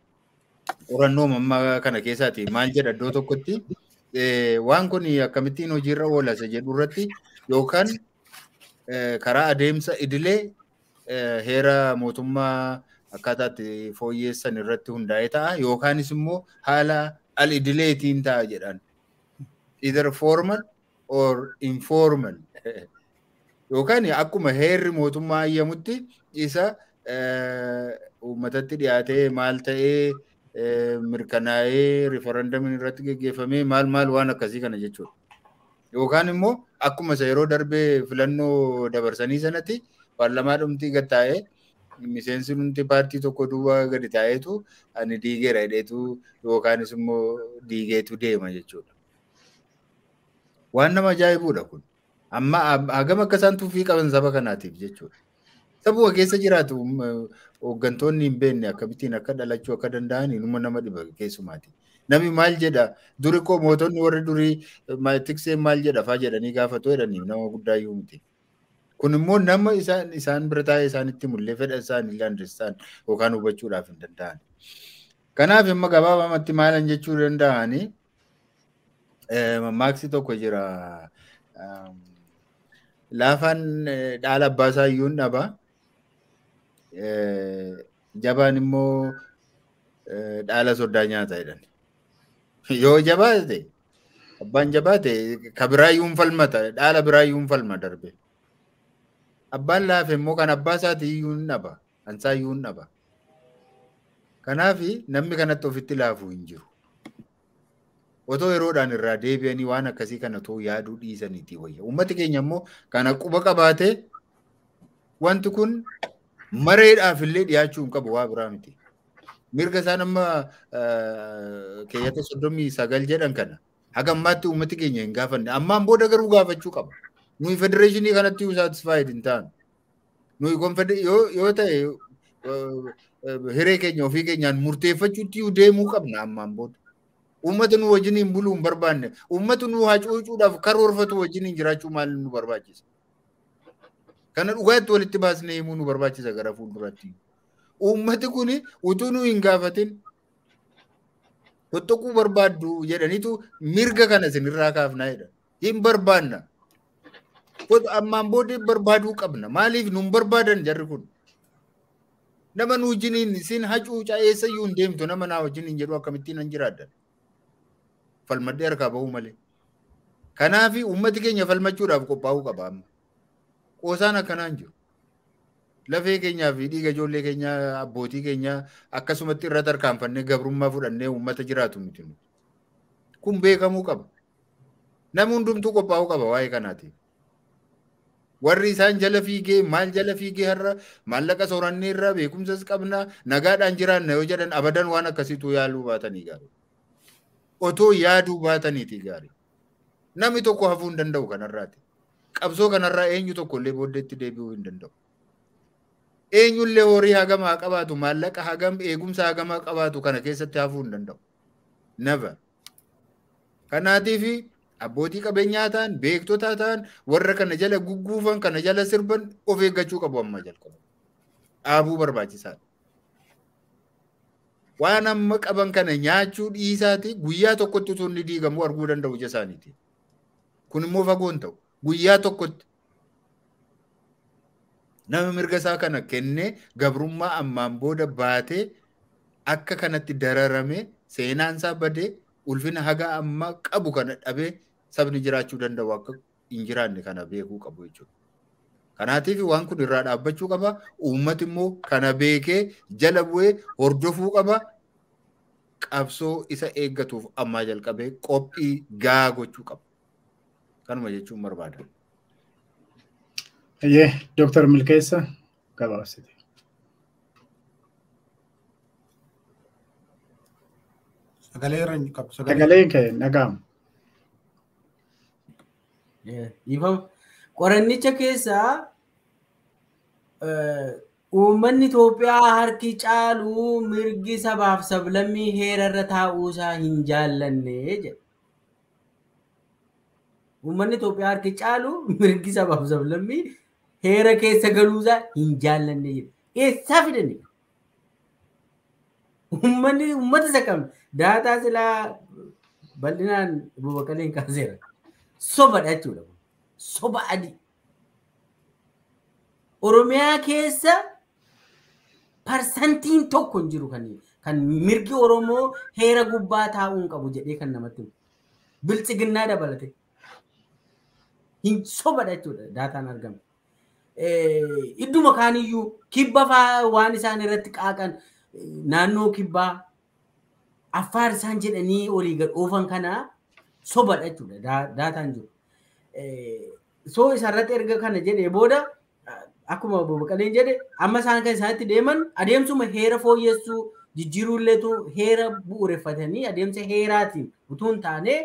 qorannoo ammaa kana keessaati maal jedha iddoo tokkotti. Eh, waan kun akkamittiin hojiirra oola isa jedhu irratti yookaan eh, karaa adeemsa idilee eh, heera mootummaa akkaataa fooyyeessan irratti hundaa'ee ta'a yookaanis immoo haala al idileetiin ta'a jedhan. Either formal or informal. [laughs] Yookaan akkuma heerri mootummaa ayyamutti isa uummatatti dhiyaatee maal ta'ee mirkanaa'ee riifarandamin irratti gaggeeffamee maal maal waan akkasii kana jechuudha. Yookaan immoo akkuma isa yeroo darbee filannoo dabarsanii sanatti paarlamaa dhumtii gad taa'ee miseensi nuti paartii tokko duuba gadi taa'eetu ani diigeera jedheetu yookaanis immoo diigeetu deema jechuudha. Waan nama ajaa'ibudha kun. Amma hagam akka isaan tuffii qaban saba kanaatiif jechuudha. Sababa keessa jiraatu hooggantoonni mm, hin beekne akkamittiin akka dhalachuu akka danda'an inuma nama dhiba keessumaati. Namni maal jedha duri koo mootonni warri durii tikseen maal jedha faa jedhanii gaafatoo jedhanii nama guddaa iyyuu miti. Kun immoo nama isaan bira taa'ee isaanitti mul'ee fedhan isaan illee andeessaan yookaan hubachuudhaaf hin danda'an. Kanaaf immoo gabaabumatti maalan jechuu danda'ani eh, maaksii tokko jira laafaan dhaala eh, abbaasaa iyyuu hin dhabaa. Eh, jabaan immoo eh, dhaala soddaa nyaata jedhan. Yoo jabaate abbaan jabaate ka biraayyuun falmata dhaala biraayyuun falma darbe. Abbaan laafe immoo kan abbaa isaati iyyuu hin dhaba. Ansaa iyyuu hin Kanaaf namni kanatti ofitti laafuu hin jiru. Otoo yeroodhaan irraa deebi'anii waan akkasii kana too yaaduu dhiisaniiti wayya. Uummati keenya immoo kana quba qabaatee wanti kun mareedhaaf illee dhiyaachuu hin qabu waa biraa miti. Mirga isaan amma keeyyata soddomii sagal jedhan kana haga ammaatti uummati keenya hin gaafanne ammaan booda garuu gaafachuu qaba. Nuyi federeeshinii kanatti yoo saatisfaayid hin taane nuyi yoo ta'e hiree keenya ofii keenyaan murteeffachuutti yoo deemuu qabna ammaan booda. Uummata nu wajjiniin buluun barbaanne uummata nu hacuucuudhaaf karoorfatu wajjiniin jiraachuu maal nu barbaachisa. Kana dhugaatti walitti baasnee himuu nu barbaachisa gara fuulduraatti. Uummati kuni utuu nu hin gaafatin tokkoqquu barbaaddu jedhaniitu mirga kana isin irraa kaafnaa jedha. Hin barbaanna. Ammaan booddee barbaaduu qabna. Maaliif nu hin barbaadan jarri kun? Nama nu wajjiniin isin hacuu iyyuu hin deemtu nama naa wajjiniin jedhu akkamittiin hin jiraaddan. Falmaddee harkaa ba'uu malee. Kanaafi uummati keenya falmachuudhaaf qophaa'uu qaba amma. qoosaan akkanaan jiru. Lafee keenyaa fi dhiiga ijoollee keenyaa abbootii keenyaa akkasumatti irra tarkaanfannee gabrummaa fudhannee uummata jiraatu miti nuti. Kun beekamuu qaba. Namni hundumtuu qophaa'uu qaba waa'ee kanaatiif. Warri isaan jala fiigee maal jala fiigee har'a maallaqa soorannee irraa beekumsas qabna nagaadhaan jiraanna yoo jedhan abadan waan akkasiitu yaaluu baatanii gaarii. Otoo yaaduu baataniiti gaarii. Namni tokko hafuu hin danda'u kanarraati. qabsoo kanarraa eenyu tokkollee booddeetti deebi'uu hin danda'u. Eenyullee horii hagamaa qabaatu maallaqa hagam eegumsa hagamaa qabaatu kana keessatti hafuu hin danda'u. Naba. Kanaatiif abbootii qabeenyaa ta'an beektotaa ta'an warra kana jala gugguufan kana jala sirban of eeggachuu qabu amma jalqaba. Dhaabuu barbaachisaadha. Waan amma qaban kana nyaachuu dhiisaati guyyaa tokkotti osoo inni diigamu arguu danda'u ija isaaniiti. Kun immoo fagoon ta'u. guyyaa tokkotti nama mirga isaa kana kennee gabrummaa ammaan booda baatee akka kanatti dararamee seenaan isaa badee ulfina haga ammaa qabu kana dhabee sabni jiraachuu danda'u akka hin jiraanne kana beekuu qabu jechuudha. Kanaatiif waan kun irraa dhaabbachuu qaba. Uummati immoo kana beekee jala bu'ee hordofuu qaba. Qabsoo isa eeggatuuf ammaa jalqabee qophii gaa gochuu qaba. kanuma jechuun barbaada. Yee, Dooktar Milkeessa gabaabsite. Sagalee kee dhaga'amu. Qorannicha keessaa uummanni Itoophiyaa harki caaluu mirgi sabaaf sablammii heerarra taa'uu isaa hin jaallanne jedha. Uummanni Itoophiyaa harki caalu mirgi sabaaf sablammii heera keessa galuusaa hin jaallannee jedha. Eessaa fidan Uummanni uummata isa qabna. Daataa silaa bal'inaan bobaqaleen kaaseera. Sobadha jechuudha. Soba adi. Oromiyaa keessa parsantiin tokko hin jiru kan mirgi Oromoo heera gubbaa taa'uun qabu jedhee kan namatti himu. Biltsiginnaa dabalate. hin soba jechuudha daataan Idduma kaaniyyuu kibba fa'aa waan isaan irratti qaaqan naannoo kibbaa affaar isaan jedhanii olii gad oofan kana soba jechuudha daataan jiru. Soo isarratti erga kana jedhee booda akkuma boboqaleen jedhe amma isaan kan isaanitti deeman adeemsuma heera fooyyessuu jijjiiruulleetu heera bu'uureffatanii adeemsa heeraatiin utuu hin taanee.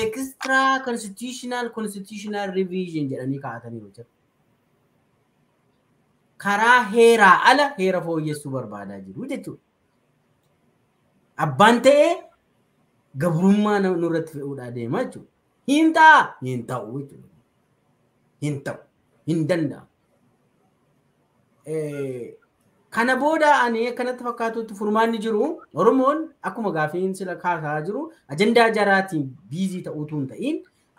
ኤክስትraa ኮንስቲቱሽናል ኮንስቲቱሽናal riviizhin jedhanii kaa'ataniiru jira. Karaa heeraa ala heera fooyyessuu barbaadaa jiru jechuudha. Abbaan ta'ee gabrummaa nurratti fe'uudhaa deema jechuudha. Hin ta'a hin ta'u jechuudha. Hin ta'u hin danda'amu. Kana booda ani akkanatti fakkaatutti furmaanni jiru Oromoon akkuma gaafiin sila kaasaa jiru ajandaa jaraatiin biizii ta'uutu hin ta'in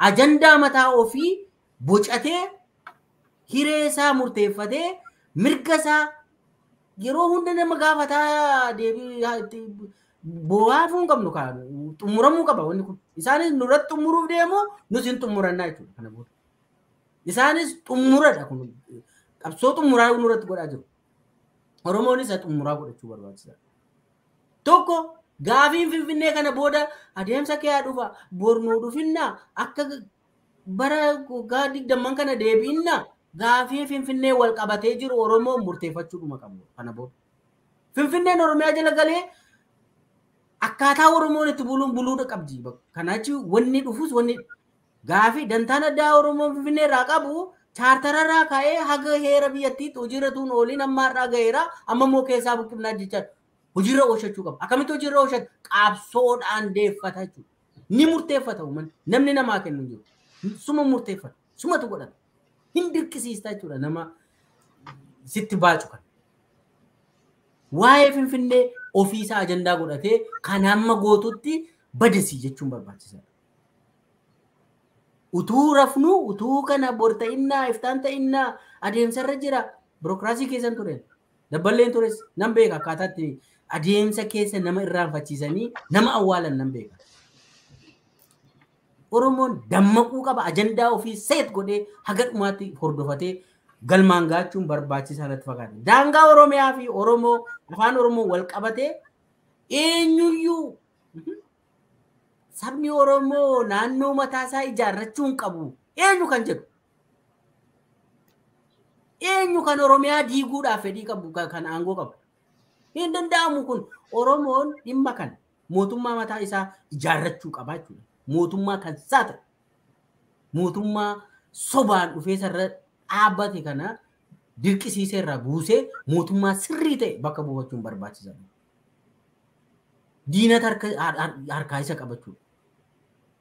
ajandaa mataa ofii bocatee hiree isaa murteeffatee mirga isaa yeroo hunda nama gaafataa deebii boo'aafuu hin qabnu xumuramuu qaba kun isaanis nurratti xumuruuf deemu nus hin xumurannaa jechuudha kana booda isaanis xumuradha kun qabsoo xumuraa nurratti godhaa jiru. Oromoonis xumuraa godhachuu barbaachisaadha. Tokko gaafiin Finfinnee kana booda adeemsa kee dhufa. bornuu dhufinnaa akka bara waggaa digdamman kana deebi'innaa gaafii Finfinnee walqabatee jiru Oromoon murteeffachuudhuma qabna kana booda. Finfinneen Oromiyaa jala galee akkaataa Oromoon itti buluun buluudha qabdi. Kanaachi wanni dhufus wanni gaafii dantaan addaa Oromoon Finfinnee irraa qabu chaartararraa ka'ee haga heera biyyattiitti hojiirra tuun ooliin ammaarraa ga'eera ammamoo keessaa buqqifnaa jechaadha. Hojiirra oolchachuu qaba. Akkamitti hojiirra oolchatu? Qaabsoodhaan deeffata jechuudha. Ni murteeffata uumanni. Namni namaa kennu jiru. Suma murteeffata. Sumatu godhata. Hin dirqisiista jechuudha nama sitti baacu kan. Waa'ee Finfinnee ofiisaa ajandaa godhatee kan hamma gootutti badasii jechuun barbaachisaadha. utuu rafnu utuu kana bor ta'innaa iftaan ta'innaa irra jira birookiraasii keessan ture dabballeen tures nan beeka akkaataatti adeemsa keessa nama irraanfachiisanii nama awwaalan nan beekaa. Oromoon dammaquu qaba ajandaa ofii seet godhee haga dhumaatti hordofatee galmaan gaachuun barbaachisaa irratti fakkaata. Daangaa Oromiyaa fi Oromoo afaan Oromoo wal qabatee eenyuyyuu sabni Oromoo naannoo mataasaa ijaarrachuu hin qabu. Eenyu kan jedhu? Eenyu kan Oromiyaa diiguudhaaf fedhii qabu kan aangoo qabu? Hin danda'amu kun Oromoon dhimma kana mootummaa mataa isaa ijaarrachuu qaba jechuudha. Mootummaa kan saata. Mootummaa sobaan dhufee sarara dhaabbate kana dirqisiisee irraa buusee mootummaa sirrii ta'e bakka buufachuun barbaachisaadha. Diinata harkaa isa qabachuudha.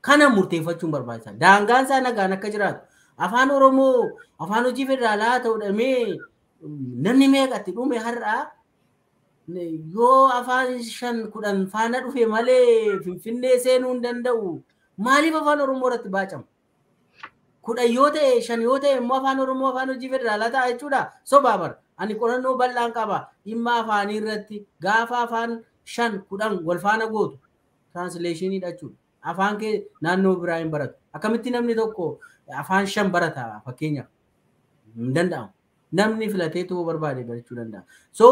kana murteeffachuun barbaachisaadha. Daangaan isaa nagaan akka jiraatu afaan Oromoo afaan hojii federaalaa ta'udha mee namni meeqatti dhume har'aa yoo afaan shan kudhan faana dhufe malee finfinnee seenuu hin danda'u maaliif afaan Oromoo irratti baacamu? Kudhan yoo ta'e shan yoo ta'e immoo afaan Oromoo afaan hojii federaalaa ta'a jechuudha sobaa bara ani qorannoo bal'aan qaba dhimma afaanii irratti gaafa afaan shan kudhan wal faana gootu tiraansileeshiniidha jechuudha. afaan kee naannoo biraa hin baratu. Akkamitti namni tokko afaan shan barata fakkeenyaaf hin danda'amu. Namni filatee tokko barbaade barachuu danda'a. So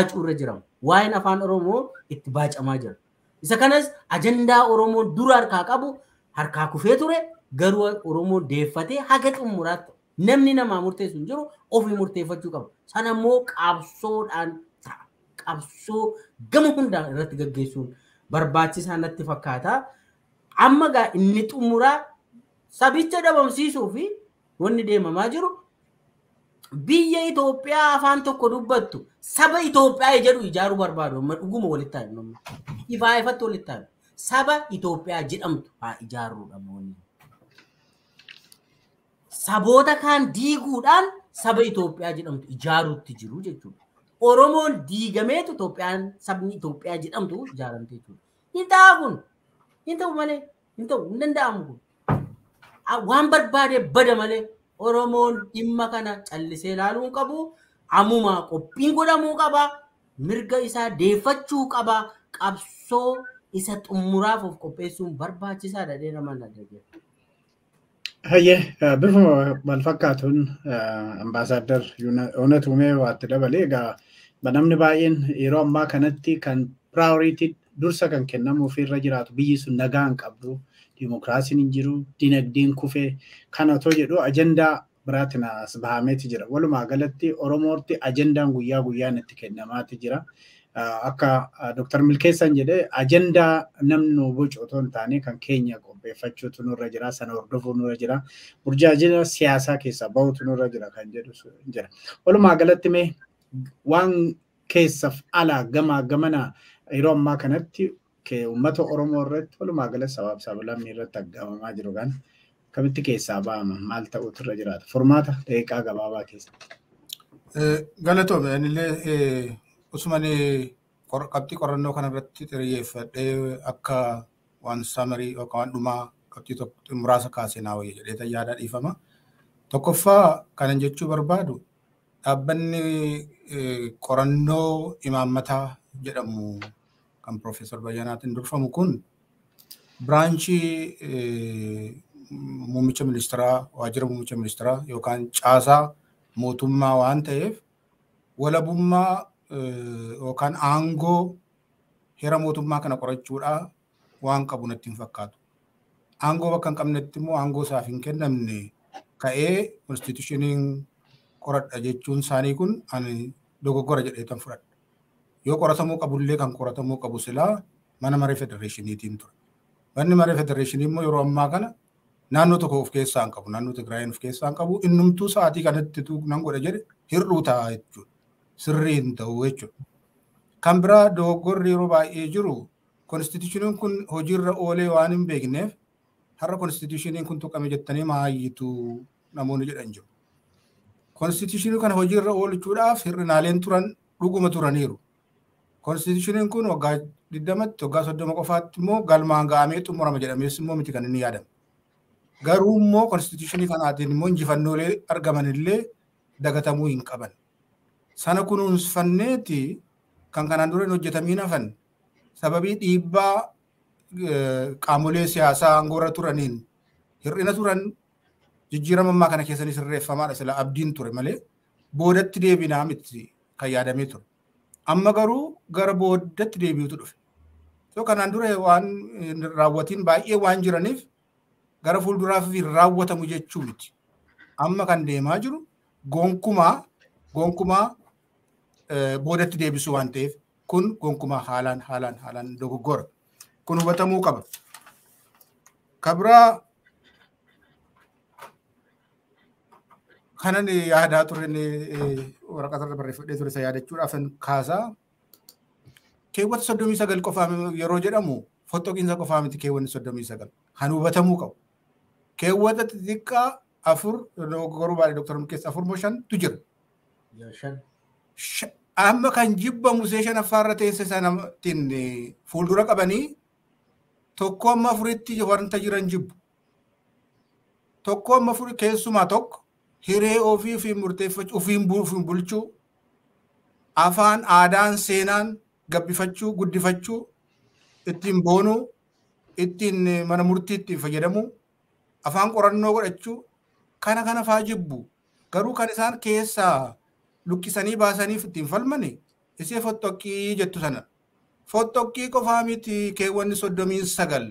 irra jiramu. Waa'een afaan Oromoo itti baacamaa jira. Isa kanas ajandaa Oromoo dura harkaa qabu harkaa kufee ture garuu Oromoo deeffatee haga xumuraatti namni namaa murteessu hin jiru ofii murteeffachuu qabu. Sana immoo qaabsoodhaan ta'a. Qabsoo gama hundaa irratti gaggeessuun barbaachisaa natti fakkaata. amma gaa inni xumuraa sabicha dabamsiisuu fi wanni deemamaa jiru biyya Itoophiyaa afaan tokko dubbattu saba Itoophiyaa jedhu ijaaruu barbaadu amma dhuguma walitti taa'e ifaa ifatti walitti taa'e saba Itoophiyaa jedhamtu haa ijaaruudha Saboota kaan diiguudhaan saba Itoophiyaa jedhamtu ijaaruutti jiru jechuudha. Oromoon diigameetu Itoophiyaan sabni Itoophiyaa jedhamtu ijaaramte jechuudha. Hidhaa kun Inta malee inta hin danda'amu. Waan barbaade bada malee Oromoon dhimma kana callisee ilaaluun qabu amuma qophiin godhamuu qaba. Mirga isaa deeffachuu qaba. Qabsoo isa xumuraaf of qopheessuun barbaachisaadha. Dheera mana daldala. Hayyee bifuma malfakkaatuun ambaasaaddar Onet Uumee waatti dabale egaa namni baay'een yeroo ammaa kanatti kan piraayoriitii dursa kan kennamu ofirra jiraatu biyyi sun nagaa hin qabdu dimokiraasiin hin jiru dinagdeen kufee kana otoo jedhu ajandaa biraatiin as bahameeti jira walumaa galatti oromootti ajandaan guyyaa guyyaan itti kennamaati jira. Akka Dooktar Milkeessan jedhee ajandaa namni nu bocu otoo hin kan keenya qopheeffachuutu nurra jira sana hordofuun nurra jira burjaajila siyaasaa keessaa bahutu nurra jira kan jedhu jira. Walumaa galatti mee waan keessaaf alaa gamaa gamanaa yeroo ammaa kanatti uummata Oromoo irratti walumaa gala sabaa fi sab-lammii irratti argamamaa jiru kan kamitti keessaa ba'ama maal ta'utu irra jiraata furmaata deeqaa gabaabaa keessatti. Eh, Galatoome eh, anillee osuma eh, qabxii qorannoo kana irratti xiyyeeffadhee akka waan samarii yookaan waan dhumaa qabxii muraasa kaasee naa wayii jedhee dhiifama. Tokkoffaa kanan jechuu barbaadu dhaabbanni qorannoo imaammataa jedhamu kan Piroofeesar Bayyanaatiin durfamu kun biraanchii eh, muummicha ministeeraa waajjira muummicha ministeeraa yookaan caasaa mootummaa waan ta'eef walabummaa eh, yookaan aangoo hera mootummaa kana qorachuudhaa waan qabu natti hin fakkaatu. Aangoo bakka hin qabnetti immoo aangoo isaaf hin kennamne ka'ee konstiituushiniin e, qoradha jechuun isaanii kun ani dogoggora jedhee tan fudhadha. yoo qoratamuu qabullee kan qoratamuu qabu silaa mana maree federeeshiniitiin ture. Manni maree federeeshinii immoo yeroo ammaa kana naannoo tokko of keessaa hin qabu naannoo Tigraayin of keessaa hin qabu innumtuu sa'aatii kanatti nan godha jedhe hir'uu ta'a jechuudha. Sirrii hin ta'u jechuudha. Kan biraa dogoggorri yeroo baay'ee jiru konstitushiniin kun hojiirra oolee waan hin beekneef har'a konstitushiniin kun tuqame jettanii maayitu namoonni jedhan jiru. Konstitushiniin kana hojiirra oolchuudhaaf hir'inaaleen turan dhuguma turaniiru. Konstiituushiniin kun waggaa digdamatti waggaa soddoma qofaatti immoo galmaan ga'amee xumurama jedhamees immoo miti kan inni yaadame. Garuu immoo konstiituushinii kanaatiin immoo injifannoolee argaman illee dagatamuu hin qaban. Sana kunuunfanneeti kan kanaan dura hin hojjetamiin hafan sababii dhiibbaa e, qaamolee siyaasaa aangoorra turaniin hir'ina turan jijjiirama ammaa kana keessanii sirreeffamaadha sila abdiin ture malee boodatti deebinaa kan yaadamee ture. amma garuu gara boodatti deebi'utu dhufe. So kanaan dura waan eh, raawwatiin baay'ee waan jiraniif gara fuulduraaf raawwatamu jechuu miti. Amma kan deemaa jiru gonkumaa gonkumaa eh, boodatti deebisuu waan ta'eef kun gonkumaa haalaan haalaan dogoggora. Kun hubatamuu qaba. Kabraa kanan yaadaa turre eh, waraqata irra barreeffadhee ture isa yaadachuudhaaf kaasaa. Keewwata soddomii sagal yeroo jedhamu fottoqiinsa qofaa miti keewwanni soddomii sagal kan hubatamuu qabu. Keewwata xixiqqaa afur goroo baadhee dooktar Mukkeessa afur moo shantu jira. Amma kan jibbamu ishee shanaffaarra teesse sanatiin fuuldura qabanii tokko amma afuritti wanta jiran jibbu. Tokko amma afurii keessumaa tokko hiree ofii ofiin murteeffachuu bulchuu afaan aadaan seenaan gabbifachuu guddifachuu ittiin boonuu ittiin eh, mana murtii ittiin fayyadamuu afaan qorannoo godhachuu kana kana faa jibbu garuu kan isaan keessaa lukkisanii baasaniif ittiin falmane isee fottoqqii jettu sana fottoqqii qofaa miti keewwanni soddomiin sagal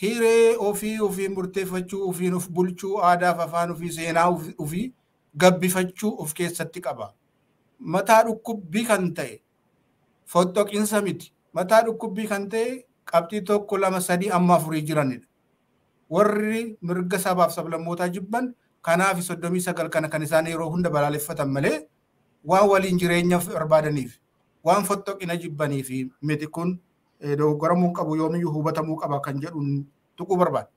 hiree ofii ofiin murteeffachuu ofiin of bulchuu aadaaf afaan ofii seenaa ofii gabbifachuu of keessatti qaba. Mataa dhukkubbii kan ta'e foddoqiinsa miti. Mataa dhukkubbii kan ta'e qabxii tokko lama sadii amma afurii jiranidha. Warri mirga sabaaf sablammootaa jibban kanaaf soddomii sagal kana kan isaan yeroo hunda balaaleffatan malee waan waliin jireenyaaf barbaadaniif waan foddoqina jibbaniif miti kun dogoggoramuu qabu yoomiyyuu hubatamuu qaba kan jedhuun tuquu barbaada.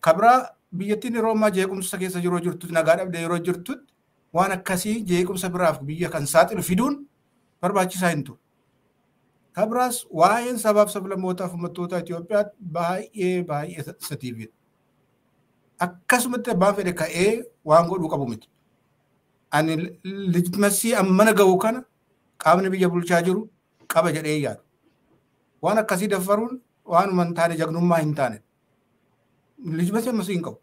Kabira biyyattiin yeroo ammaa jeequmsa keessa yeroo jirtu nagaa dhabdee yeroo jirtutti waan akkasii jeequmsa biraaf biyya kan saaxilu fiduun barbaachisaa hin ture. Kabiraas waa'een sabaaf sablammootaaf uummattoota Itoophiyaatti baay'ee baay'ee satiifiidha. Akkasumatti abbaan fedhe ka'ee waan godhuu qabu miti. Ani lijmasii ammana ga'u kana qaamni biyya bulchaa jiru qaba jedhee yaadu. waan akkasii daffaruun waanuma hin taane jagnummaa hin taane lijibasa masii hin qabu.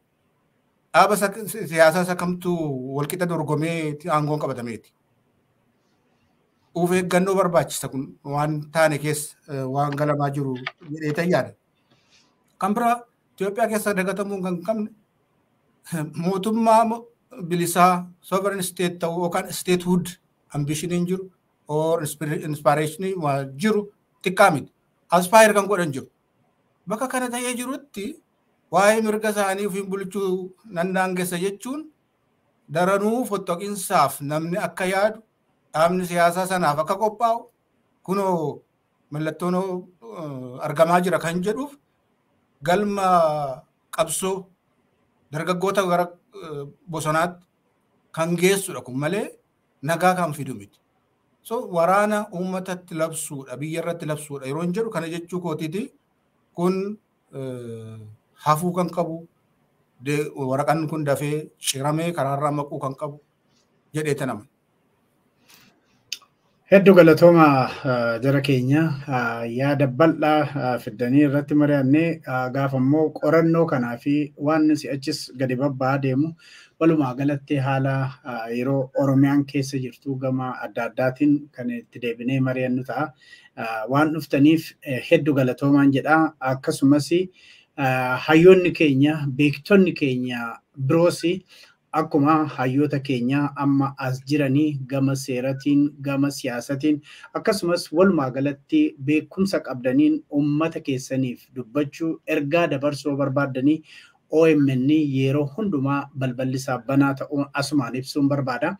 Dhaaba siyaasaas akkamtu walqixa dorgomee aangoon qabatameeti. Of barbaachisa kun waan taane keessa eh, waan galamaa jiru jedhee tayyaadha. Kan biraa Itoophiyaa keessa dagatamuu kan qabne [laughs] mootummaa bilisaa sovereign state ta'uu yookaan statehood ambishiniin jiru or inspiration jiru xiqqaa aspaayer kan godhan jiru. Bakka kana ta'ee jirutti waa'ee mirga isaanii ofiin bulchuu nandaangessa jechuun daranuu fottoqinsaaf namni akka yaadu dhaabni siyaasaa sanaaf akka qophaa'u kunoo mallattoon eh, argamaa jira kan jedhuuf galma qabsoo dargaggoota gara eh, bosonaatti kan geessudha kun malee nagaa kan fidu miti. so waraana uummatatti labsuudha biyyarratti labsuudha yeroo hin jedhu kana jechuu kootiiti kun eh, hafuu kan qabu waraqanni kun dafee ciramee karaarraa maquu kan qabu jedhee Hedduu galatoomaa eh, jara keenya eh, yaada bal'aa fiddanii irratti mari'annee gaafammoo qorannoo kanaa fi waan si'achis gadi babba'aa deemu walumaa galatti haala yeroo oromiyaan keessa jirtu gama adda addaatiin kan itti deebinee mari'annu ta'a. Waan dhuftaniif heddu galatoomaan jedha. Akkasumas hayyoonni keenya beektoonni keenya biroos akkuma hayyoota keenya amma as jiranii gama seeratiin gama siyaasatiin akkasumas walumaa galatti beekumsa qabdaniin uummata keessaniif dubbachuu ergaa dabarsoo barbaadanii OMN yeroo hundumaa balballisaa banaa ta'uu asumaan ibsuun barbaada.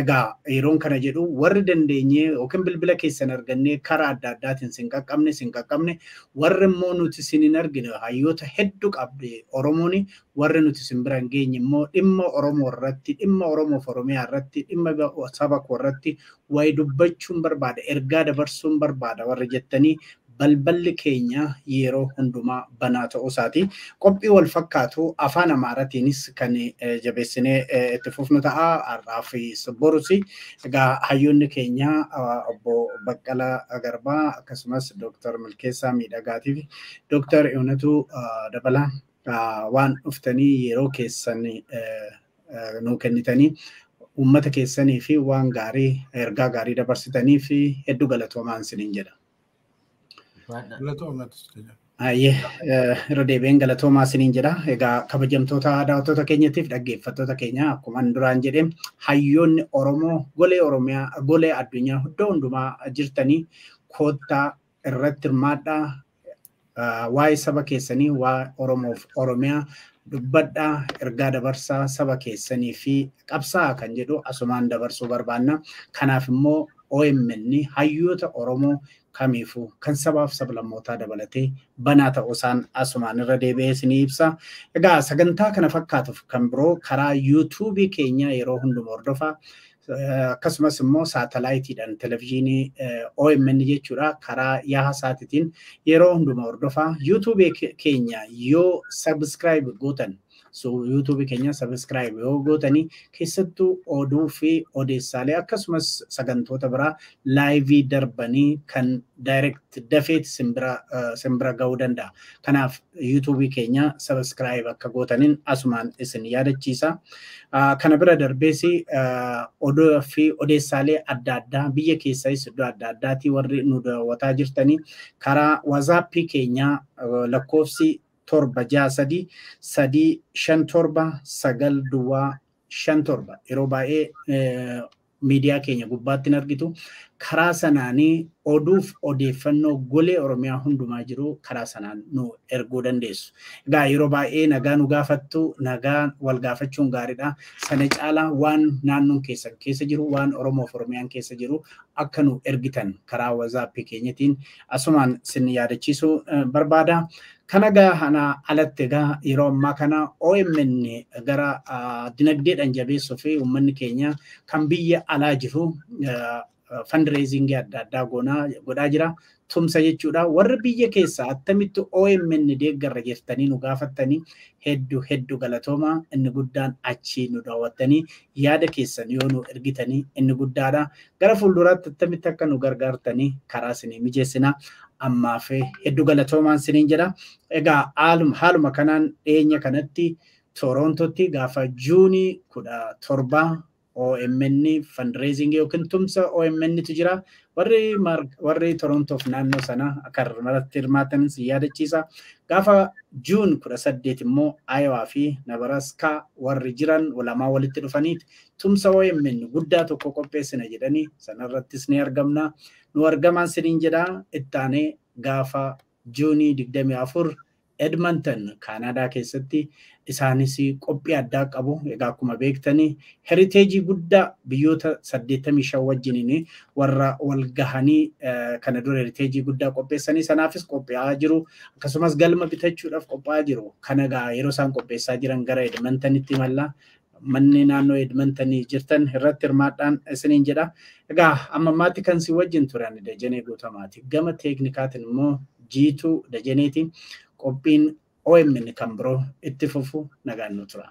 Egaa yeroon kana jedhu warri dandeenyee yookiin bilbila keessan argannee karaa adda addaatiin sin qaqqabne sin qaqqabne warri immoo nuti sin argine hayyoota hedduu qabde Oromoon warri nuti sin bira hin geenye immoo dhimma Oromoo irratti dhimma Oromoof Oromiyaa irratti dhimma saba irratti wayii dubbachuun barbaada ergaa dabarsuun barbaada warri jettanii balballi keenya yeroo hundumaa banaa ta'uu isaati. Qophii wal afaan Amaaratiinis kan eh, jabeessinee eh, itti fufnu ta'a. Har'aa fi Borusi egaa hayyoonni keenya eh, obbo Baqqalaa Garbaa akkasumas Dooktar Milkeessaa Miidhagaatiif Dooktar Iwunatuu dabalaa waan dhuftanii yeroo keessan nuu kennitanii uummata keessanii fi waan gaarii ergaa gaarii dabarsitanii fi hedduu galatoomaan isiniin jedha. Irra galatoomaa ah, eh, isiniin jedha. Egaa kabajamtoota daawwattoota keenyatiif dhaggeeffattoota keenya akkuma duraan jedheen hayyoonni Oromoo golee Oromiyaa golee addunyaa iddoo hundumaa jirtanii koottaa irratti hirmaadhaa. Ah, waa'ee saba keessanii waa'ee Oromoof Oromiyaa dubbadhaa ergaa dabarsaa saba keessanii fi qabsaa kan jedhu asumaan dabarsuu barbaanna. Kanaaf immoo OMN hayyoota Oromoo kamiifuu kan sabaaf sab-lammootaa dabalatee banaa ta'uu isaan asumaan irra deebi'ee ni ibsa. Egaa sagantaa kana fakkaatuuf kan biroo karaa yuutuubii keenya yeroo hunduma hordofaa akkasumas immoo saatalaayitiidhaan televizyiinii eh, OMN jechuudha karaa yaha saatiitiin yeroo hunduma hordofaa yuutuubii keenya yoo sabiskiraayib gootan youtube keenya sabiskiraayib yoo oh, gootanii keessattuu oduu odeessaalee akkasumas sagantoota biraa laayivii darbanii kan daayireekt dafeet simbira uh, ga'uu danda'a. Kanaaf yuutuubii keenya sabiskiraayib akka gootaniin asumaan isin yaadachiisa. Kana bira uh, darbees uh, oduu odeessaalee adda addaa biyya keessas iddoo adda addaatii warri nu daawwataa jirtanii karaa waazaappii keenyaa lakkoofsi torba ja'a sadii sadii shan torba sagal duwwaa shan torba yeroo baay'ee eh, miidiyaa keenya argitu karaa sanaanii oduuf odeeffannoo golee oromiyaa hundumaa jiru karaa sanaan nu erguu dandeessu. yeroo baay'ee nu gaafattu nagaa wal gaafachuun gaariidha. Sana caala waan naannoon keessan keessa jiru waan oromoof keessa jiru akka nu ergitan karaa waazaappii keenyatiin asumaan sin yaadachiisuu eh, barbaada. Kana gaahana alatti egaa yeroo ammaa kana OMN gara dinagdeedhaan jabeessuu fi uummanni keenya kan biyya alaa jiru fundraisingii adda addaa godhaa jira. Tumsa jechuudha. warra biyya keessaa attamitti OMN deeggarra jettanii nu gaafattanii hedduu hedduu galatooma inni guddaan achii nu yaada keessan yoo nu ergitanii inni guddaadha. Gara fuulduraatti attamitti akka nu gargaartanii karaa isinii mijeessina. ammaaf hedduu galatoomaan siniin jedha. Egaa haaluma kanaan dhiyeenya kanatti Toorontotti gaafa juunii kudha torba OMN fundraising yookiin tumsa OMN tu jira warri warri Torontoof naannoo sana akka irratti hirmaatan si yaadachiisa. Gaafa Juun kudha saddeet immoo Ayiwaa fi Nabaraska warri jiran lamaa walitti dhufaniit tumsa OMN guddaa tokko qopheessina jedhanii sanarrattis ni argamna. Nu argamaan siniin jedhaa ittaanee gaafa Juunii digdamii afur Edmonton Kaanaadaa keessatti isaanis qophii addaa qabu. Egaa akkuma beektanii heriteejii guddaa biyyoota 85 wajjiniin warra wal gahanii eh, kana dura heriteejii guddaa qopheessanii sanaafis qophaa'aa jiru. Akkasumas galma bitachuudhaaf qophaa'aa jiru. Kana egaa yeroo isaan qopheessaa jiran gara Edmontonitti imallaa. Manni naannoo Edmontanii jirtan irratti hirmaadhaan isiniin jedha. Egaa amma ammaatti kan si wajjin turan Dajanee Guutamaati. Gama teeknikaatiin immoo jiituu Dajaneeti. qophiin OMN kan biroo itti fufu nagaan nu tura.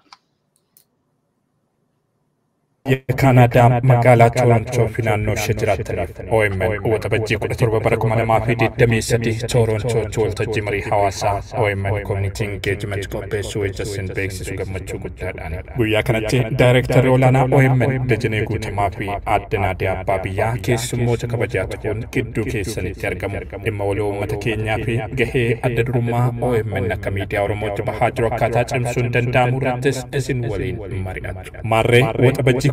የካናዳ መጋላቸውን ቾፊናኖ ሸጅራ ተሪፍ ኦኤምን ወጠበጂ ቁደ ቶርበ በረኩመ ለማፊ ዲደሜ ሰዲ ቶሮንቶች ወልተጅ መሪ ሐዋሳ ኦኤምን ኮሚኒቲ ኢንጌጅመንት ኮፔሱ ጀስን ቤክሲሱ ገመቹ ጉዳዳን ጉያ ከነጭ ዳይሬክተር ኦላና ኦኤምን ደጅኔ ጉት ማፊ አደናዴ አባብያ ብያ ኬሱሞተ ከበጃ ግዱ ኬስን ይርገሙ dhimma walii uummata keenyaa fi gahee adda durummaa OMN akka miidiyaa Oromootti bahaa jiru akkaataa cimsuun danda'amu irrattis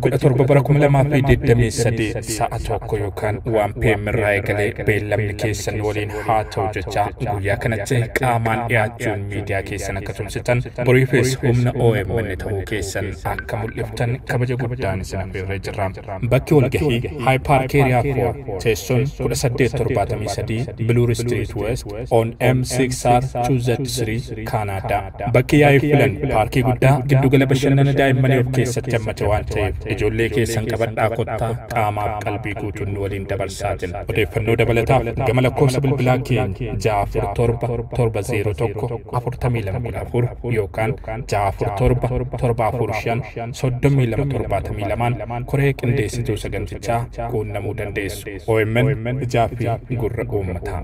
2017 bara 2028 sa'a tokko yookaan waan pm irraa eegalee beellamni keessan waliin haa ta'u jecha guyyaa kanatti qaamaan dhiyaachuun miidiyaa keessan akka tumsitan boriifis humna OMN ta'uu keessan akka mul'iftan kabaja guddaan isin hafeerree jira Bakki walgahii Haayipaarkeeriyaa Foor teessoon 1873 Biluur Street West on M6R2Z3 Kaanaadaa. Bakki yaa'ii filan paarkii guddaa giddugala bashannana daa'immanii of keessatti hammate waan ta'eef ijoollee keessan qabadhaa kottaa qaamaaf qalbii guutuun waliin dabarsaa jira. Odeeffannoo dabalataaf gama lakkoofsa bilbilaa keenya ja'a afur torba torba zeero tokko afurtamii lama kudha afur yookaan ja'a afur torba torba afur shan soddomii lama torbaatamii lamaan koree qindeessituu sagantichaa quunnamuu dandeessu. OMN ijaa fi gurra uummataa.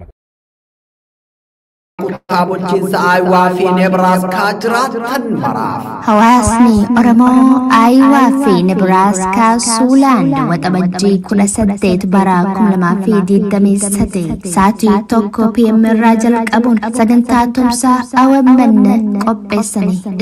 fi Nebraaskaa jiraatan Hawaasni Oromoo Ayiwaa fi Nebraaskaa suulaan waxa Qabajjii kudha saddeet bara kuma lamaa fi digdamii saddeet sa'aatii tokko PMR jalqabuun sagantaa tumsaa awwaammanne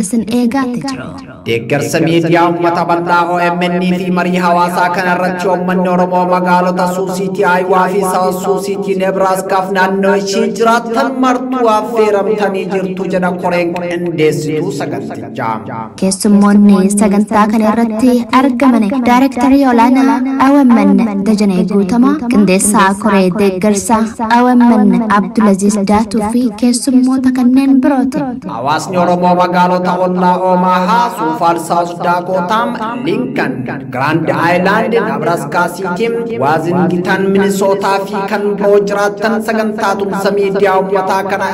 isin eegaa jiru. Deeggarsa miidiyaa uummata bal'aa OMN fi marii hawaasaa kana irratti uummanni Oromoo magaalota Suusiitii Ayiwaa fi Saawut Suusiitii Nebraaskaaf naannoo ishee jiraatan martu. affeeram tani jirtu jedha koreen qindeessituu sagantichaa. keessummoonni sagantaa kana irratti argaman daayirektarii olaanaa awwaammanna dajanee guutama qindeessaa koree deeggarsa awwaammanna abdulaziis daatuu fi keessummoota kanneen biroota. hawaasni oromoo magaalota hollaa omaha suufaal saawus daakootaam liinkan giraand aayilaand nabraskaa siitiim waazingitan minisootaa fi kan biroo jiraatan sagantaa tumsa miidiyaa uummataa kana.